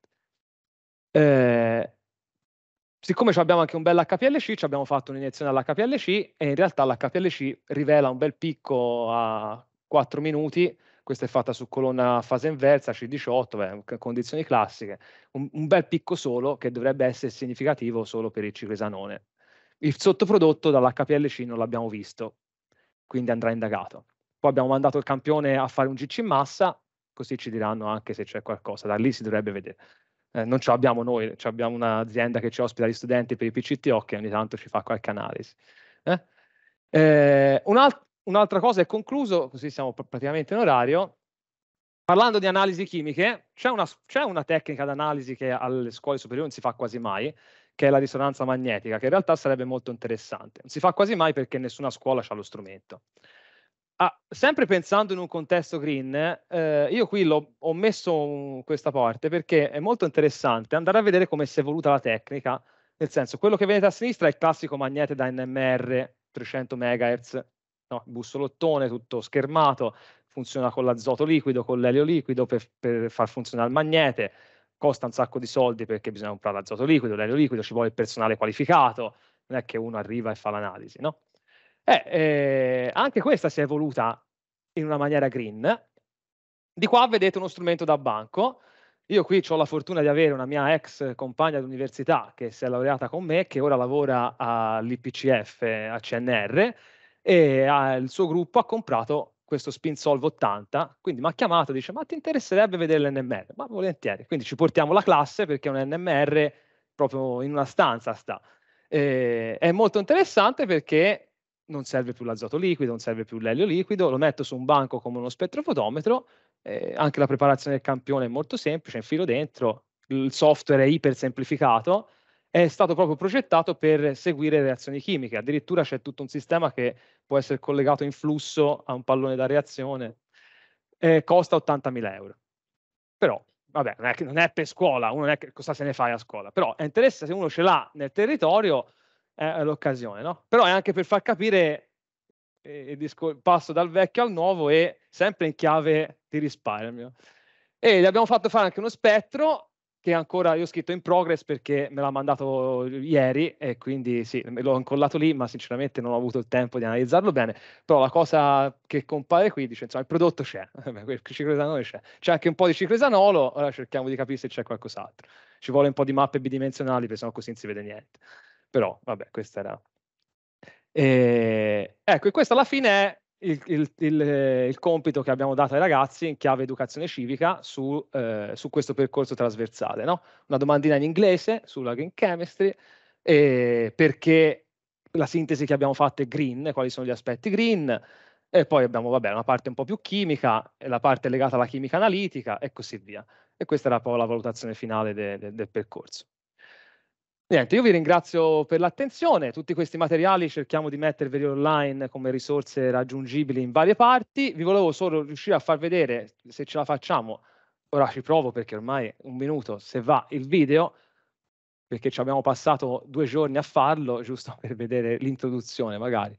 Eh, siccome abbiamo anche un bel HPLC, ci abbiamo fatto un'iniezione all'HPLC e in realtà l'HPLC rivela un bel picco a 4 minuti, questa è fatta su colonna fase inversa, C18, beh, condizioni classiche, un, un, bel picco solo che dovrebbe essere significativo solo per il ciclisanone. Il sottoprodotto dall'HPLC non l'abbiamo visto, quindi andrà indagato. Poi abbiamo mandato il campione a fare un GC in massa, così ci diranno anche se c'è qualcosa, da lì si dovrebbe vedere. Eh, non ce l'abbiamo noi, ce abbiamo un'azienda che ci ospita gli studenti per i PCTO che ogni tanto ci fa qualche analisi. Eh? Eh, un, alt- un'altra cosa è concluso, così siamo praticamente in orario. Parlando di analisi chimiche, c'è una, c'è una tecnica d'analisi che alle scuole superiori non si fa quasi mai, che è la risonanza magnetica, che in realtà sarebbe molto interessante. Non si fa quasi mai perché nessuna scuola ha lo strumento. Ah, sempre pensando in un contesto green, eh, io qui ho messo questa parte perché è molto interessante andare a vedere come si è evoluta la tecnica, nel senso quello che vedete a sinistra è il classico magnete da NMR 300 MHz no, bussolottone tutto schermato, funziona con l'azoto liquido, con l'elio liquido per, per far funzionare il magnete, costa un sacco di soldi perché bisogna comprare l'azoto liquido, l'elio liquido, ci vuole il personale qualificato, non è che uno arriva e fa l'analisi, no? Eh, eh, anche questa si è evoluta in una maniera green. Di qua vedete uno strumento da banco. Io qui ho la fortuna di avere una mia ex compagna d'università che si è laureata con me, che ora lavora all'IPCF, a CNR, e ha, ah, il suo gruppo ha comprato questo SpinSolve 80, quindi mi ha chiamato e dice ma ti interesserebbe vedere l'NMR? Ma volentieri, quindi ci portiamo la classe perché è un NMR proprio in una stanza sta. E, è molto interessante perché non serve più l'azoto liquido, non serve più l'elio liquido, lo metto su un banco come uno spettrofotometro, eh, anche la preparazione del campione è molto semplice, infilo dentro, il software è iper semplificato, è stato proprio progettato per seguire reazioni chimiche. Addirittura c'è tutto un sistema che può essere collegato in flusso a un pallone da reazione. Eh, costa 80.000 euro. Però, vabbè, non è, non è per scuola, uno non è che cosa se ne fai a scuola. Però è interessante, se uno ce l'ha nel territorio, è l'occasione, no? Però è anche per far capire eh, discor- passo dal vecchio al nuovo e sempre in chiave di risparmio. E gli abbiamo fatto fare anche uno spettro che ancora io ho scritto in progress perché me l'ha mandato ieri e quindi sì, me l'ho incollato lì, ma sinceramente non ho avuto il tempo di analizzarlo bene. Però la cosa che compare qui dice, insomma, il prodotto c'è, il cicloesanolo c'è. C'è anche un po' di cicloesanolo, ora cerchiamo di capire se c'è qualcos'altro. Ci vuole un po' di mappe bidimensionali perché sennò così non si vede niente. Però, vabbè, questa era... E... Ehm, ecco, e questa alla fine è il, il, il, eh, il, compito che abbiamo dato ai ragazzi in chiave educazione civica su, eh, su questo percorso trasversale. No? Una domandina in inglese sulla green chemistry, eh, perché la sintesi che abbiamo fatto è green, quali sono gli aspetti green, e poi abbiamo vabbè, una parte un po' più chimica, la parte legata alla chimica analitica e così via. E questa era poi la valutazione finale de, de, del percorso. Niente, io vi ringrazio per l'attenzione. Tutti questi materiali cerchiamo di metterveli online come risorse raggiungibili in varie parti. Vi volevo solo riuscire a far vedere se ce la facciamo. Ora ci provo perché ormai un minuto se va il video, perché ci abbiamo passato due giorni a farlo, giusto per vedere l'introduzione magari.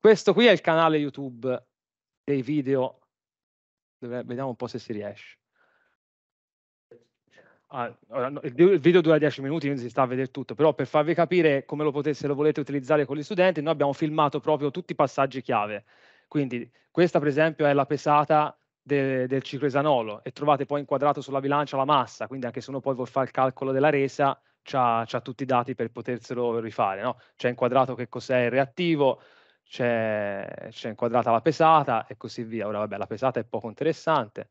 Questo qui è il canale YouTube dei video. Vediamo un po' se si riesce. Ah, il video dura 10 minuti, quindi si sta a vedere tutto, però per farvi capire come lo potessero volete utilizzare con gli studenti, noi abbiamo filmato proprio tutti i passaggi chiave. Quindi questa per esempio è la pesata de, del cicloesanolo e trovate poi inquadrato sulla bilancia la massa, quindi anche se uno poi vuol fare il calcolo della resa, ha tutti i dati per poterselo rifare. No? C'è inquadrato che cos'è il reattivo, c'è, c'è inquadrata la pesata e così via. Ora vabbè, la pesata è poco interessante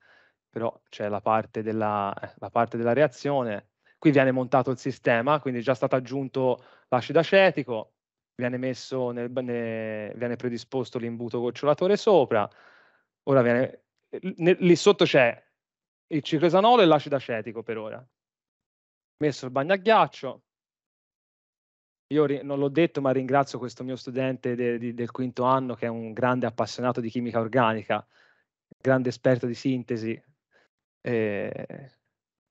però c'è la parte della, la parte della reazione, qui viene montato il sistema, quindi è già stato aggiunto l'acido acetico, viene, messo nel, ne, viene predisposto l'imbuto gocciolatore sopra, ora viene, ne, lì sotto c'è il ciclosanolo e l'acido acetico per ora. Messo il bagno a ghiaccio, io non l'ho detto ma ringrazio questo mio studente de, de, del quinto anno che è un grande appassionato di chimica organica, grande esperto di sintesi,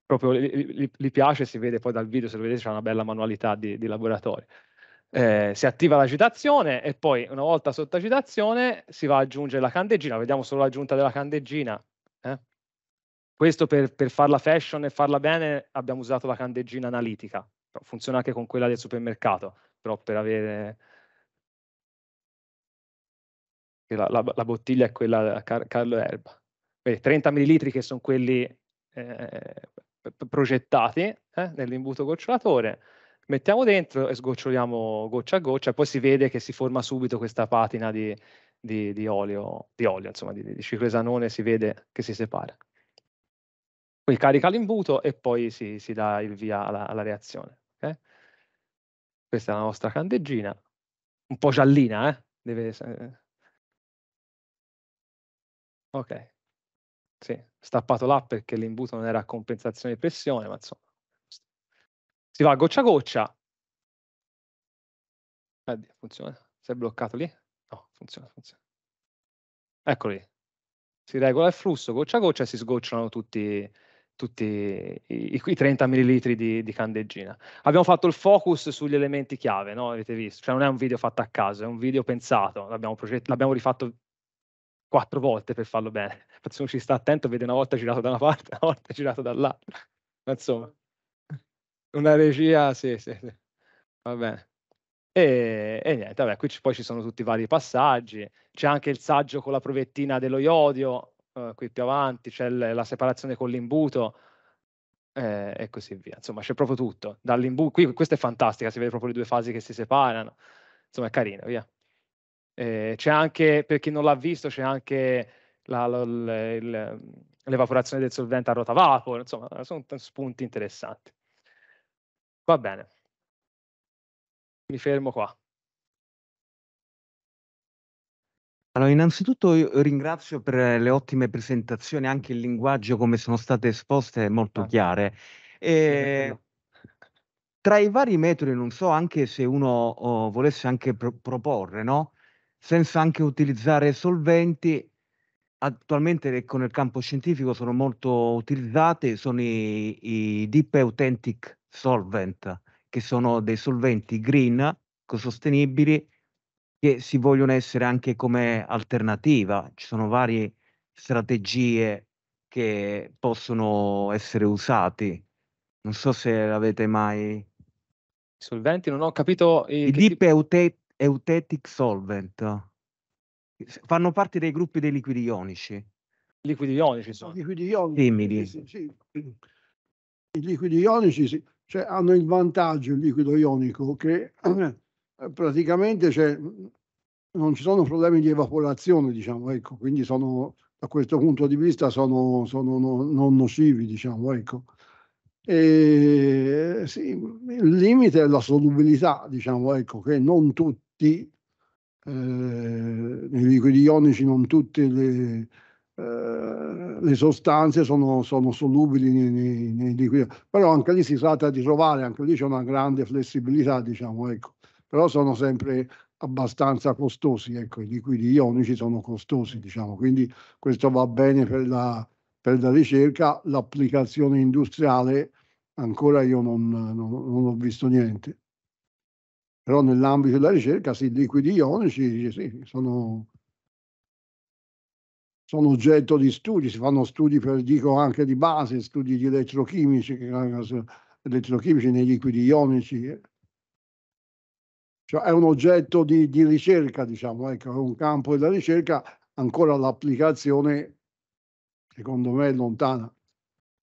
proprio gli piace, si vede poi dal video, se lo vedete c'è una bella manualità di, di laboratorio. Eh, si attiva l'agitazione e poi una volta sotto agitazione si va ad aggiungere la candeggina, vediamo solo l'aggiunta della candeggina. Eh? Questo per, per, farla fashion e farla bene abbiamo usato la candeggina analitica, funziona anche con quella del supermercato, però per avere... La, la, la bottiglia è quella Carlo Erba. 30 millilitri che sono quelli eh, progettati eh, nell'imbuto gocciolatore, mettiamo dentro e sgoccioliamo goccia a goccia, poi si vede che si forma subito questa patina di, di, di olio, di olio, insomma di, di cicloesanone, si vede che si separa. Poi carica l'imbuto e poi si, si dà il via alla, alla reazione. Okay? Questa è la nostra candeggina, un po' giallina, eh? Deve... Eh. Ok, sì, stappato là perché l'imbuto non era a compensazione di pressione, ma insomma, si va goccia a goccia. Addio, funziona. Si è bloccato lì? No, funziona, funziona. Eccoli. Si regola il flusso goccia a goccia e si sgocciolano tutti, tutti i, i, 30 millilitri di, di, candeggina. Abbiamo fatto il focus sugli elementi chiave, no? avete visto? Cioè non è un video fatto a caso, è un video pensato, l'abbiamo, l'abbiamo rifatto quattro volte per farlo bene. Se uno ci sta attento, vede una volta girato da una parte, una volta girato dall'altra. insomma, una regia, sì, sì, sì. Va bene. E, e niente, vabbè, qui ci, poi ci sono tutti i vari passaggi. C'è anche il saggio con la provettina dello iodio, eh, qui più avanti, c'è l- la separazione con l'imbuto. Eh, e così via. Insomma, c'è proprio tutto. Dall'imbuto, qui questa è fantastica, si vede proprio le due fasi che si separano. Insomma, è carino, via. Eh, c'è anche, per chi non l'ha visto, c'è anche la, la, la, il, l'evaporazione del solvente a rota rotavapor, insomma, sono spunti interessanti. Va bene. Mi fermo qua. Allora, innanzitutto io ringrazio per le ottime presentazioni, anche il linguaggio come sono state esposte è molto ah. chiare. E, eh, tra i vari metodi, non so anche se uno oh, volesse anche pro- proporre, no? senza anche utilizzare solventi. Attualmente ecco, nel campo scientifico sono molto utilizzate, sono i, i Deep Authentic Solvent, che sono dei solventi green, ecosostenibili, che si vogliono essere anche come alternativa. Ci sono varie strategie che possono essere usate. Non so se l'avete mai... I Solventi, non ho capito... Eh, I Deep ti... Eutetic Solvent. Fanno parte dei gruppi dei liquidi ionici. Liquidi ionici sono. Liquidi ionici. Simili. Sì, sì. I liquidi ionici sì. cioè, hanno il vantaggio, il liquido ionico, che eh, praticamente cioè, non ci sono problemi di evaporazione, diciamo, ecco, quindi sono, da questo punto di vista sono, sono no, non nocivi, diciamo, ecco. E, sì, il limite è la solubilità, diciamo, ecco, che non tutti, eh, nei liquidi ionici non tutte le, eh, le sostanze sono, sono solubili nei, nei, nei, liquidi, però anche lì si tratta di trovare, anche lì c'è una grande flessibilità, diciamo, ecco, però sono sempre abbastanza costosi, ecco, i liquidi ionici sono costosi, diciamo, quindi questo va bene per la per la ricerca, l'applicazione industriale ancora io non, non, non ho visto niente. Però nell'ambito della ricerca, sì, liquidi ionici sì, sono, sono oggetto di studi, si fanno studi per, dico, anche di base, studi di elettrochimici, elettrochimici nei liquidi ionici. Eh. Cioè è un oggetto di, di ricerca, diciamo, ecco, è un campo della ricerca, ancora l'applicazione secondo me è lontana.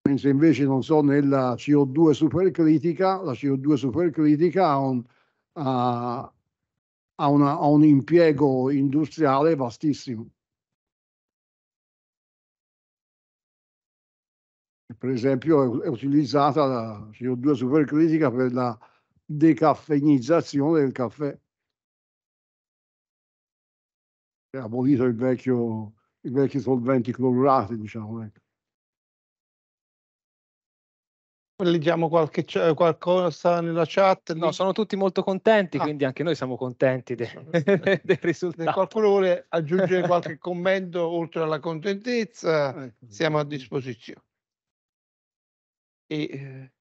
Mentre invece, non so, nella CO2 supercritica, la CO2 supercritica ha un, ha, ha una, ha un impiego industriale vastissimo. Per esempio è, è utilizzata la CO2 supercritica per la decaffeinizzazione del caffè. È abolito il vecchio i vecchi solventi clorurati, diciamo. Ecco. Leggiamo qualche, qualcosa nella chat. No, sono tutti molto contenti, ah. quindi anche noi siamo contenti de- del risultato. Se Qualcuno vuole aggiungere qualche commento oltre alla contentezza? Ecco. Siamo a disposizione. E, eh,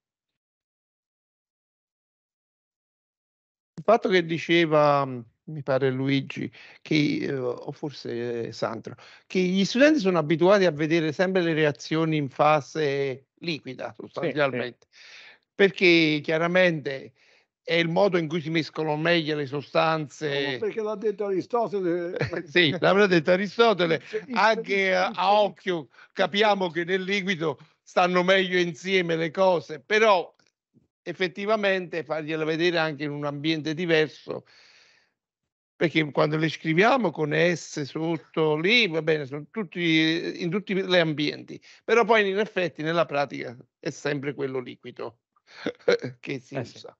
il fatto che diceva mi pare Luigi, che, uhm, o forse Sandro, che gli studenti sono abituati a vedere sempre le reazioni in fase liquida sostanzialmente, sì, sì. perché chiaramente è il modo in cui si mescolano meglio le sostanze. No, perché l'ha detto Aristotele. Eh. sì, l'avrà detto Aristotele. Anche a occhio capiamo che nel liquido stanno meglio insieme le cose, però effettivamente fargliela vedere anche in un ambiente diverso perché quando le scriviamo con S sotto lì, va bene, sono tutti, in tutti gli ambienti, però poi in effetti nella pratica è sempre quello liquido che si eh usa.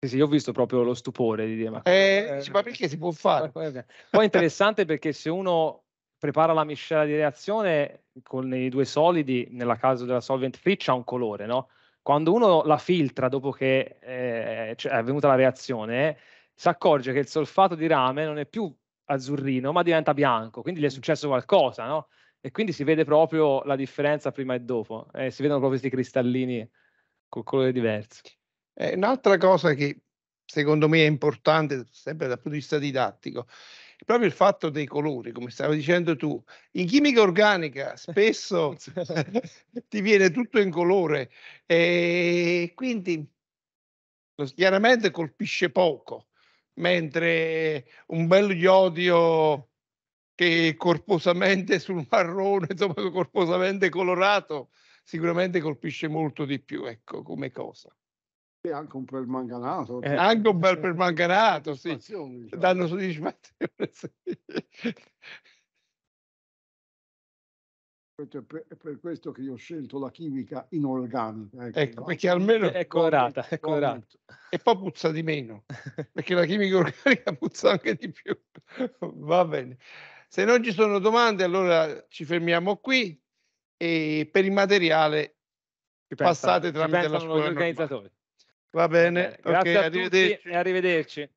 Sì. sì. io ho visto proprio lo stupore di dire, eh, eh, ma perché si può fare? Poi è interessante perché se uno prepara la miscela di reazione con i due solidi, nella caso della solvent free c'ha un colore, no? Quando uno la filtra dopo che eh, cioè, è avvenuta la reazione, si accorge che il solfato di rame non è più azzurrino, ma diventa bianco, quindi gli è successo qualcosa, no? E quindi si vede proprio la differenza prima e dopo, eh, si vedono proprio questi cristallini col colore diverso. Eh, un'altra cosa che secondo me è importante, sempre dal punto di vista didattico, proprio il fatto dei colori, come stavi dicendo tu, in chimica organica spesso ti viene tutto in colore e quindi chiaramente colpisce poco, mentre un bel iodio che corposamente sul marrone, insomma corposamente colorato, sicuramente colpisce molto di più, ecco, come cosa. E anche un permanganato. Eh, anche un bel permanganato, sì. Diciamo. Danno soddisfazione, sì. È per, è per, questo che io ho scelto la chimica inorganica. Ecco, ecco perché almeno è colorata, è colorata. E poi puzza di meno, perché la chimica organica puzza anche di più. Va bene. Se non ci sono domande, allora ci fermiamo qui e per il materiale ci passate pensa, tramite la scuola. Gli organizzatori. Va bene, Va bene. Okay, grazie a arrivederci. tutti e arrivederci.